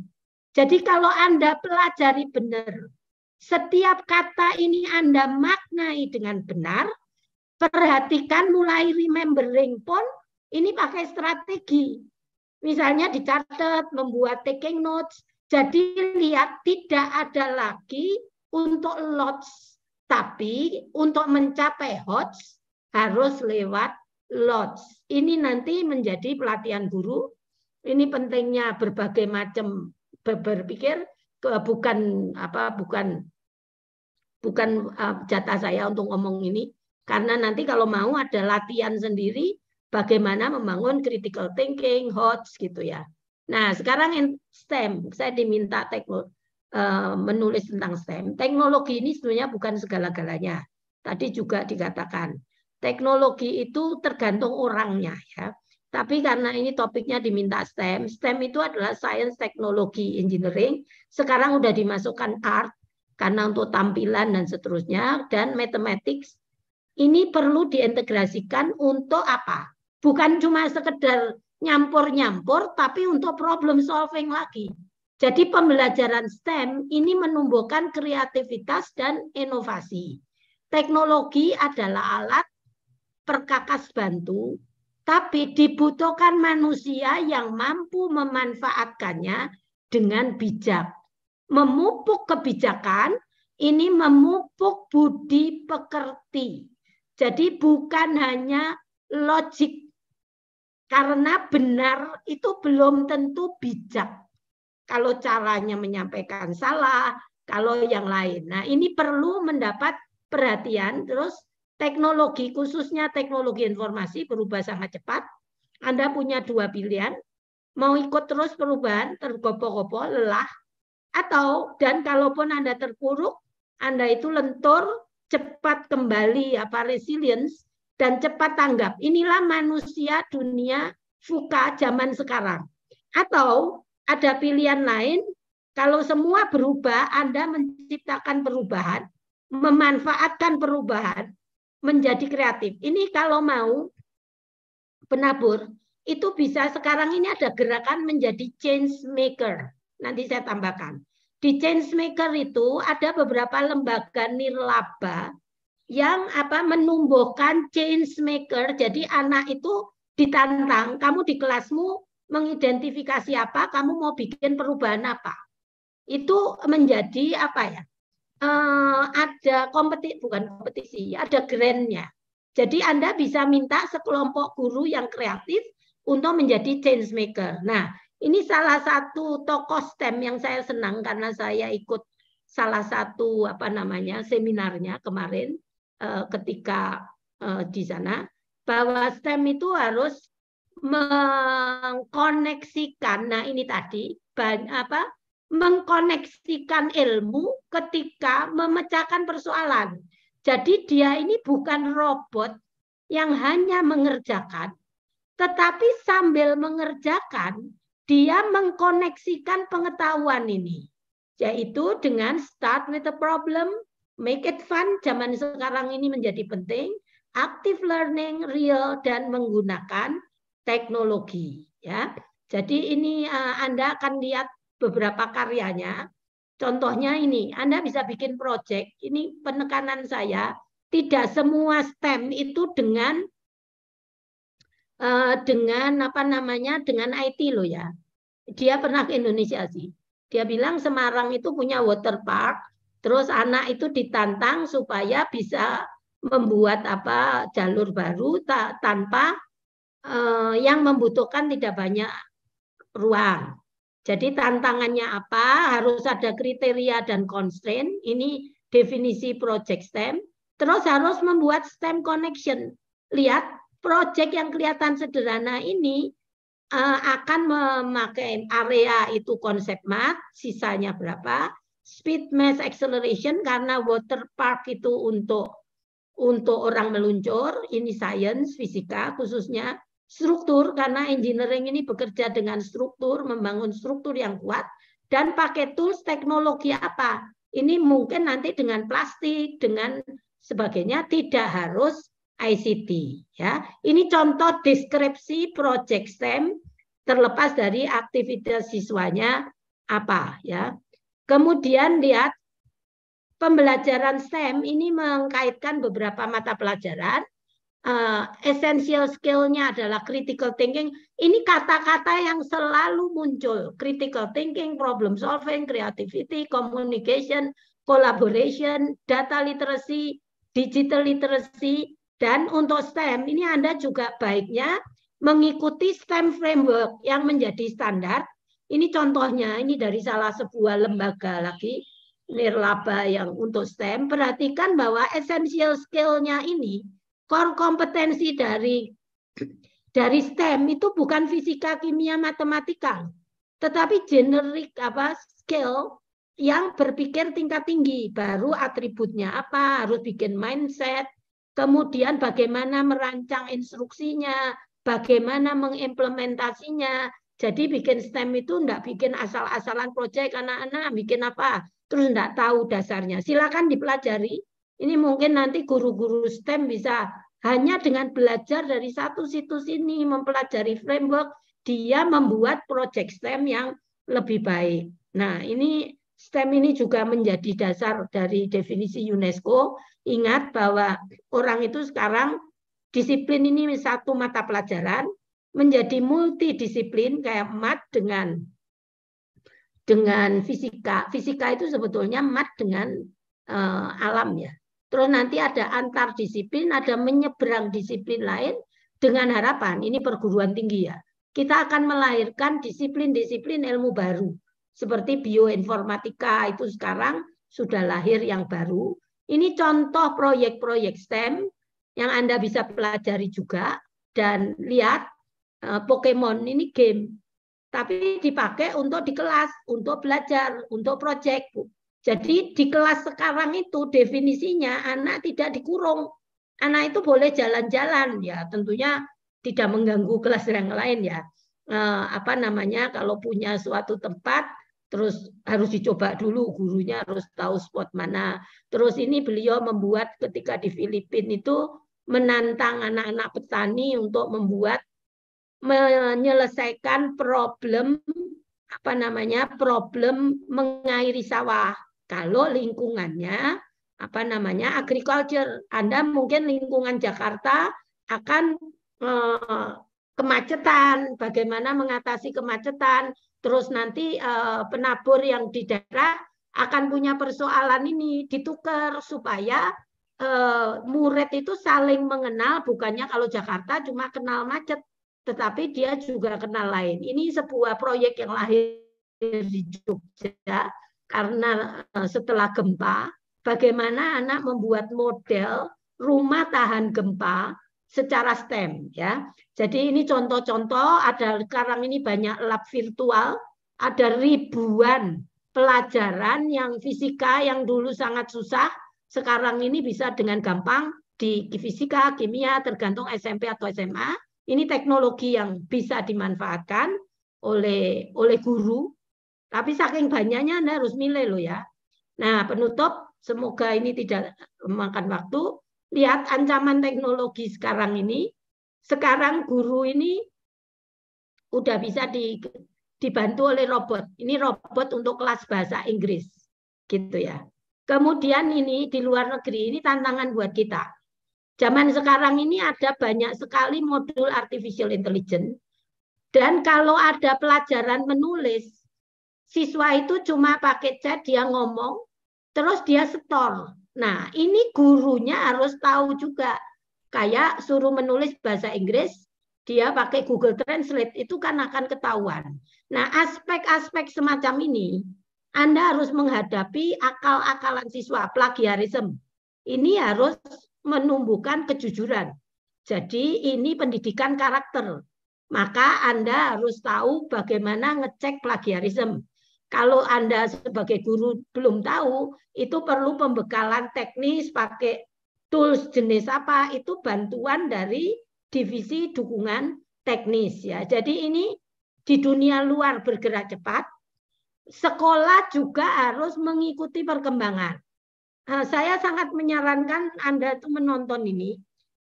Jadi kalau Anda pelajari benar setiap kata ini Anda maknai dengan benar, perhatikan mulai remembering pun ini pakai strategi. Misalnya dicatat, membuat taking notes. Jadi lihat tidak ada lagi untuk lots, tapi untuk mencapai hots harus lewat lots. Ini nanti menjadi pelatihan guru. Ini pentingnya berbagai macam berpikir Eh, bukan apa bukan bukan eh, jatah saya untuk ngomong ini karena nanti kalau mau ada latihan sendiri bagaimana membangun critical thinking, HOTS gitu ya. Nah, sekarang STEM, saya diminta teknologi, eh, menulis tentang STEM. Teknologi ini sebenarnya bukan segala-galanya. Tadi juga dikatakan, teknologi itu tergantung orangnya ya. Tapi karena ini topiknya diminta STEM, STEM itu adalah Science, Technology, Engineering. Sekarang sudah dimasukkan Art karena untuk tampilan dan seterusnya dan Mathematics ini perlu diintegrasikan untuk apa? Bukan cuma sekedar nyampur-nyampur, tapi untuk problem solving lagi. Jadi pembelajaran STEM ini menumbuhkan kreativitas dan inovasi. Teknologi adalah alat perkakas bantu tapi dibutuhkan manusia yang mampu memanfaatkannya dengan bijak. Memupuk kebijakan ini memupuk budi pekerti. Jadi bukan hanya logik. Karena benar itu belum tentu bijak. Kalau caranya menyampaikan salah, kalau yang lain. Nah, ini perlu mendapat perhatian terus teknologi, khususnya teknologi informasi berubah sangat cepat. Anda punya dua pilihan, mau ikut terus perubahan, tergopoh-gopoh, lelah, atau dan kalaupun Anda terpuruk, Anda itu lentur, cepat kembali apa resilience dan cepat tanggap. Inilah manusia dunia fuka zaman sekarang. Atau ada pilihan lain, kalau semua berubah, Anda menciptakan perubahan, memanfaatkan perubahan, menjadi kreatif. Ini kalau mau penabur itu bisa sekarang ini ada gerakan menjadi change maker. Nanti saya tambahkan. Di change maker itu ada beberapa lembaga nirlaba yang apa menumbuhkan change maker. Jadi anak itu ditantang, kamu di kelasmu mengidentifikasi apa, kamu mau bikin perubahan apa. Itu menjadi apa ya? uh, ada kompetisi bukan kompetisi ada grandnya. Jadi Anda bisa minta sekelompok guru yang kreatif untuk menjadi change maker. Nah, ini salah satu tokoh STEM yang saya senang karena saya ikut salah satu apa namanya seminarnya kemarin uh, ketika uh, di sana bahwa STEM itu harus mengkoneksikan nah ini tadi apa mengkoneksikan ilmu ketika memecahkan persoalan. Jadi dia ini bukan robot yang hanya mengerjakan, tetapi sambil mengerjakan dia mengkoneksikan pengetahuan ini, yaitu dengan start with a problem, make it fun, zaman sekarang ini menjadi penting, active learning, real, dan menggunakan teknologi. Ya, Jadi ini eh, Anda akan lihat beberapa karyanya. Contohnya ini, Anda bisa bikin project. Ini penekanan saya, tidak semua STEM itu dengan eh, dengan apa namanya dengan IT lo ya. Dia pernah ke Indonesia sih. Dia bilang Semarang itu punya water park, terus anak itu ditantang supaya bisa membuat apa jalur baru tanpa eh, yang membutuhkan tidak banyak ruang. Jadi tantangannya apa? Harus ada kriteria dan constraint. Ini definisi project STEM. Terus harus membuat STEM connection. Lihat project yang kelihatan sederhana ini eh, akan memakai area itu konsep mat, sisanya berapa? Speed mass acceleration karena water park itu untuk untuk orang meluncur, ini science fisika khususnya struktur karena engineering ini bekerja dengan struktur, membangun struktur yang kuat dan pakai tools teknologi apa? Ini mungkin nanti dengan plastik, dengan sebagainya tidak harus ICT ya. Ini contoh deskripsi project STEM terlepas dari aktivitas siswanya apa ya. Kemudian lihat pembelajaran STEM ini mengkaitkan beberapa mata pelajaran uh, essential skill-nya adalah critical thinking. Ini kata-kata yang selalu muncul. Critical thinking, problem solving, creativity, communication, collaboration, data literacy, digital literacy, dan untuk STEM ini Anda juga baiknya mengikuti STEM framework yang menjadi standar. Ini contohnya, ini dari salah sebuah lembaga lagi, nirlaba yang untuk STEM. Perhatikan bahwa essential skill-nya ini core kompetensi dari dari STEM itu bukan fisika, kimia, matematika, tetapi generik apa skill yang berpikir tingkat tinggi baru atributnya apa harus bikin mindset kemudian bagaimana merancang instruksinya bagaimana mengimplementasinya jadi bikin STEM itu enggak bikin asal-asalan proyek anak-anak bikin apa terus enggak tahu dasarnya silakan dipelajari ini mungkin nanti guru-guru STEM bisa hanya dengan belajar dari satu situs ini, mempelajari framework, dia membuat project STEM yang lebih baik. Nah, ini STEM ini juga menjadi dasar dari definisi UNESCO. Ingat bahwa orang itu sekarang disiplin ini satu mata pelajaran menjadi multidisiplin kayak mat dengan dengan fisika. Fisika itu sebetulnya mat dengan uh, alam ya. Terus nanti ada antar disiplin, ada menyeberang disiplin lain dengan harapan ini perguruan tinggi ya. Kita akan melahirkan disiplin-disiplin ilmu baru seperti bioinformatika itu sekarang sudah lahir yang baru. Ini contoh proyek-proyek STEM yang Anda bisa pelajari juga dan lihat eh, Pokemon ini game tapi dipakai untuk di kelas, untuk belajar, untuk proyek, jadi di kelas sekarang itu definisinya anak tidak dikurung. Anak itu boleh jalan-jalan ya, tentunya tidak mengganggu kelas yang lain ya. Eh, apa namanya kalau punya suatu tempat terus harus dicoba dulu gurunya harus tahu spot mana. Terus ini beliau membuat ketika di Filipina itu menantang anak-anak petani untuk membuat menyelesaikan problem apa namanya problem mengairi sawah kalau lingkungannya apa namanya agriculture, Anda mungkin lingkungan Jakarta akan eh, kemacetan, bagaimana mengatasi kemacetan, terus nanti eh, penabur yang di daerah akan punya persoalan ini ditukar supaya eh, murid itu saling mengenal bukannya kalau Jakarta cuma kenal macet tetapi dia juga kenal lain. Ini sebuah proyek yang lahir di Jogja karena eh, setelah gempa, bagaimana anak membuat model rumah tahan gempa secara STEM ya. Jadi ini contoh-contoh ada sekarang ini banyak lab virtual, ada ribuan pelajaran yang fisika yang dulu sangat susah, sekarang ini bisa dengan gampang di fisika, kimia tergantung SMP atau SMA. Ini teknologi yang bisa dimanfaatkan oleh oleh guru tapi saking banyaknya Anda harus milih loh ya. Nah, penutup semoga ini tidak memakan waktu. Lihat ancaman teknologi sekarang ini. Sekarang guru ini udah bisa di, dibantu oleh robot. Ini robot untuk kelas bahasa Inggris. Gitu ya. Kemudian ini di luar negeri ini tantangan buat kita. Zaman sekarang ini ada banyak sekali modul artificial intelligence. Dan kalau ada pelajaran menulis, siswa itu cuma pakai chat dia ngomong, terus dia setor. Nah, ini gurunya harus tahu juga. Kayak suruh menulis bahasa Inggris, dia pakai Google Translate, itu kan akan ketahuan. Nah, aspek-aspek semacam ini, Anda harus menghadapi akal-akalan siswa, plagiarism Ini harus menumbuhkan kejujuran. Jadi ini pendidikan karakter. Maka Anda harus tahu bagaimana ngecek plagiarisme. Kalau Anda sebagai guru belum tahu, itu perlu pembekalan teknis pakai tools jenis apa, itu bantuan dari divisi dukungan teknis ya. Jadi ini di dunia luar bergerak cepat, sekolah juga harus mengikuti perkembangan. Nah, saya sangat menyarankan Anda itu menonton ini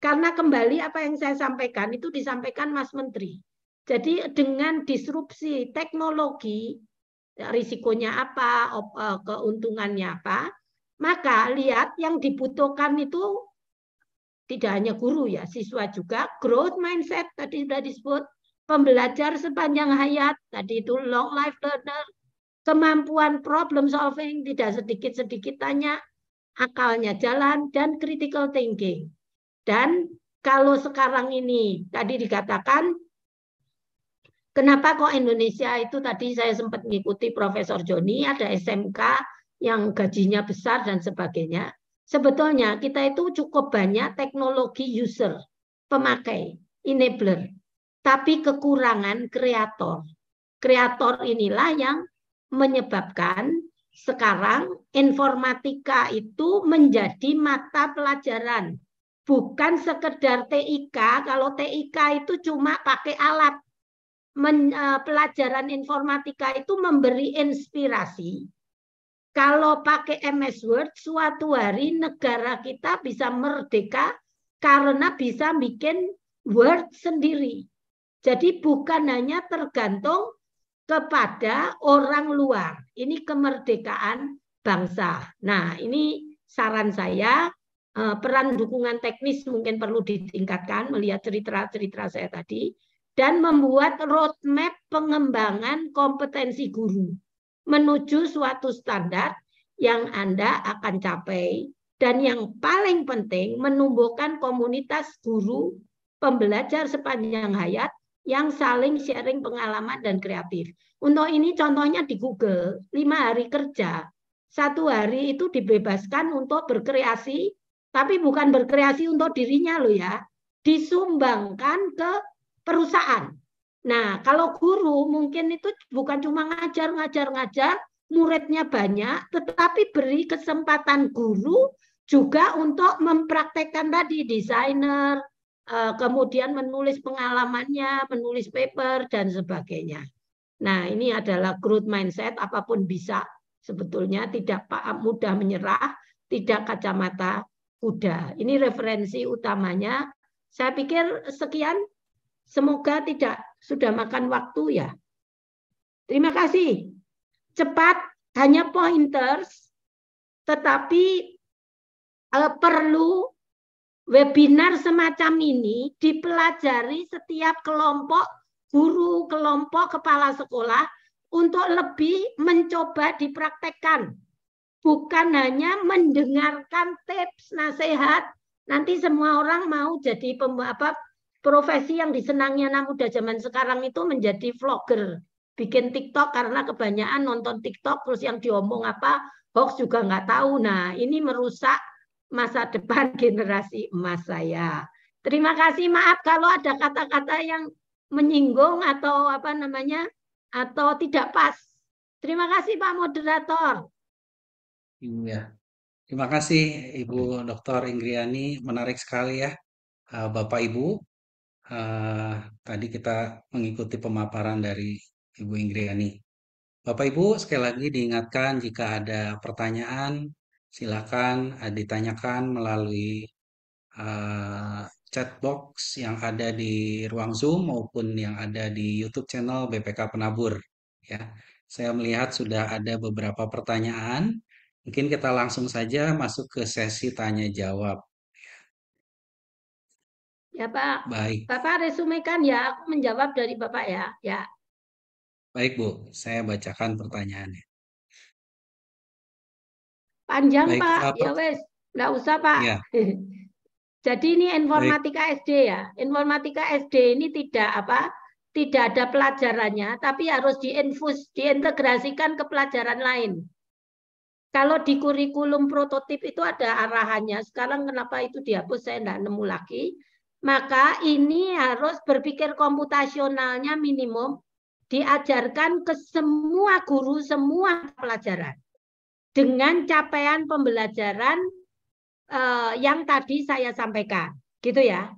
karena kembali apa yang saya sampaikan itu disampaikan Mas Menteri. Jadi dengan disrupsi teknologi risikonya apa, eh, keuntungannya apa, maka lihat yang dibutuhkan itu tidak hanya guru ya, siswa juga growth mindset tadi sudah disebut, pembelajar sepanjang hayat tadi itu long life learner, kemampuan problem solving tidak sedikit-sedikit tanya, akalnya jalan dan critical thinking. Dan kalau sekarang ini tadi dikatakan Kenapa kok Indonesia itu tadi saya sempat mengikuti Profesor Joni ada SMK yang gajinya besar dan sebagainya. Sebetulnya kita itu cukup banyak teknologi user, pemakai, enabler, tapi kekurangan kreator. Kreator inilah yang menyebabkan sekarang informatika itu menjadi mata pelajaran bukan sekedar TIK. Kalau TIK itu cuma pakai alat, men, uh, pelajaran informatika itu memberi inspirasi. Kalau pakai MS Word, suatu hari negara kita bisa merdeka karena bisa bikin Word sendiri. Jadi bukan hanya tergantung kepada orang luar. Ini kemerdekaan bangsa. Nah, ini saran saya e, peran dukungan teknis mungkin perlu ditingkatkan melihat cerita-cerita saya tadi dan membuat roadmap pengembangan kompetensi guru menuju suatu standar yang Anda akan capai dan yang paling penting menumbuhkan komunitas guru pembelajar sepanjang hayat yang saling sharing pengalaman dan kreatif. Untuk ini contohnya di Google, lima hari kerja, satu hari itu dibebaskan untuk berkreasi, tapi bukan berkreasi untuk dirinya loh ya, disumbangkan ke perusahaan. Nah, kalau guru mungkin itu bukan cuma ngajar, ngajar, ngajar, muridnya banyak, tetapi beri kesempatan guru juga untuk mempraktekkan tadi desainer, eh, kemudian menulis pengalamannya, menulis paper, dan sebagainya. Nah, ini adalah growth mindset, apapun bisa sebetulnya, tidak mudah menyerah, tidak kacamata kuda. Ini referensi utamanya. Saya pikir sekian Semoga tidak sudah makan waktu ya. Terima kasih. Cepat hanya pointers, tetapi eh, perlu webinar semacam ini dipelajari setiap kelompok guru, kelompok kepala sekolah untuk lebih mencoba dipraktekkan. Bukan hanya mendengarkan tips, nasihat, nanti semua orang mau jadi apa, profesi yang disenangi anak muda zaman sekarang itu menjadi vlogger, bikin TikTok karena kebanyakan nonton TikTok terus yang diomong apa hoax juga nggak tahu. Nah, ini merusak masa depan generasi emas saya. Terima kasih, maaf kalau ada kata-kata yang menyinggung atau apa namanya atau tidak pas. Terima kasih Pak moderator. Iya. Terima kasih Ibu Dr. Ingriani, menarik sekali ya eh, Bapak Ibu uh, tadi kita mengikuti pemaparan dari Ibu Inggriani. Bapak Ibu iya. sekali lagi diingatkan jika ada pertanyaan silakan ditanyakan melalui uh, chat box yang ada di ruang Zoom maupun yang ada di YouTube channel BPK Penabur. Ya, saya melihat sudah ada beberapa pertanyaan. Mungkin kita langsung saja masuk ke sesi tanya jawab. Ya Pak. Baik. Bapak resumekan ya, aku menjawab dari Bapak ya. Ya. Baik Bu, saya bacakan pertanyaannya. Panjang Baik, Pak, apa? ya wes, nggak usah Pak. Ya. Jadi ini informatika Baik. SD ya. Informatika SD ini tidak apa? Tidak ada pelajarannya, tapi harus diinfus, diintegrasikan ke pelajaran lain. Kalau di kurikulum prototip itu ada arahannya. Sekarang kenapa itu dihapus? Saya tidak nemu lagi maka ini harus berpikir komputasionalnya minimum diajarkan ke semua guru, semua pelajaran. Dengan capaian pembelajaran eh, yang tadi saya sampaikan. Gitu ya.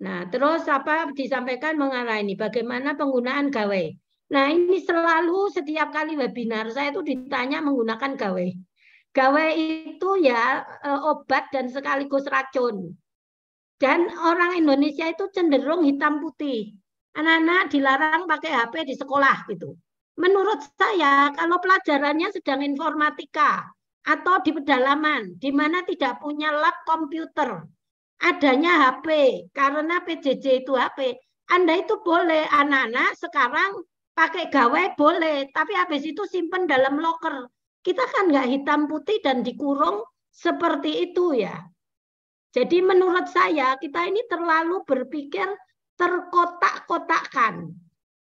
Nah, terus apa disampaikan mengenai ini, bagaimana penggunaan gawe. Nah, ini selalu setiap kali webinar saya itu ditanya menggunakan gawe. Gawe itu ya eh, obat dan sekaligus racun. Dan orang Indonesia itu cenderung hitam putih. Anak-anak dilarang pakai HP di sekolah gitu. Menurut saya kalau pelajarannya sedang informatika atau di pedalaman di mana tidak punya lab komputer, adanya HP karena PJJ itu HP. Anda itu boleh anak-anak sekarang pakai gawai boleh, tapi habis itu simpan dalam loker. Kita kan nggak hitam putih dan dikurung seperti itu ya. Jadi menurut saya kita ini terlalu berpikir terkotak kotakan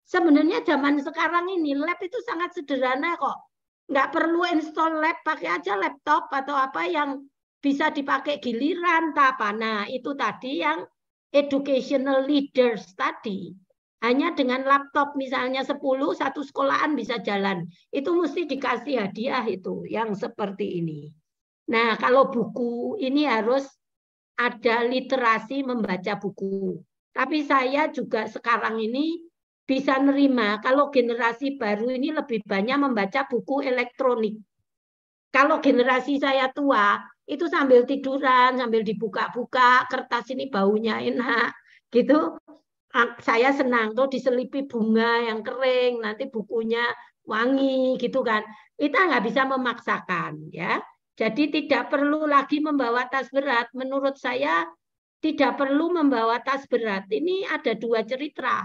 Sebenarnya zaman sekarang ini lab itu sangat sederhana kok. Nggak perlu install lab, pakai aja laptop atau apa yang bisa dipakai giliran apa. Nah itu tadi yang educational leaders tadi. Hanya dengan laptop misalnya 10, satu sekolahan bisa jalan. Itu mesti dikasih hadiah itu, yang seperti ini. Nah kalau buku ini harus ada literasi membaca buku. Tapi saya juga sekarang ini bisa nerima kalau generasi baru ini lebih banyak membaca buku elektronik. Kalau generasi saya tua, itu sambil tiduran, sambil dibuka-buka, kertas ini baunya enak, gitu. Saya senang tuh diselipi bunga yang kering, nanti bukunya wangi, gitu kan. Kita nggak bisa memaksakan, ya. Jadi tidak perlu lagi membawa tas berat. Menurut saya tidak perlu membawa tas berat. Ini ada dua cerita.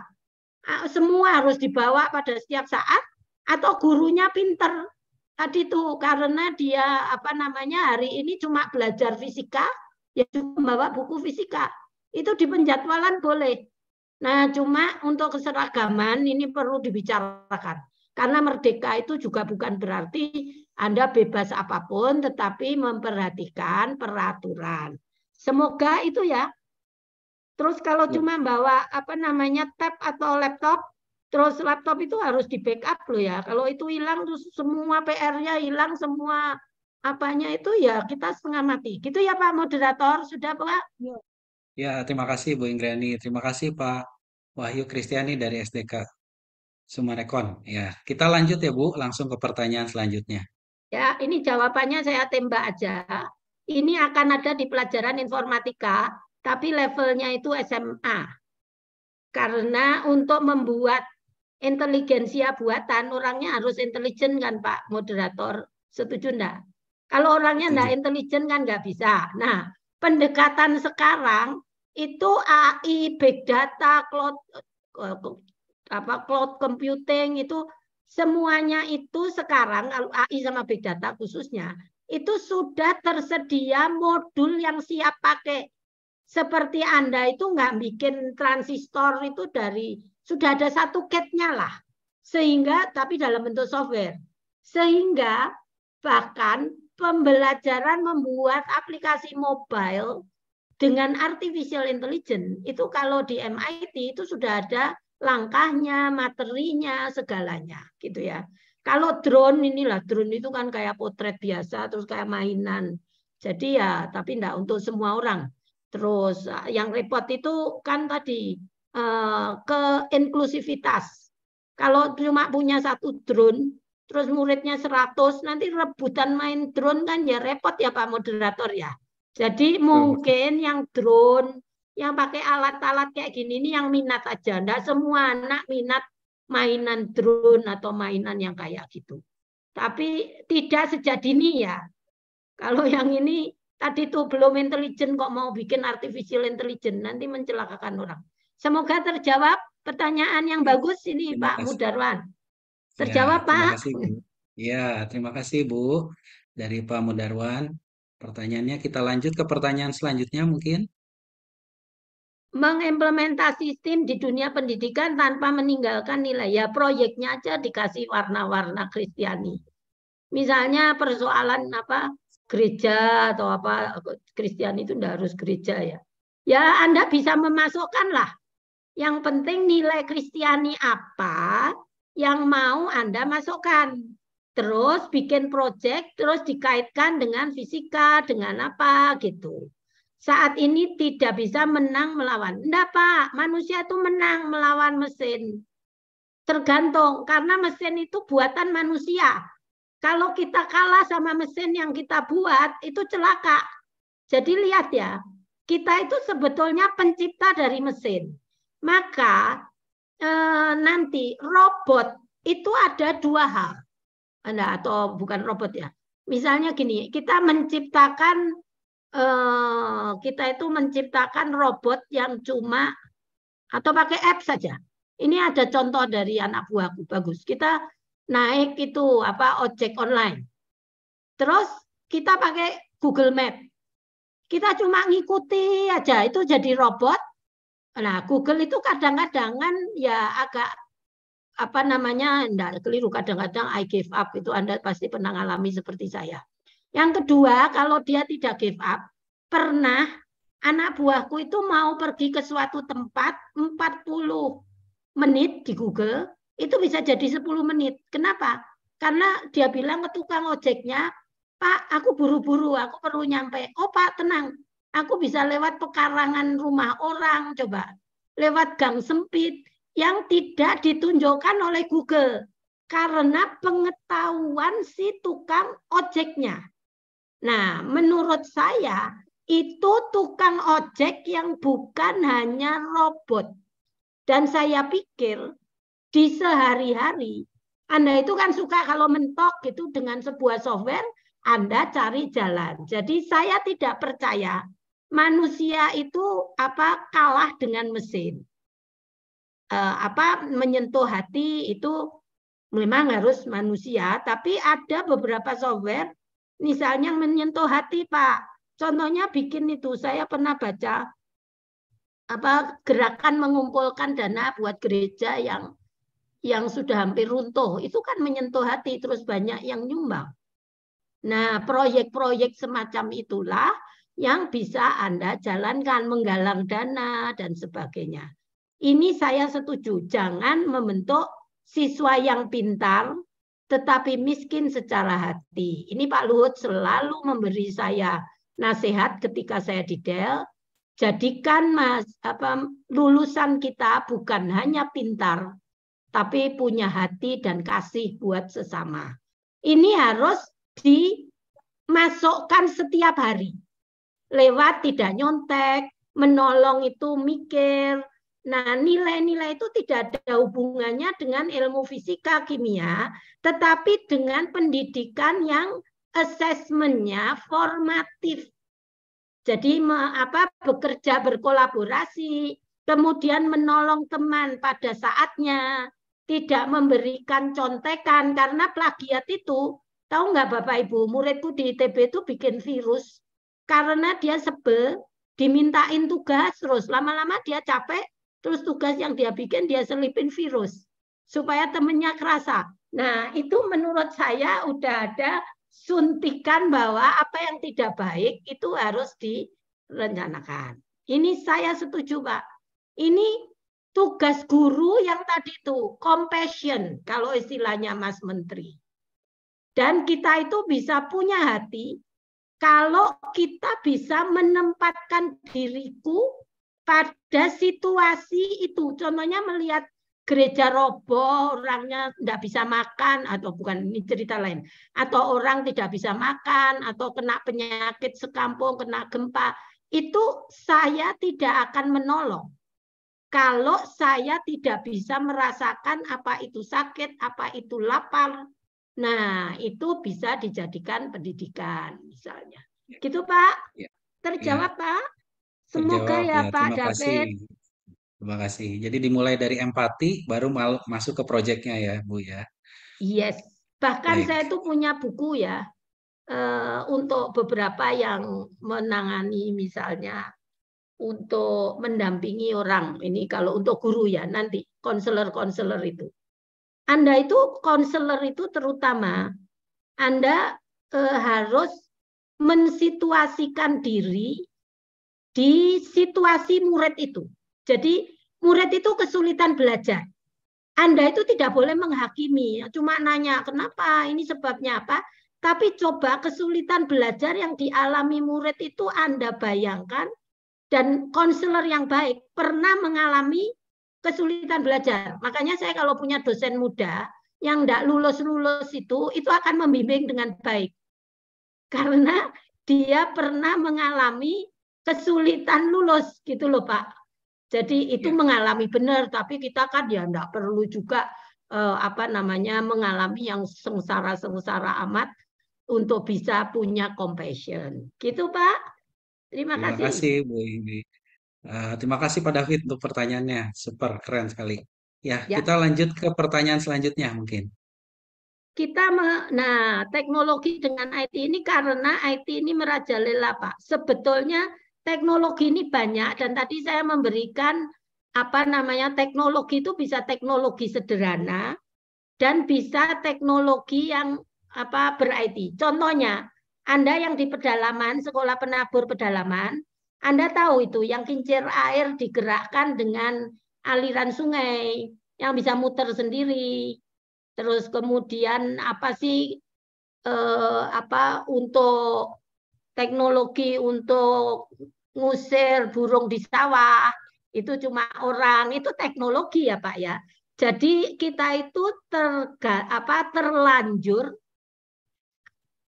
Ah, semua harus dibawa pada setiap saat atau gurunya pinter. Tadi tuh karena dia apa namanya hari ini cuma belajar fisika, ya cuma membawa buku fisika. Itu di penjadwalan boleh. Nah, cuma untuk keseragaman ini perlu dibicarakan. Karena merdeka itu juga bukan berarti anda bebas apapun tetapi memperhatikan peraturan. Semoga itu ya. Terus kalau ya. cuma bawa apa namanya tab atau laptop, terus laptop itu harus di backup loh ya. Kalau itu hilang terus semua PR-nya hilang, semua apanya itu ya kita setengah mati. Gitu ya Pak moderator, sudah Pak? Ya, ya terima kasih Bu Ingrani. Terima kasih Pak Wahyu Kristiani dari SDK Sumarekon. Ya, kita lanjut ya Bu, langsung ke pertanyaan selanjutnya. Ya, ini jawabannya saya tembak aja. Ini akan ada di pelajaran informatika, tapi levelnya itu SMA. Karena untuk membuat inteligensia buatan, orangnya harus intelijen kan Pak Moderator? Setuju enggak? Kalau orangnya enggak intelijen kan nggak bisa. Nah, pendekatan sekarang itu AI, big data, cloud, eh, apa, cloud computing itu semuanya itu sekarang AI sama big data khususnya itu sudah tersedia modul yang siap pakai. Seperti Anda itu nggak bikin transistor itu dari sudah ada satu catnya lah. Sehingga tapi dalam bentuk software. Sehingga bahkan pembelajaran membuat aplikasi mobile dengan artificial intelligence itu kalau di MIT itu sudah ada langkahnya, materinya, segalanya gitu ya. Kalau drone inilah drone itu kan kayak potret biasa terus kayak mainan. Jadi ya tapi enggak untuk semua orang. Terus ah, yang repot itu kan tadi eh, ke inklusivitas. Kalau cuma punya satu drone terus muridnya 100 nanti rebutan main drone kan ya repot ya Pak moderator ya. Jadi mungkin yang drone yang pakai alat-alat kayak gini ini yang minat aja. Enggak semua anak minat mainan drone atau mainan yang kayak gitu. Tapi tidak sejak dini ya. Kalau yang ini tadi tuh belum intelijen kok mau bikin artificial intelligence nanti mencelakakan orang. Semoga terjawab pertanyaan yang iya. bagus ini terima Pak Mudarwan. Ya, terjawab ya, Pak. Ya terima kasih Bu dari Pak Mudarwan. Pertanyaannya kita lanjut ke pertanyaan selanjutnya mungkin mengimplementasi sistem di dunia pendidikan tanpa meninggalkan nilai. Ya proyeknya aja dikasih warna-warna Kristiani. Misalnya persoalan apa gereja atau apa Kristiani itu tidak harus gereja ya. Ya Anda bisa memasukkan lah. Yang penting nilai Kristiani apa yang mau Anda masukkan. Terus bikin proyek, terus dikaitkan dengan fisika, dengan apa gitu saat ini tidak bisa menang melawan. Enggak, Pak. Manusia itu menang melawan mesin. Tergantung, karena mesin itu buatan manusia. Kalau kita kalah sama mesin yang kita buat, itu celaka. Jadi lihat ya, kita itu sebetulnya pencipta dari mesin. Maka e, nanti robot itu ada dua hal. Anda atau bukan robot ya. Misalnya gini, kita menciptakan Eh, kita itu menciptakan robot yang cuma atau pakai app saja. Ini ada contoh dari anak buahku bagus. Kita naik itu apa ojek online. Terus kita pakai Google Map. Kita cuma ngikuti aja itu jadi robot. Nah, Google itu kadang-kadang kan ya agak apa namanya enggak keliru kadang-kadang I give up itu Anda pasti pernah alami seperti saya. Yang kedua, kalau dia tidak give up, pernah anak buahku itu mau pergi ke suatu tempat 40 menit di Google, itu bisa jadi 10 menit. Kenapa? Karena dia bilang ke tukang ojeknya, Pak, aku buru-buru, aku perlu nyampe. Oh Pak, tenang. Aku bisa lewat pekarangan rumah orang, coba. Lewat gang sempit yang tidak ditunjukkan oleh Google. Karena pengetahuan si tukang ojeknya. Nah, menurut saya itu tukang ojek yang bukan hanya robot. Dan saya pikir di sehari-hari Anda itu kan suka kalau mentok gitu dengan sebuah software, Anda cari jalan. Jadi saya tidak percaya manusia itu apa kalah dengan mesin. Eh, apa menyentuh hati itu memang harus manusia, tapi ada beberapa software Misalnya menyentuh hati, Pak. Contohnya bikin itu, saya pernah baca apa gerakan mengumpulkan dana buat gereja yang yang sudah hampir runtuh itu kan menyentuh hati terus banyak yang nyumbang. Nah, proyek-proyek semacam itulah yang bisa Anda jalankan menggalang dana dan sebagainya. Ini saya setuju, jangan membentuk siswa yang pintar tetapi miskin secara hati. Ini Pak Luhut selalu memberi saya nasihat ketika saya di Dell. Jadikan mas apa lulusan kita bukan hanya pintar, tapi punya hati dan kasih buat sesama. Ini harus dimasukkan setiap hari lewat tidak nyontek, menolong itu mikir, Nah, nilai-nilai itu tidak ada hubungannya dengan ilmu fisika kimia, tetapi dengan pendidikan yang asesmennya formatif. Jadi me, apa bekerja berkolaborasi, kemudian menolong teman pada saatnya, tidak memberikan contekan karena plagiat itu tahu nggak Bapak Ibu, muridku di ITB itu bikin virus karena dia sebel, dimintain tugas terus lama-lama dia capek Terus tugas yang dia bikin dia selipin virus supaya temennya kerasa. Nah, itu menurut saya udah ada suntikan bahwa apa yang tidak baik itu harus direncanakan. Ini saya setuju, Pak. Ini tugas guru yang tadi itu, compassion kalau istilahnya Mas Menteri. Dan kita itu bisa punya hati kalau kita bisa menempatkan diriku pada situasi itu. Contohnya melihat gereja roboh, orangnya tidak bisa makan, atau bukan ini cerita lain, atau orang tidak bisa makan, atau kena penyakit sekampung, kena gempa, itu saya tidak akan menolong. Kalau saya tidak bisa merasakan apa itu sakit, apa itu lapar, nah itu bisa dijadikan pendidikan misalnya. Ya. Gitu Pak? Ya. Terjawab Pak? Semoga ya, ya Pak terima David. Kasih. Terima kasih. Jadi dimulai dari empati, baru masuk ke proyeknya ya, Bu ya. Yes. Bahkan Baik. saya itu punya buku ya uh, untuk beberapa yang menangani misalnya untuk mendampingi orang. Ini kalau untuk guru ya nanti konselor-konselor itu. Anda itu konselor itu terutama Anda eh, harus mensituasikan diri di situasi murid itu. Jadi murid itu kesulitan belajar. Anda itu tidak boleh menghakimi, ya, cuma nanya kenapa, ini sebabnya apa. Tapi coba kesulitan belajar yang dialami murid itu Anda bayangkan dan konselor yang baik pernah mengalami kesulitan belajar. Makanya saya kalau punya dosen muda yang tidak lulus-lulus itu, itu akan membimbing dengan baik. Karena dia pernah mengalami kesulitan lulus gitu loh Pak. Jadi itu ya. mengalami benar, tapi kita kan ya nggak perlu juga eh, apa namanya mengalami yang sengsara-sengsara amat untuk bisa punya compassion. Gitu Pak. Terima, terima kasih. kasih Bu Indi. Uh, terima kasih Pak David untuk pertanyaannya. Super keren sekali. Ya, ya. kita lanjut ke pertanyaan selanjutnya mungkin. Kita me, nah teknologi dengan IT ini karena IT ini merajalela Pak. Sebetulnya teknologi ini banyak dan tadi saya memberikan apa namanya teknologi itu bisa teknologi sederhana dan bisa teknologi yang apa ber IT. Contohnya Anda yang di pedalaman, sekolah penabur pedalaman, Anda tahu itu yang kincir air digerakkan dengan aliran sungai yang bisa muter sendiri. Terus kemudian apa sih eh, apa untuk teknologi untuk ngusir burung di sawah, itu cuma orang, itu teknologi ya Pak ya. Jadi kita itu terga, apa, terlanjur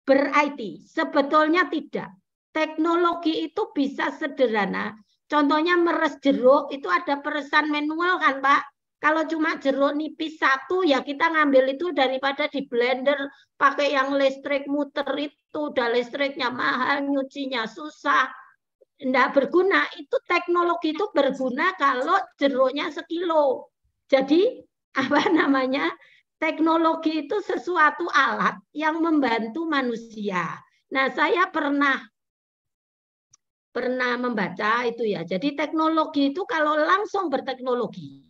ber-IT. Sebetulnya tidak. Teknologi itu bisa sederhana. Contohnya meres jeruk itu ada peresan manual kan Pak. Kalau cuma jeruk nipis satu ya kita ngambil itu daripada di blender pakai yang listrik muter itu udah listriknya mahal, nyucinya susah, tidak berguna itu teknologi itu berguna kalau jeruknya sekilo jadi apa namanya teknologi itu sesuatu alat yang membantu manusia nah saya pernah pernah membaca itu ya jadi teknologi itu kalau langsung berteknologi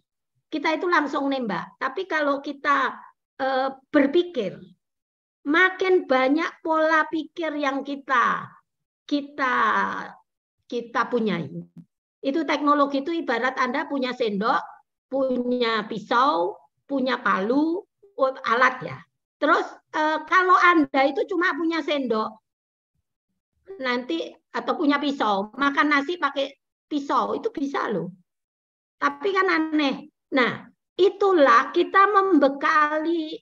kita itu langsung nembak tapi kalau kita e, berpikir makin banyak pola pikir yang kita kita kita punyai. Itu teknologi itu ibarat Anda punya sendok, punya pisau, punya palu, oh, alat ya. Terus eh, kalau Anda itu cuma punya sendok, nanti atau punya pisau, makan nasi pakai pisau itu bisa loh. Tapi kan aneh. Nah, itulah kita membekali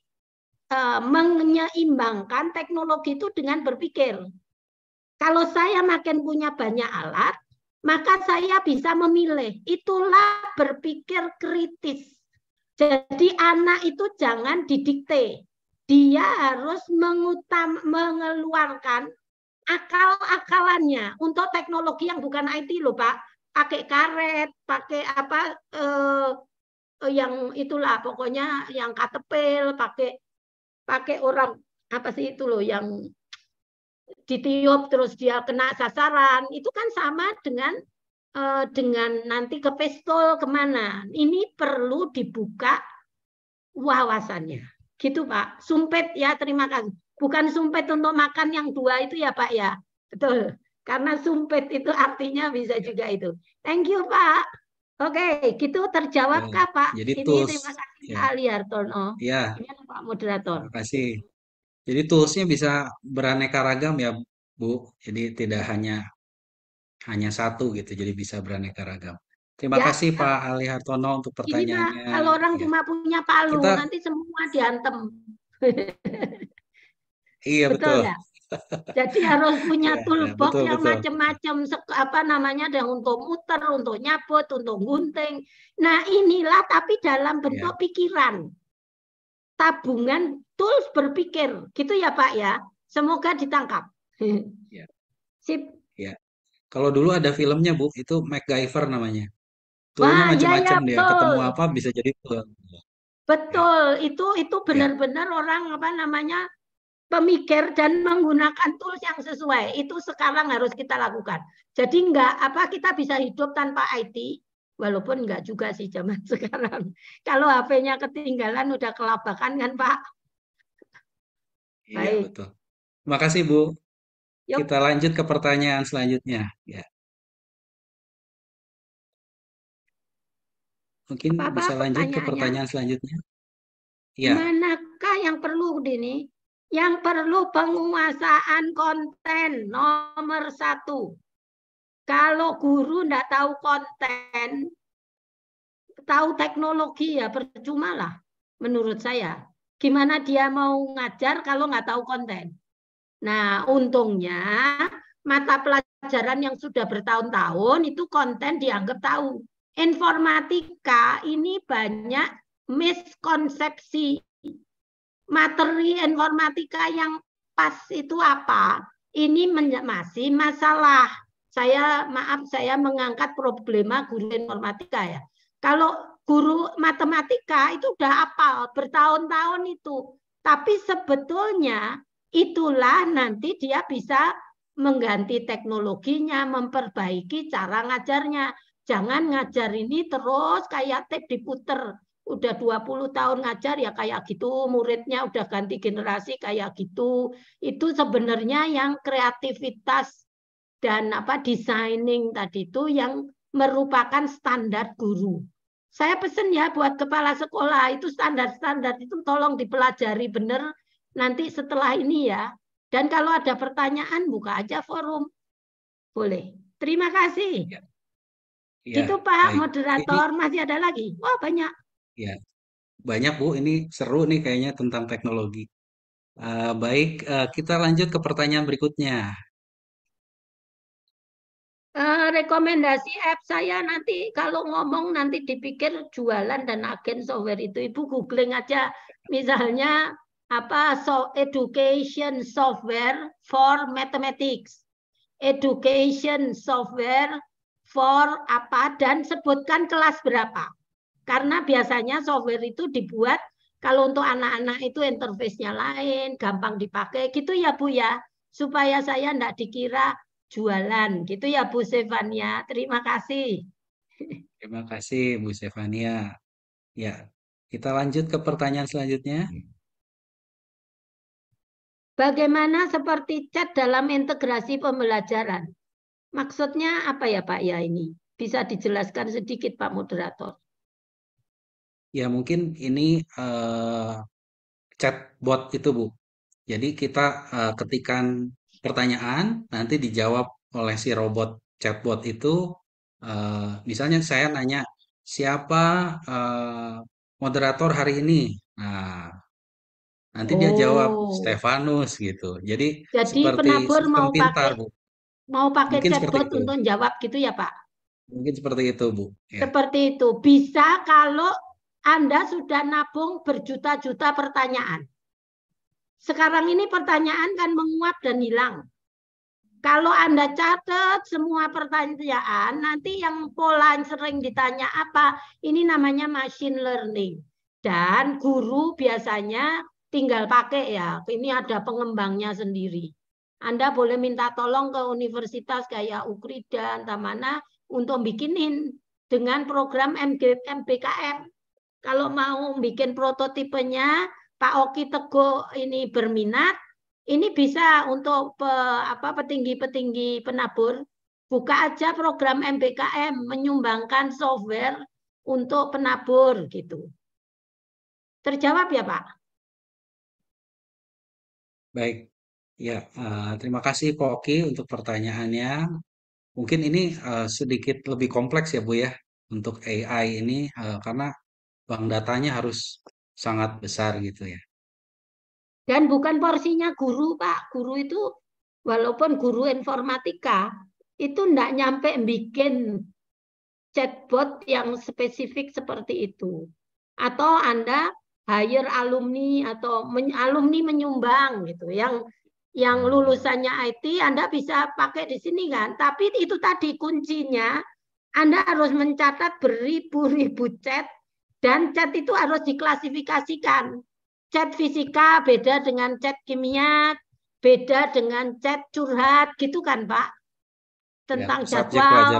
eh, menyeimbangkan teknologi itu dengan berpikir. Kalau saya makin punya banyak alat, maka saya bisa memilih. Itulah berpikir kritis. Jadi anak itu jangan didikte. Dia harus mengutam, mengeluarkan akal-akalannya untuk teknologi yang bukan IT loh Pak. Pakai karet, pakai apa eh, eh, yang itulah pokoknya yang katepil, pakai pakai orang apa sih itu loh yang ditiup terus dia kena sasaran itu kan sama dengan uh, dengan nanti ke pistol kemana ini perlu dibuka wawasannya gitu pak sumpet ya terima kasih bukan sumpet untuk makan yang dua itu ya pak ya betul karena sumpet itu artinya bisa juga itu thank you pak Oke, gitu terjawab kak ya, Pak? Jadi Ini tools, terima kasih ya. Pak Ali Hartono. Oh, ya. Ini Pak Moderator. Terima kasih. Jadi toolsnya bisa beraneka ragam ya Bu. Jadi tidak hanya hanya satu gitu. Jadi bisa beraneka ragam. Terima ya, kasih Pak Ali Hartono untuk pertanyaannya. Ini, kalau orang ya. cuma punya palu Kita... nanti semua diantem. iya betul. betul. Ya? Jadi harus punya ya, ya, toolbox ya, yang macam-macam apa namanya ada untuk muter, untuk nyabut, untuk gunting. Nah, inilah tapi dalam ya. bentuk ya. pikiran tabungan tools berpikir. Gitu ya Pak ya. Semoga ditangkap. Ya. Sip. Ya. Kalau dulu ada filmnya Bu, itu MacGyver namanya. Toolnya macam-macam ya, ya, dia, betul. ketemu apa bisa jadi tool. Betul, ya. itu itu ya. benar-benar ya. orang apa namanya pemikir dan menggunakan tools yang sesuai. Itu sekarang harus kita lakukan. Jadi enggak apa kita bisa hidup tanpa IT, Walaupun enggak juga sih zaman sekarang. Kalau HP-nya ketinggalan udah kelabakan kan Pak? Iya Baik. betul. Makasih Bu. Yuk. Kita lanjut ke pertanyaan selanjutnya. Ya. Mungkin -apa bisa lanjut ke pertanyaan selanjutnya. Ya. Manakah yang perlu ini? Yang perlu penguasaan konten nomor satu. Kalau guru tidak tahu konten, tahu teknologi ya percuma lah menurut saya. Gimana dia mau ngajar kalau nggak tahu konten? Nah, untungnya mata pelajaran yang sudah bertahun-tahun itu konten dianggap tahu. Informatika ini banyak miskonsepsi. Materi informatika yang pas itu apa? Ini masih masalah saya maaf saya mengangkat problema guru informatika ya. Kalau guru matematika itu udah apa bertahun-tahun itu. Tapi sebetulnya itulah nanti dia bisa mengganti teknologinya, memperbaiki cara ngajarnya. Jangan ngajar ini terus kayak tape diputer. Udah 20 tahun ngajar ya kayak gitu, muridnya udah ganti generasi kayak gitu. Itu sebenarnya yang kreativitas dan apa designing tadi itu yang merupakan standar guru. Saya pesen ya buat kepala sekolah itu standar-standar itu tolong dipelajari benar nanti setelah ini ya. Dan kalau ada pertanyaan buka aja forum. Boleh. Terima kasih. Ya. Ya, itu Pak baik. moderator ini, masih ada lagi. Wah, oh, banyak. Ya. Banyak Bu, ini seru nih kayaknya tentang teknologi. Uh, baik, uh, kita lanjut ke pertanyaan berikutnya. Uh, rekomendasi app saya nanti kalau ngomong nanti dipikir jualan dan agen software itu ibu googling aja misalnya apa so education software for mathematics education software for apa dan sebutkan kelas berapa karena biasanya software itu dibuat kalau untuk anak-anak itu interface-nya lain gampang dipakai gitu ya Bu ya supaya saya tidak dikira jualan. Gitu ya Bu Stefania. Terima kasih. Terima kasih Bu Stefania. Ya, kita lanjut ke pertanyaan selanjutnya. Bagaimana seperti chat dalam integrasi pembelajaran? Maksudnya apa ya Pak ya ini? Bisa dijelaskan sedikit Pak Moderator. Ya mungkin ini uh, chatbot itu Bu. Jadi kita uh, ketikan pertanyaan nanti dijawab oleh si robot chatbot itu uh, misalnya saya nanya siapa uh, moderator hari ini nah nanti oh. dia jawab oh. Stefanus gitu jadi jadi seperti penabur mau pintar, pakai bu. mau pakai mungkin chatbot untuk jawab gitu ya pak mungkin seperti itu bu ya. seperti itu bisa kalau anda sudah nabung berjuta-juta pertanyaan sekarang ini pertanyaan kan menguap dan hilang. Kalau Anda catat semua pertanyaan, nanti yang pola yang sering ditanya apa, ini namanya machine learning. Dan guru biasanya tinggal pakai ya, ini ada pengembangnya sendiri. Anda boleh minta tolong ke universitas kayak UKRI dan Tamana untuk bikinin dengan program MBKM. Kalau mau bikin prototipenya, Pak Oki Teguh ini berminat, ini bisa untuk pe, apa petinggi-petinggi penabur buka aja program MBKM menyumbangkan software untuk penabur gitu. Terjawab ya Pak? Baik, ya uh, terima kasih Pak Oki untuk pertanyaannya. Mungkin ini uh, sedikit lebih kompleks ya Bu ya untuk AI ini uh, karena bank datanya harus sangat besar gitu ya. Dan bukan porsinya guru, Pak. Guru itu walaupun guru informatika itu tidak nyampe bikin chatbot yang spesifik seperti itu. Atau Anda hire alumni atau men, alumni menyumbang gitu yang yang hmm. lulusannya IT Anda bisa pakai di sini kan. Tapi itu tadi kuncinya Anda harus mencatat beribu-ribu chat dan chat itu harus diklasifikasikan. chat fisika beda dengan chat kimia, beda dengan chat curhat, gitu kan Pak? Tentang ya, jadwal.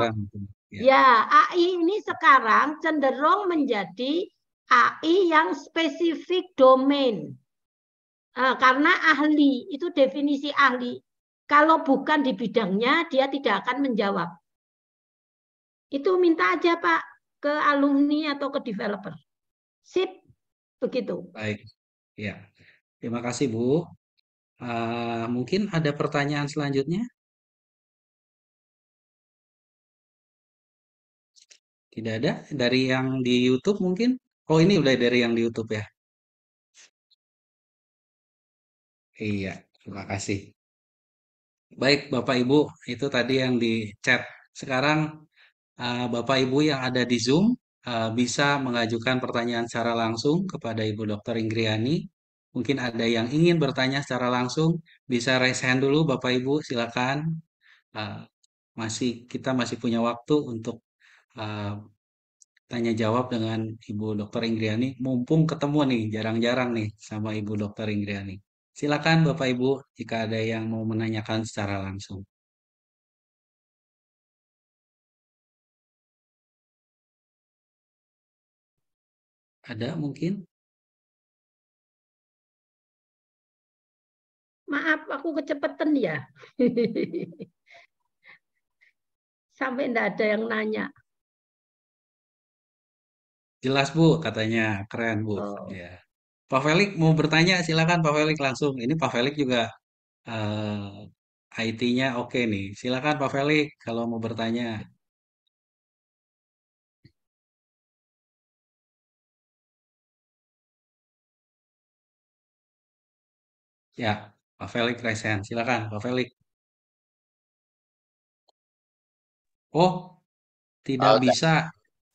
Ya. ya, AI ini sekarang cenderung menjadi AI yang spesifik domain. Eh, karena ahli, itu definisi ahli. Kalau bukan di bidangnya, dia tidak akan menjawab. Itu minta aja Pak ke alumni atau ke developer. Sip, begitu. Baik, ya. Terima kasih Bu. Uh, mungkin ada pertanyaan selanjutnya? Tidak ada? Dari yang di YouTube mungkin? Oh ini udah dari yang di YouTube ya? Iya, terima kasih. Baik Bapak Ibu, itu tadi yang di chat. Sekarang Eh, Bapak Ibu yang ada di Zoom eh, bisa mengajukan pertanyaan secara langsung kepada Ibu Dr. Ingriani. Mungkin ada yang ingin bertanya secara langsung, bisa raise hand dulu Bapak Ibu, silakan. Eh, masih kita masih punya waktu untuk tanya jawab dengan Ibu Dr. Ingriani. Mumpung ketemu nih, jarang-jarang nih sama Ibu Dr. Ingriani. Silakan Bapak Ibu jika ada yang mau menanyakan secara langsung. Ada mungkin? Maaf, aku kecepetan ya. Sampai enggak ada yang nanya. Jelas Bu katanya, keren Bu. Oh. Ya. Pak Felix mau bertanya, silakan Pak Felix langsung. Ini Pak Felix juga uh, eh, IT-nya oke okay nih. Silakan Pak Felix kalau mau bertanya. Ya, Pak Felix Resen. Silakan, Pak Felix. Oh, tidak ya Oh, bisa.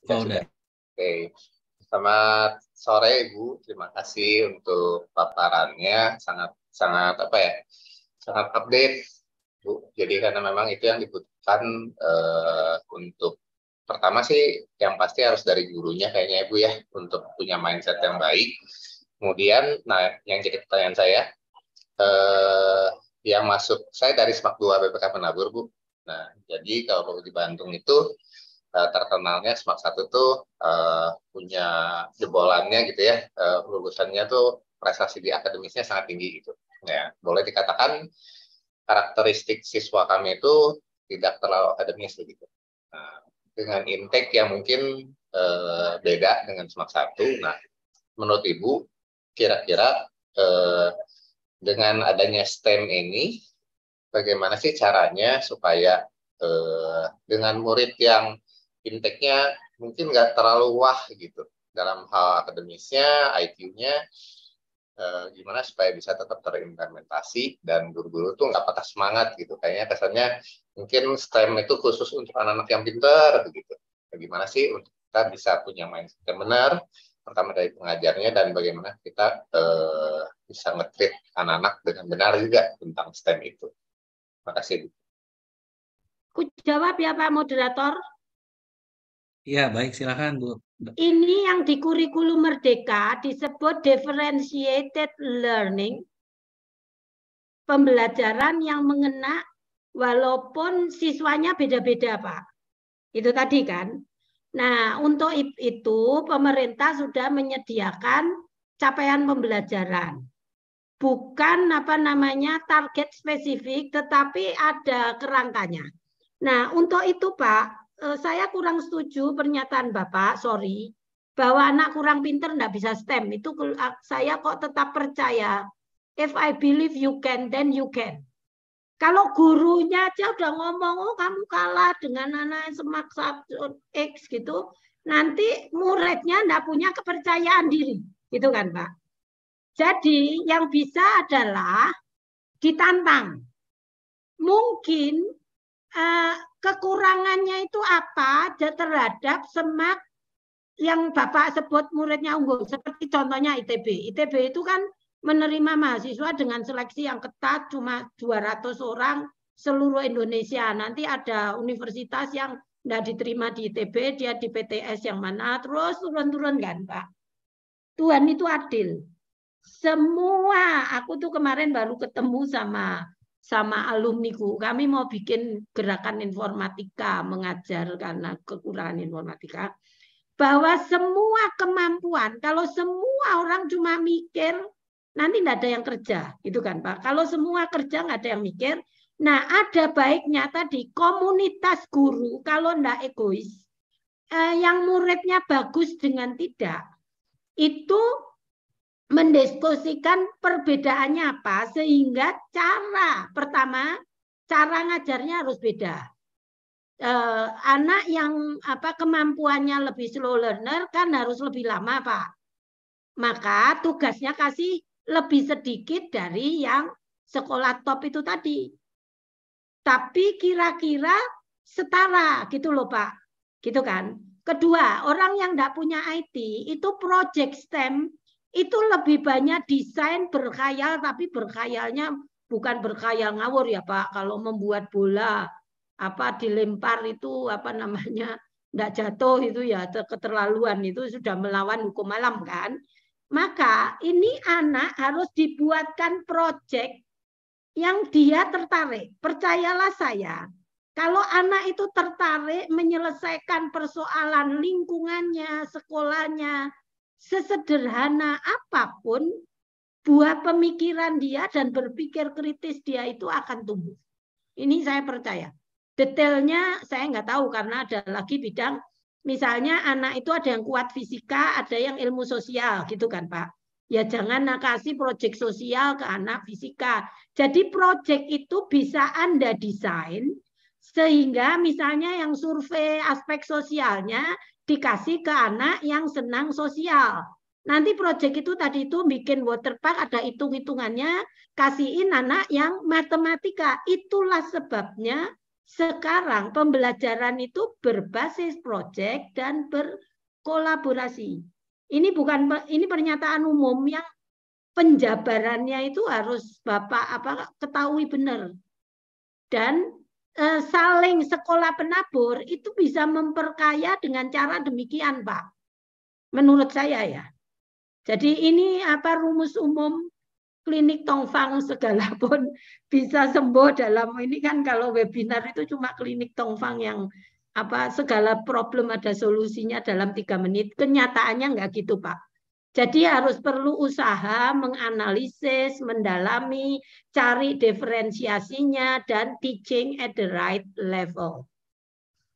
Sudah, Oh, Oke. Selamat sore Ibu. Terima kasih untuk paparannya. Sangat sangat apa ya? Sangat update, Bu. Jadi karena memang itu yang dibutuhkan uh, untuk pertama sih yang pasti harus dari gurunya kayaknya Ibu ya untuk punya mindset yang baik. Kemudian, nah yang jadi pertanyaan saya, eh, yang masuk saya dari SMAK 2 BPK Penabur Bu. Nah, jadi kalau di Bandung itu eh, terkenalnya SMAK 1 tuh eh, punya jebolannya gitu ya. Eh, lulusannya tuh prestasi di akademisnya sangat tinggi gitu. Ya, boleh dikatakan karakteristik siswa kami itu tidak terlalu akademis begitu. Nah, dengan intake yang mungkin eh, beda dengan SMAK 1. Nah, menurut Ibu kira-kira eh, dengan adanya STEM ini, bagaimana sih caranya supaya eh, dengan murid yang inteknya mungkin nggak terlalu wah gitu dalam hal akademisnya, IQ-nya, eh, gimana supaya bisa tetap terimplementasi dan guru-guru tuh nggak patah semangat gitu. Kayaknya kesannya mungkin STEM itu khusus untuk anak-anak yang pintar gitu. Bagaimana sih untuk kita bisa punya mindset yang benar, pertama dari pengajarnya dan bagaimana kita eh, bisa ngetrit anak-anak dengan benar juga tentang STEM itu. Makasih. Ku jawab ya Pak Moderator. Iya, baik silakan Bu. Ini yang di kurikulum merdeka disebut differentiated learning. Pembelajaran yang mengena walaupun siswanya beda-beda, Pak. Itu tadi kan. Nah, untuk itu pemerintah sudah menyediakan capaian pembelajaran bukan apa namanya target spesifik, tetapi ada kerangkanya. Nah, untuk itu Pak, eh, saya kurang setuju pernyataan Bapak, sorry, bahwa anak kurang pinter tidak bisa STEM. Itu ah, saya kok tetap percaya, if I believe you can, then you can. Kalau gurunya aja udah ngomong, oh kamu kalah dengan anak yang semaksa X gitu, nanti muridnya tidak punya kepercayaan diri. Gitu kan Pak. Jadi yang bisa adalah ditantang. Mungkin eh, kekurangannya itu apa terhadap semak yang Bapak sebut muridnya unggul. Seperti contohnya ITB. ITB itu kan menerima mahasiswa dengan seleksi yang ketat cuma 200 orang seluruh Indonesia. Nanti ada universitas yang tidak diterima di ITB, dia di PTS yang mana, terus turun-turun kan Pak. Tuhan itu adil. Semua, aku tuh kemarin baru ketemu sama sama ku Kami mau bikin gerakan informatika, mengajar karena kekurangan informatika. Bahwa semua kemampuan, kalau semua orang cuma mikir, nanti tidak ada yang kerja, gitu kan Pak. Kalau semua kerja nggak ada yang mikir, nah ada baiknya tadi komunitas guru kalau tidak egois, eh, yang muridnya bagus dengan tidak, itu mendiskusikan perbedaannya apa sehingga cara pertama cara ngajarnya harus beda. Eh, anak yang apa kemampuannya lebih slow learner kan harus lebih lama pak. Maka tugasnya kasih lebih sedikit dari yang sekolah top itu tadi. Tapi kira-kira setara gitu loh pak, gitu kan. Kedua orang yang tidak punya IT itu project STEM itu lebih banyak desain berkhayal tapi berkhayalnya bukan berkhayal ngawur ya Pak. Kalau membuat bola apa dilempar itu apa namanya tidak jatuh itu ya keterlaluan itu sudah melawan hukum malam kan. Maka ini anak harus dibuatkan proyek yang dia tertarik. Percayalah saya, kalau anak itu tertarik menyelesaikan persoalan lingkungannya, sekolahnya, sesederhana apapun buah pemikiran dia dan berpikir kritis dia itu akan tumbuh. Ini saya percaya. Detailnya saya nggak tahu karena ada lagi bidang misalnya anak itu ada yang kuat fisika, ada yang ilmu sosial gitu kan Pak. Ya jangan kasih proyek sosial ke anak fisika. Jadi proyek itu bisa Anda desain sehingga misalnya yang survei aspek sosialnya dikasih ke anak yang senang sosial. Nanti proyek itu tadi itu bikin waterpark ada hitung-hitungannya, kasihin anak yang matematika. Itulah sebabnya sekarang pembelajaran itu berbasis proyek dan berkolaborasi. Ini bukan ini pernyataan umum yang penjabarannya itu harus Bapak apa ketahui benar. Dan Eh, saling sekolah penabur itu bisa memperkaya dengan cara demikian, Pak. Menurut saya ya. Jadi ini apa rumus umum klinik tongfang segala pun bisa sembuh dalam ini kan kalau webinar itu cuma klinik tongfang yang apa segala problem ada solusinya dalam tiga menit. Kenyataannya nggak gitu, Pak. Jadi harus perlu usaha menganalisis, mendalami, cari diferensiasinya dan teaching at the right level.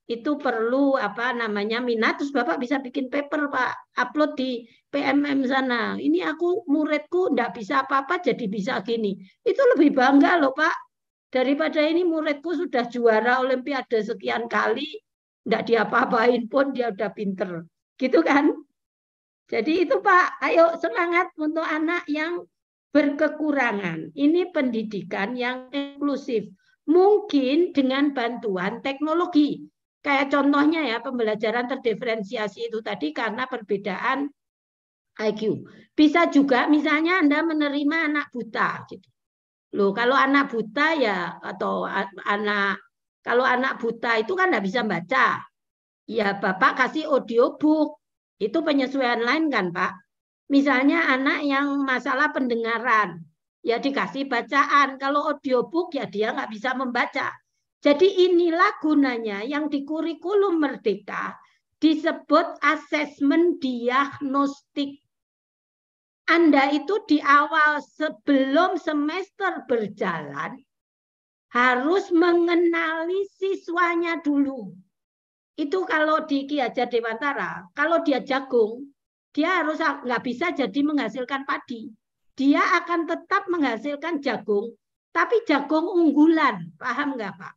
Itu perlu apa namanya minat terus Bapak bisa bikin paper Pak, upload di PMM sana. Ini aku muridku ndak bisa apa-apa jadi bisa gini. Itu lebih bangga loh Pak. Daripada ini muridku sudah juara olimpiade sekian kali, ndak diapa-apain pun dia udah pinter. Gitu kan? Jadi itu Pak, ayo semangat untuk anak yang berkekurangan. Ini pendidikan yang inklusif. Mungkin dengan bantuan teknologi. Kayak contohnya ya pembelajaran terdiferensiasi itu tadi karena perbedaan IQ. Bisa juga misalnya Anda menerima anak buta gitu. Loh, kalau anak buta ya atau anak kalau anak buta itu kan nggak bisa baca. Ya Bapak kasih audiobook itu penyesuaian lain kan Pak? Misalnya anak yang masalah pendengaran, ya dikasih bacaan. Kalau audiobook ya dia nggak bisa membaca. Jadi inilah gunanya yang di kurikulum merdeka disebut asesmen diagnostik. Anda itu di awal sebelum semester berjalan harus mengenali siswanya dulu. Itu kalau di Hajar Dewantara, kalau dia jagung, dia harus nggak bisa jadi menghasilkan padi. Dia akan tetap menghasilkan jagung, tapi jagung unggulan. Paham nggak Pak?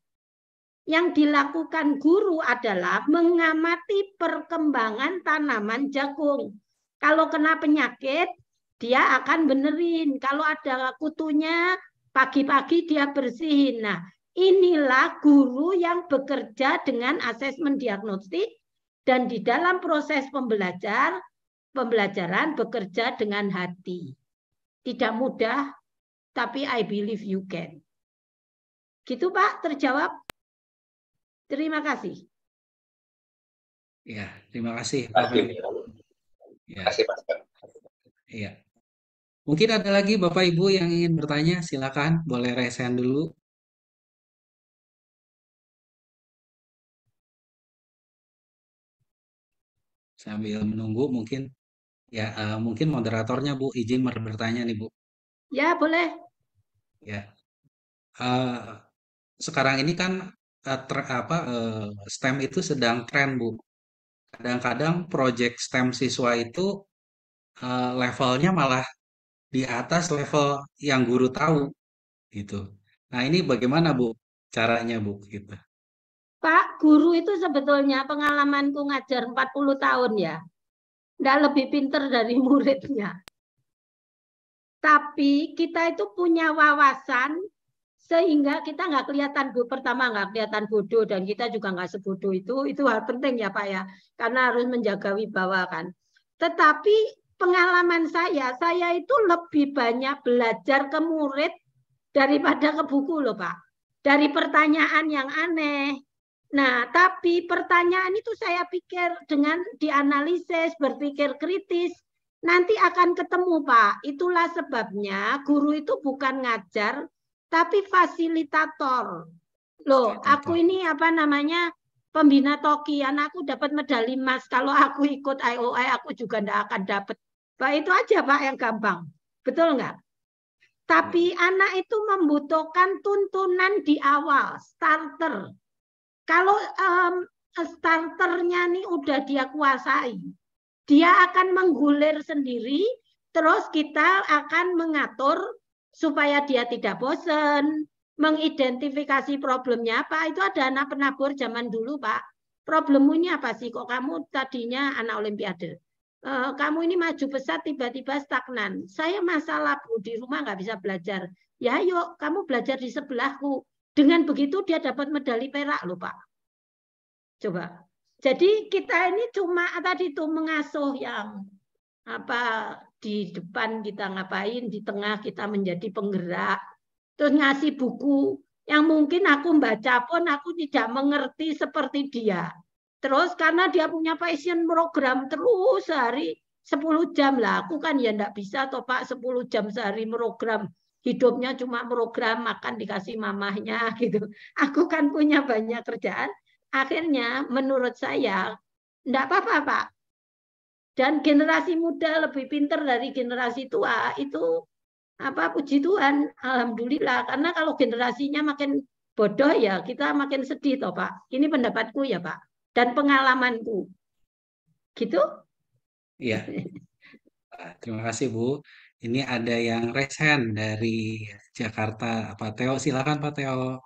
Yang dilakukan guru adalah mengamati perkembangan tanaman jagung. Kalau kena penyakit, dia akan benerin. Kalau ada kutunya, pagi-pagi dia bersihin. Nah, Inilah guru yang bekerja dengan asesmen diagnostik dan di dalam proses pembelajar, pembelajaran bekerja dengan hati. Tidak mudah, tapi I believe you can. Gitu Pak, terjawab? Terima kasih. Ya, terima kasih. Terima kasih, ya. Terima kasih Pak. Iya. Mungkin ada lagi Bapak Ibu yang ingin bertanya, silakan boleh resen dulu. Sambil menunggu mungkin ya uh, mungkin moderatornya Bu izin bertanya nih Bu. Ya, boleh. Ya. Uh, sekarang ini kan uh, ter, apa uh, STEM itu sedang tren, Bu. Kadang-kadang project STEM siswa itu uh, levelnya malah di atas level yang guru tahu gitu. Nah, ini bagaimana, Bu? Caranya, Bu, gitu. Pak, guru itu sebetulnya pengalamanku ngajar 40 tahun ya. Tidak lebih pinter dari muridnya. Tapi kita itu punya wawasan sehingga kita nggak kelihatan bu pertama nggak kelihatan bodoh dan kita juga nggak sebodoh itu itu hal penting ya pak ya karena harus menjaga wibawa kan tetapi pengalaman saya saya itu lebih banyak belajar ke murid daripada ke buku loh pak dari pertanyaan yang aneh Nah, tapi pertanyaan itu saya pikir dengan dianalisis, berpikir kritis, nanti akan ketemu, Pak. Itulah sebabnya guru itu bukan ngajar, tapi fasilitator. Loh, aku ini apa namanya? pembina toki anakku dapat medali emas kalau aku ikut IOI aku juga tidak akan dapat pak itu aja pak yang gampang betul nggak tapi hmm. anak itu membutuhkan tuntunan di awal starter kalau um, starternya nih udah dia kuasai, dia akan menggulir sendiri, terus kita akan mengatur supaya dia tidak bosen, mengidentifikasi problemnya apa. Itu ada anak penabur zaman dulu, Pak. Problemmu ini apa sih? Kok kamu tadinya anak olimpiade? Eh, kamu ini maju pesat tiba-tiba stagnan. Saya masalah bu di rumah nggak bisa belajar. Ya yuk kamu belajar di sebelahku. Dengan begitu dia dapat medali perak loh Pak. Coba. Jadi kita ini cuma tadi itu mengasuh yang apa di depan kita ngapain, di tengah kita menjadi penggerak, terus ngasih buku yang mungkin aku baca pun aku tidak mengerti seperti dia. Terus karena dia punya passion program terus sehari 10 jam lah. Aku kan ya enggak bisa toh Pak 10 jam sehari program hidupnya cuma program makan dikasih mamahnya gitu. Aku kan punya banyak kerjaan. Akhirnya menurut saya enggak apa-apa, Pak. Dan generasi muda lebih pinter dari generasi tua itu apa puji Tuhan, alhamdulillah. Karena kalau generasinya makin bodoh ya kita makin sedih toh, Pak. Ini pendapatku ya, Pak. Dan pengalamanku. Gitu? Iya. Terima kasih, Bu. Ini ada yang resen dari Jakarta. Pak Teo, silakan Pak Teo.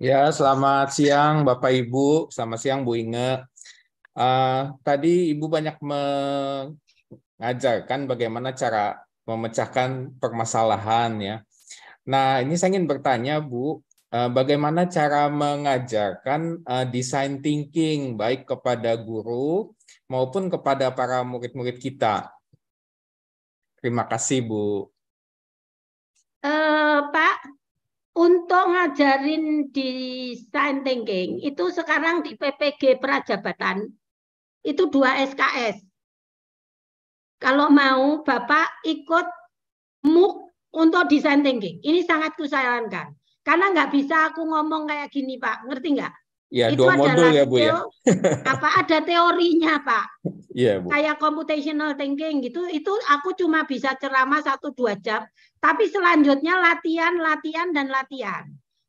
Ya, selamat siang Bapak Ibu, selamat siang Bu Inge. Uh, tadi Ibu banyak mengajarkan bagaimana cara memecahkan permasalahan ya. Nah, ini saya ingin bertanya Bu, eh, bagaimana cara mengajarkan uh, design thinking baik kepada guru maupun kepada para murid-murid kita? Terima kasih Bu. Uh, Pak, untuk ngajarin design thinking itu sekarang di PPG Prajabatan itu dua SKS. Kalau mau Bapak ikut MOOC untuk design thinking. Ini sangat kusayangkan. Karena nggak bisa aku ngomong kayak gini Pak, ngerti nggak? Ya, itu dua modul ya, Bu ya. Apa ada teorinya, Pak? Iya, Bu. Kayak computational thinking gitu, itu aku cuma bisa ceramah satu dua jam, tapi selanjutnya latihan, latihan dan latihan.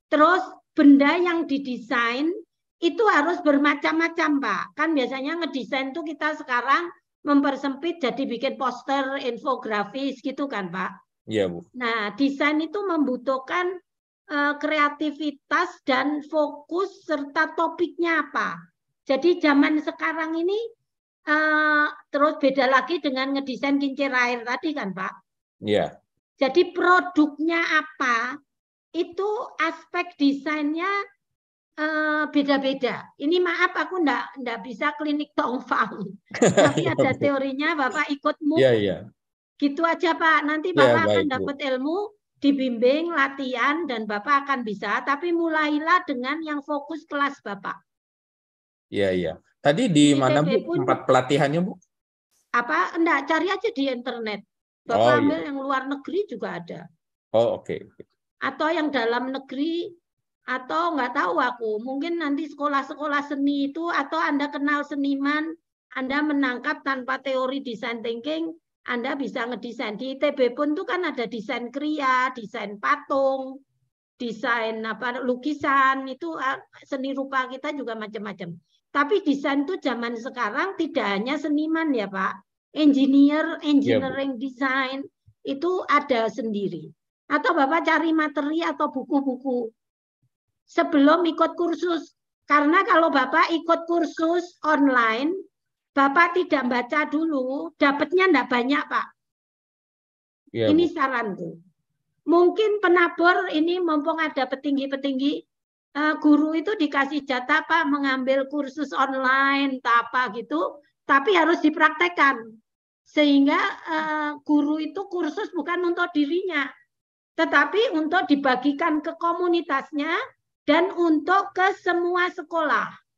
Terus benda yang didesain itu harus bermacam-macam, Pak. Kan biasanya ngedesain tuh kita sekarang mempersempit jadi bikin poster, infografis gitu kan, Pak. Iya, Bu. Nah, desain itu membutuhkan Eh, kreativitas dan fokus serta topiknya apa. Jadi zaman sekarang ini uh, terus beda lagi dengan ngedesain kincir air tadi kan Pak? Iya. Yeah. Jadi produknya apa itu aspek desainnya eh, beda-beda. Uh, ini maaf aku ndak ndak bisa klinik tongfang, tapi ada teorinya Bapak ikut mu. Iya yeah, iya. Yeah. Gitu aja Pak. Nanti iya, Bapak yeah, akan dapat ilmu dibimbing, latihan, dan Bapak akan bisa. Tapi mulailah dengan yang fokus kelas Bapak. Iya, iya. Tadi di, di mana, Bu, tempat pelatihannya, Bu? Apa? Enggak, cari aja di internet. Oh, Bapak oh, ambil iya. yang luar negeri juga ada. Oh, oke. Okay. Atau yang dalam negeri, atau nggak tahu aku, mungkin nanti sekolah-sekolah seni itu, atau Anda kenal seniman, Anda menangkap tanpa teori design thinking, anda bisa ngedesain. Di ITB pun tuh kan ada desain kriya, desain patung, desain apa lukisan, itu seni rupa kita juga macam-macam. Tapi desain tuh zaman sekarang tidak hanya seniman ya Pak. Engineer, iya, engineering ya, design itu ada sendiri. Atau Bapak cari materi atau buku-buku sebelum ikut kursus. Karena kalau Bapak ikut kursus online, Bapak tidak baca dulu, dapatnya enggak banyak, Pak. Ya, ini saranku. Mungkin penabur ini mumpung ada petinggi-petinggi, e, guru itu dikasih jatah Pak mengambil kursus online, apa gitu, tapi harus dipraktekkan. Sehingga e, guru itu kursus bukan untuk dirinya, tetapi untuk dibagikan ke komunitasnya dan untuk ke semua sekolah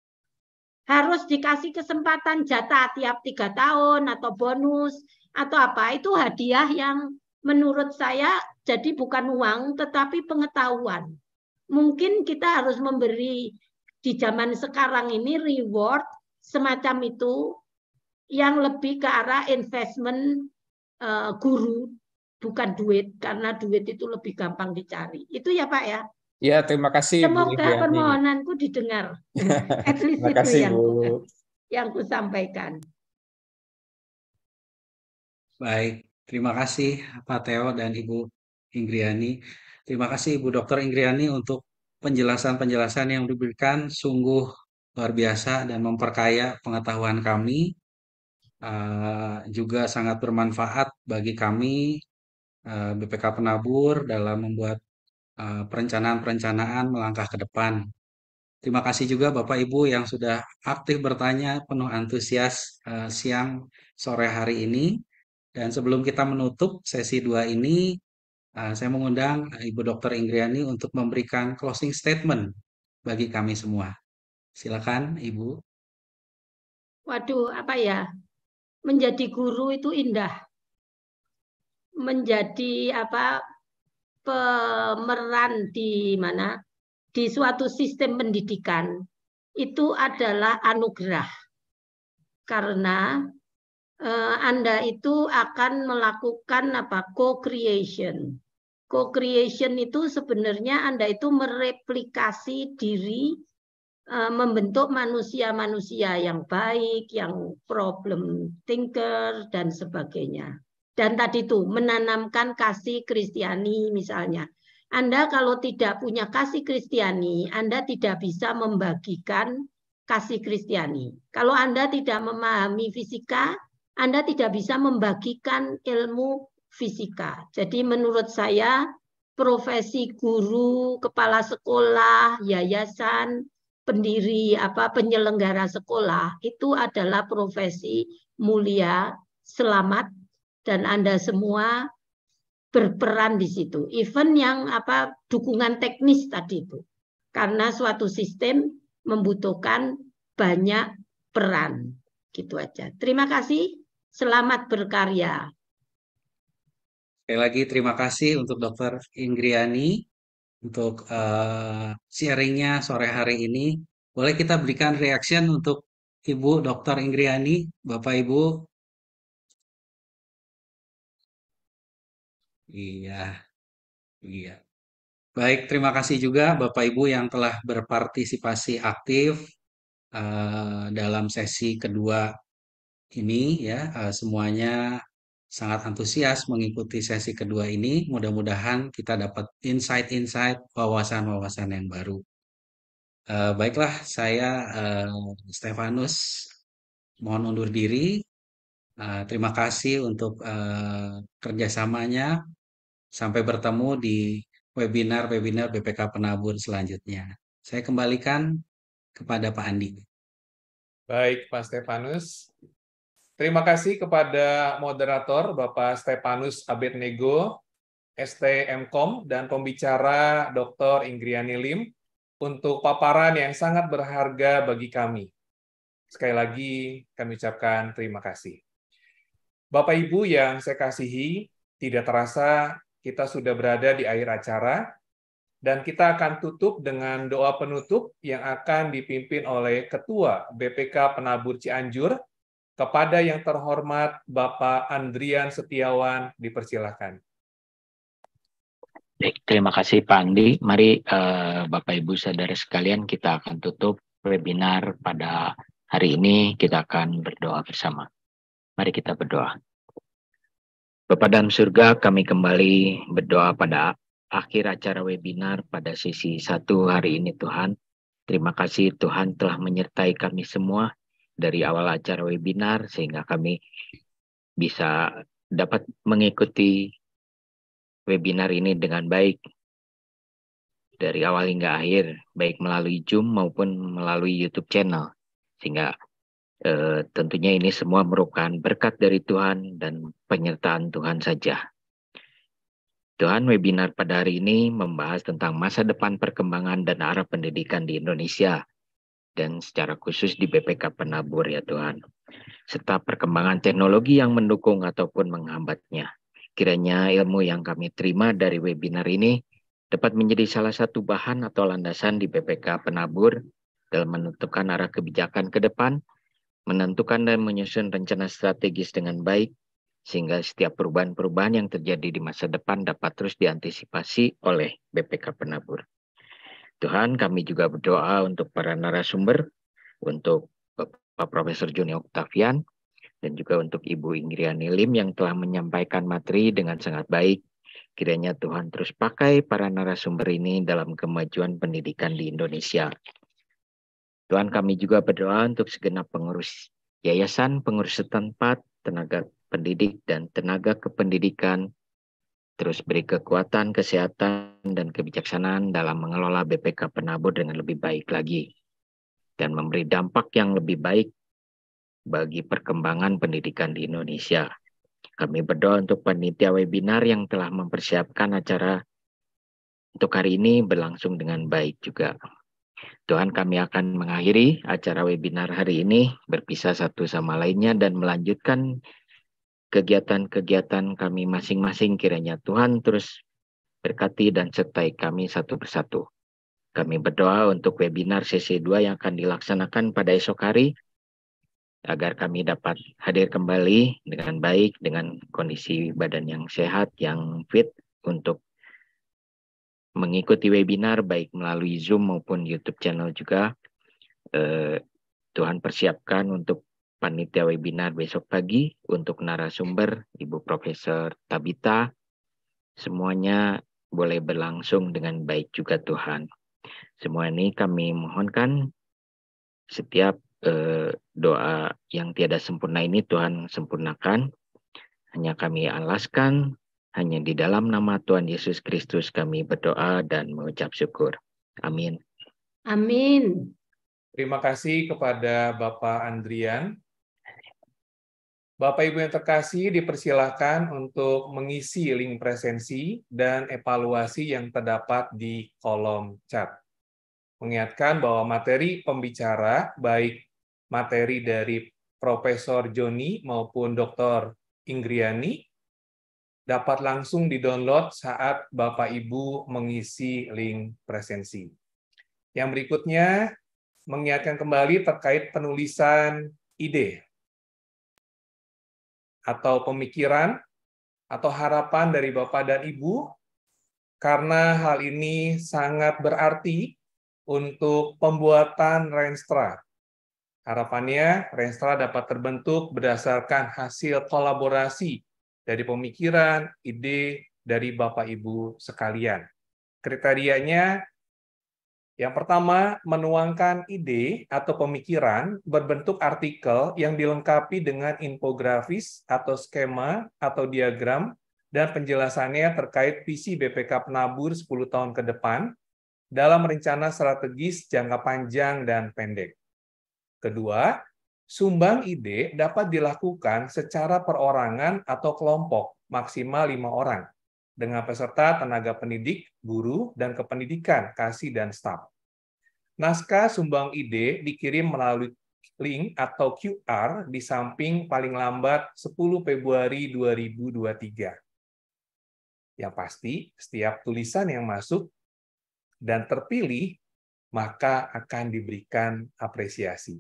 harus dikasih kesempatan jatah tiap tiga tahun atau bonus atau apa itu hadiah yang menurut saya jadi bukan uang tetapi pengetahuan. Mungkin kita harus memberi di zaman sekarang ini reward semacam itu yang lebih ke arah investment eh, guru bukan duit karena duit itu lebih gampang dicari. Itu ya Pak ya. Ya, terima kasih. Semoga Bu permohonanku didengar. terima kasih, yang, Bu. yang ku sampaikan. Baik, terima kasih Pak Teo dan Ibu Ingriani. Terima kasih Ibu Dokter Ingriani untuk penjelasan-penjelasan yang diberikan sungguh luar biasa dan memperkaya pengetahuan kami. Uh, juga sangat bermanfaat bagi kami uh, eh, BPK Penabur dalam membuat Eh, perencanaan-perencanaan melangkah ke depan. Terima kasih juga Bapak Ibu yang sudah aktif bertanya penuh antusias uh, siang sore hari ini. Dan sebelum kita menutup sesi dua ini, uh, saya mengundang Ibu Dr. Ingriani untuk memberikan closing statement bagi kami semua. Silakan Ibu. Waduh, apa ya? Menjadi guru itu indah. Menjadi apa? pemeran di mana di suatu sistem pendidikan itu adalah anugerah karena eh, Anda itu akan melakukan apa co-creation. Co-creation itu sebenarnya Anda itu mereplikasi diri eh, membentuk manusia-manusia yang baik, yang problem thinker dan sebagainya. Dan tadi itu menanamkan kasih Kristiani misalnya. Anda kalau tidak punya kasih Kristiani, Anda tidak bisa membagikan kasih Kristiani. Kalau Anda tidak memahami fisika, Anda tidak bisa membagikan ilmu fisika. Jadi menurut saya profesi guru, kepala sekolah, yayasan, pendiri apa penyelenggara sekolah itu adalah profesi mulia, selamat dan Anda semua berperan di situ. Event yang apa dukungan teknis tadi itu. Karena suatu sistem membutuhkan banyak peran. Gitu aja. Terima kasih. Selamat berkarya. Sekali lagi terima kasih untuk Dr. Ingriani untuk uh, sharingnya sore hari ini. Boleh kita berikan reaction untuk Ibu Dr. Ingriani, Bapak Ibu Iya. Iya. Baik, terima kasih juga Bapak Ibu yang telah berpartisipasi aktif uh, dalam sesi kedua ini ya. Uh, semuanya sangat antusias mengikuti sesi kedua ini. Mudah-mudahan kita dapat insight-insight, wawasan-wawasan yang baru. Uh, baiklah, saya uh, Stefanus mohon undur diri. Uh, terima kasih untuk uh, kerjasamanya Sampai bertemu di webinar-webinar BPK Penabur selanjutnya. Saya kembalikan kepada Pak Andi. Baik, Pak Stefanus. Terima kasih kepada moderator Bapak Stefanus Abednego, STMKOM, dan pembicara Dr. Ingriani Lim untuk paparan yang sangat berharga bagi kami. Sekali lagi kami ucapkan terima kasih. Bapak Ibu yang saya kasihi, tidak terasa kita sudah berada di akhir acara, dan kita akan tutup dengan doa penutup yang akan dipimpin oleh Ketua BPK Penabur Cianjur kepada yang terhormat Bapak Andrian Setiawan dipersilahkan. Baik, terima kasih Pak Andi. Mari eh, Bapak Ibu Saudara sekalian kita akan tutup webinar pada hari ini. Kita akan berdoa bersama. Mari kita berdoa. Bapak dalam surga, kami kembali berdoa pada akhir acara webinar pada sesi satu hari ini Tuhan. Terima kasih Tuhan telah menyertai kami semua dari awal acara webinar sehingga kami bisa dapat mengikuti webinar ini dengan baik dari awal hingga akhir, baik melalui Zoom maupun melalui YouTube channel. Sehingga E, tentunya ini semua merupakan berkat dari Tuhan dan penyertaan Tuhan saja. Tuhan webinar pada hari ini membahas tentang masa depan perkembangan dan arah pendidikan di Indonesia dan secara khusus di BPK Penabur ya Tuhan. Serta perkembangan teknologi yang mendukung ataupun menghambatnya. Kiranya ilmu yang kami terima dari webinar ini dapat menjadi salah satu bahan atau landasan di BPK Penabur dalam menentukan arah kebijakan ke depan menentukan dan menyusun rencana strategis dengan baik, sehingga setiap perubahan-perubahan yang terjadi di masa depan dapat terus diantisipasi oleh BPK Penabur. Tuhan, kami juga berdoa untuk para narasumber, untuk Bapak Profesor Juni Oktavian, dan juga untuk Ibu Ingriani Lim yang telah menyampaikan materi dengan sangat baik. Kiranya Tuhan terus pakai para narasumber ini dalam kemajuan pendidikan di Indonesia. Tuhan kami juga berdoa untuk segenap pengurus yayasan, pengurus setempat, tenaga pendidik, dan tenaga kependidikan. Terus beri kekuatan, kesehatan, dan kebijaksanaan dalam mengelola BPK Penabur dengan lebih baik lagi. Dan memberi dampak yang lebih baik bagi perkembangan pendidikan di Indonesia. Kami berdoa untuk panitia webinar yang telah mempersiapkan acara untuk hari ini berlangsung dengan baik juga. Tuhan kami akan mengakhiri acara webinar hari ini berpisah satu sama lainnya dan melanjutkan kegiatan-kegiatan kami masing-masing kiranya Tuhan terus berkati dan sertai kami satu persatu. Kami berdoa untuk webinar CC2 yang akan dilaksanakan pada esok hari agar kami dapat hadir kembali dengan baik dengan kondisi badan yang sehat, yang fit untuk mengikuti webinar baik melalui Zoom maupun YouTube channel juga. Eh, Tuhan persiapkan untuk panitia webinar besok pagi untuk narasumber Ibu Profesor Tabita. Semuanya boleh berlangsung dengan baik juga Tuhan. Semua ini kami mohonkan setiap eh, doa yang tiada sempurna ini Tuhan sempurnakan. Hanya kami alaskan hanya di dalam nama Tuhan Yesus Kristus kami berdoa dan mengucap syukur. Amin. Amin. Terima kasih kepada Bapak Andrian. Bapak Ibu yang terkasih, dipersilahkan untuk mengisi link presensi dan evaluasi yang terdapat di kolom chat. Mengingatkan bahwa materi pembicara, baik materi dari Profesor Joni maupun Dr. Ingriani, dapat langsung didownload saat Bapak Ibu mengisi link presensi. Yang berikutnya, mengingatkan kembali terkait penulisan ide atau pemikiran atau harapan dari Bapak dan Ibu karena hal ini sangat berarti untuk pembuatan Renstra. Harapannya Renstra dapat terbentuk berdasarkan hasil kolaborasi dari pemikiran, ide dari Bapak Ibu sekalian. Kriterianya yang pertama, menuangkan ide atau pemikiran berbentuk artikel yang dilengkapi dengan infografis atau skema atau diagram dan penjelasannya terkait visi BPK Penabur 10 tahun ke depan dalam rencana strategis jangka panjang dan pendek. Kedua, Sumbang ide dapat dilakukan secara perorangan atau kelompok, maksimal lima orang, dengan peserta tenaga pendidik, guru, dan kependidikan, kasih, dan staf. Naskah sumbang ide dikirim melalui link atau QR di samping paling lambat 10 Februari 2023. Yang pasti, setiap tulisan yang masuk dan terpilih, maka akan diberikan apresiasi.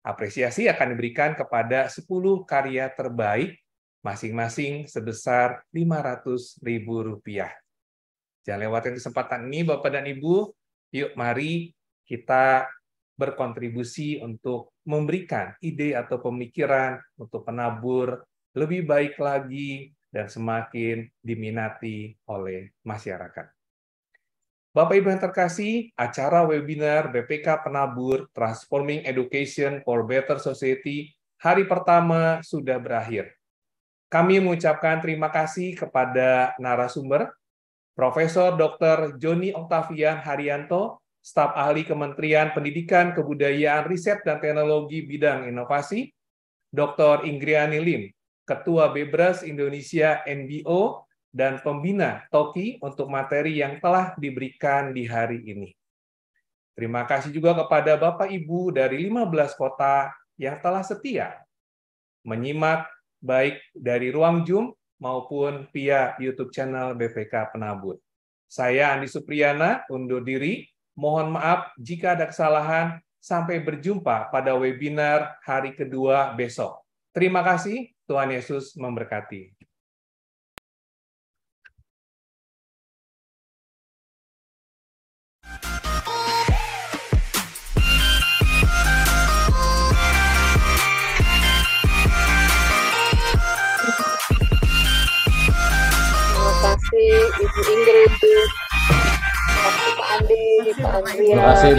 Apresiasi akan diberikan kepada 10 karya terbaik masing-masing sebesar Rp500.000. Jangan lewatkan kesempatan ini Bapak dan Ibu. Yuk mari kita berkontribusi untuk memberikan ide atau pemikiran untuk penabur lebih baik lagi dan semakin diminati oleh masyarakat. Bapak Ibu yang terkasih, acara webinar BPK Penabur Transforming Education for Better Society hari pertama sudah berakhir. Kami mengucapkan terima kasih kepada narasumber Profesor Dr. Joni Octavian Haryanto, staf ahli Kementerian Pendidikan, Kebudayaan, Riset dan Teknologi bidang inovasi, Dr. Ingriani Lim, Ketua Bebras Indonesia NBO dan pembina Toki untuk materi yang telah diberikan di hari ini. Terima kasih juga kepada Bapak Ibu dari 15 kota yang telah setia menyimak baik dari ruang Zoom maupun via YouTube channel BPK Penabur. Saya Andi Supriyana undur diri. Mohon maaf jika ada kesalahan. Sampai berjumpa pada webinar hari kedua besok. Terima kasih. Tuhan Yesus memberkati. Ibu Ingrid, Pak Andi, Pak Andrea. Terima kasih Bu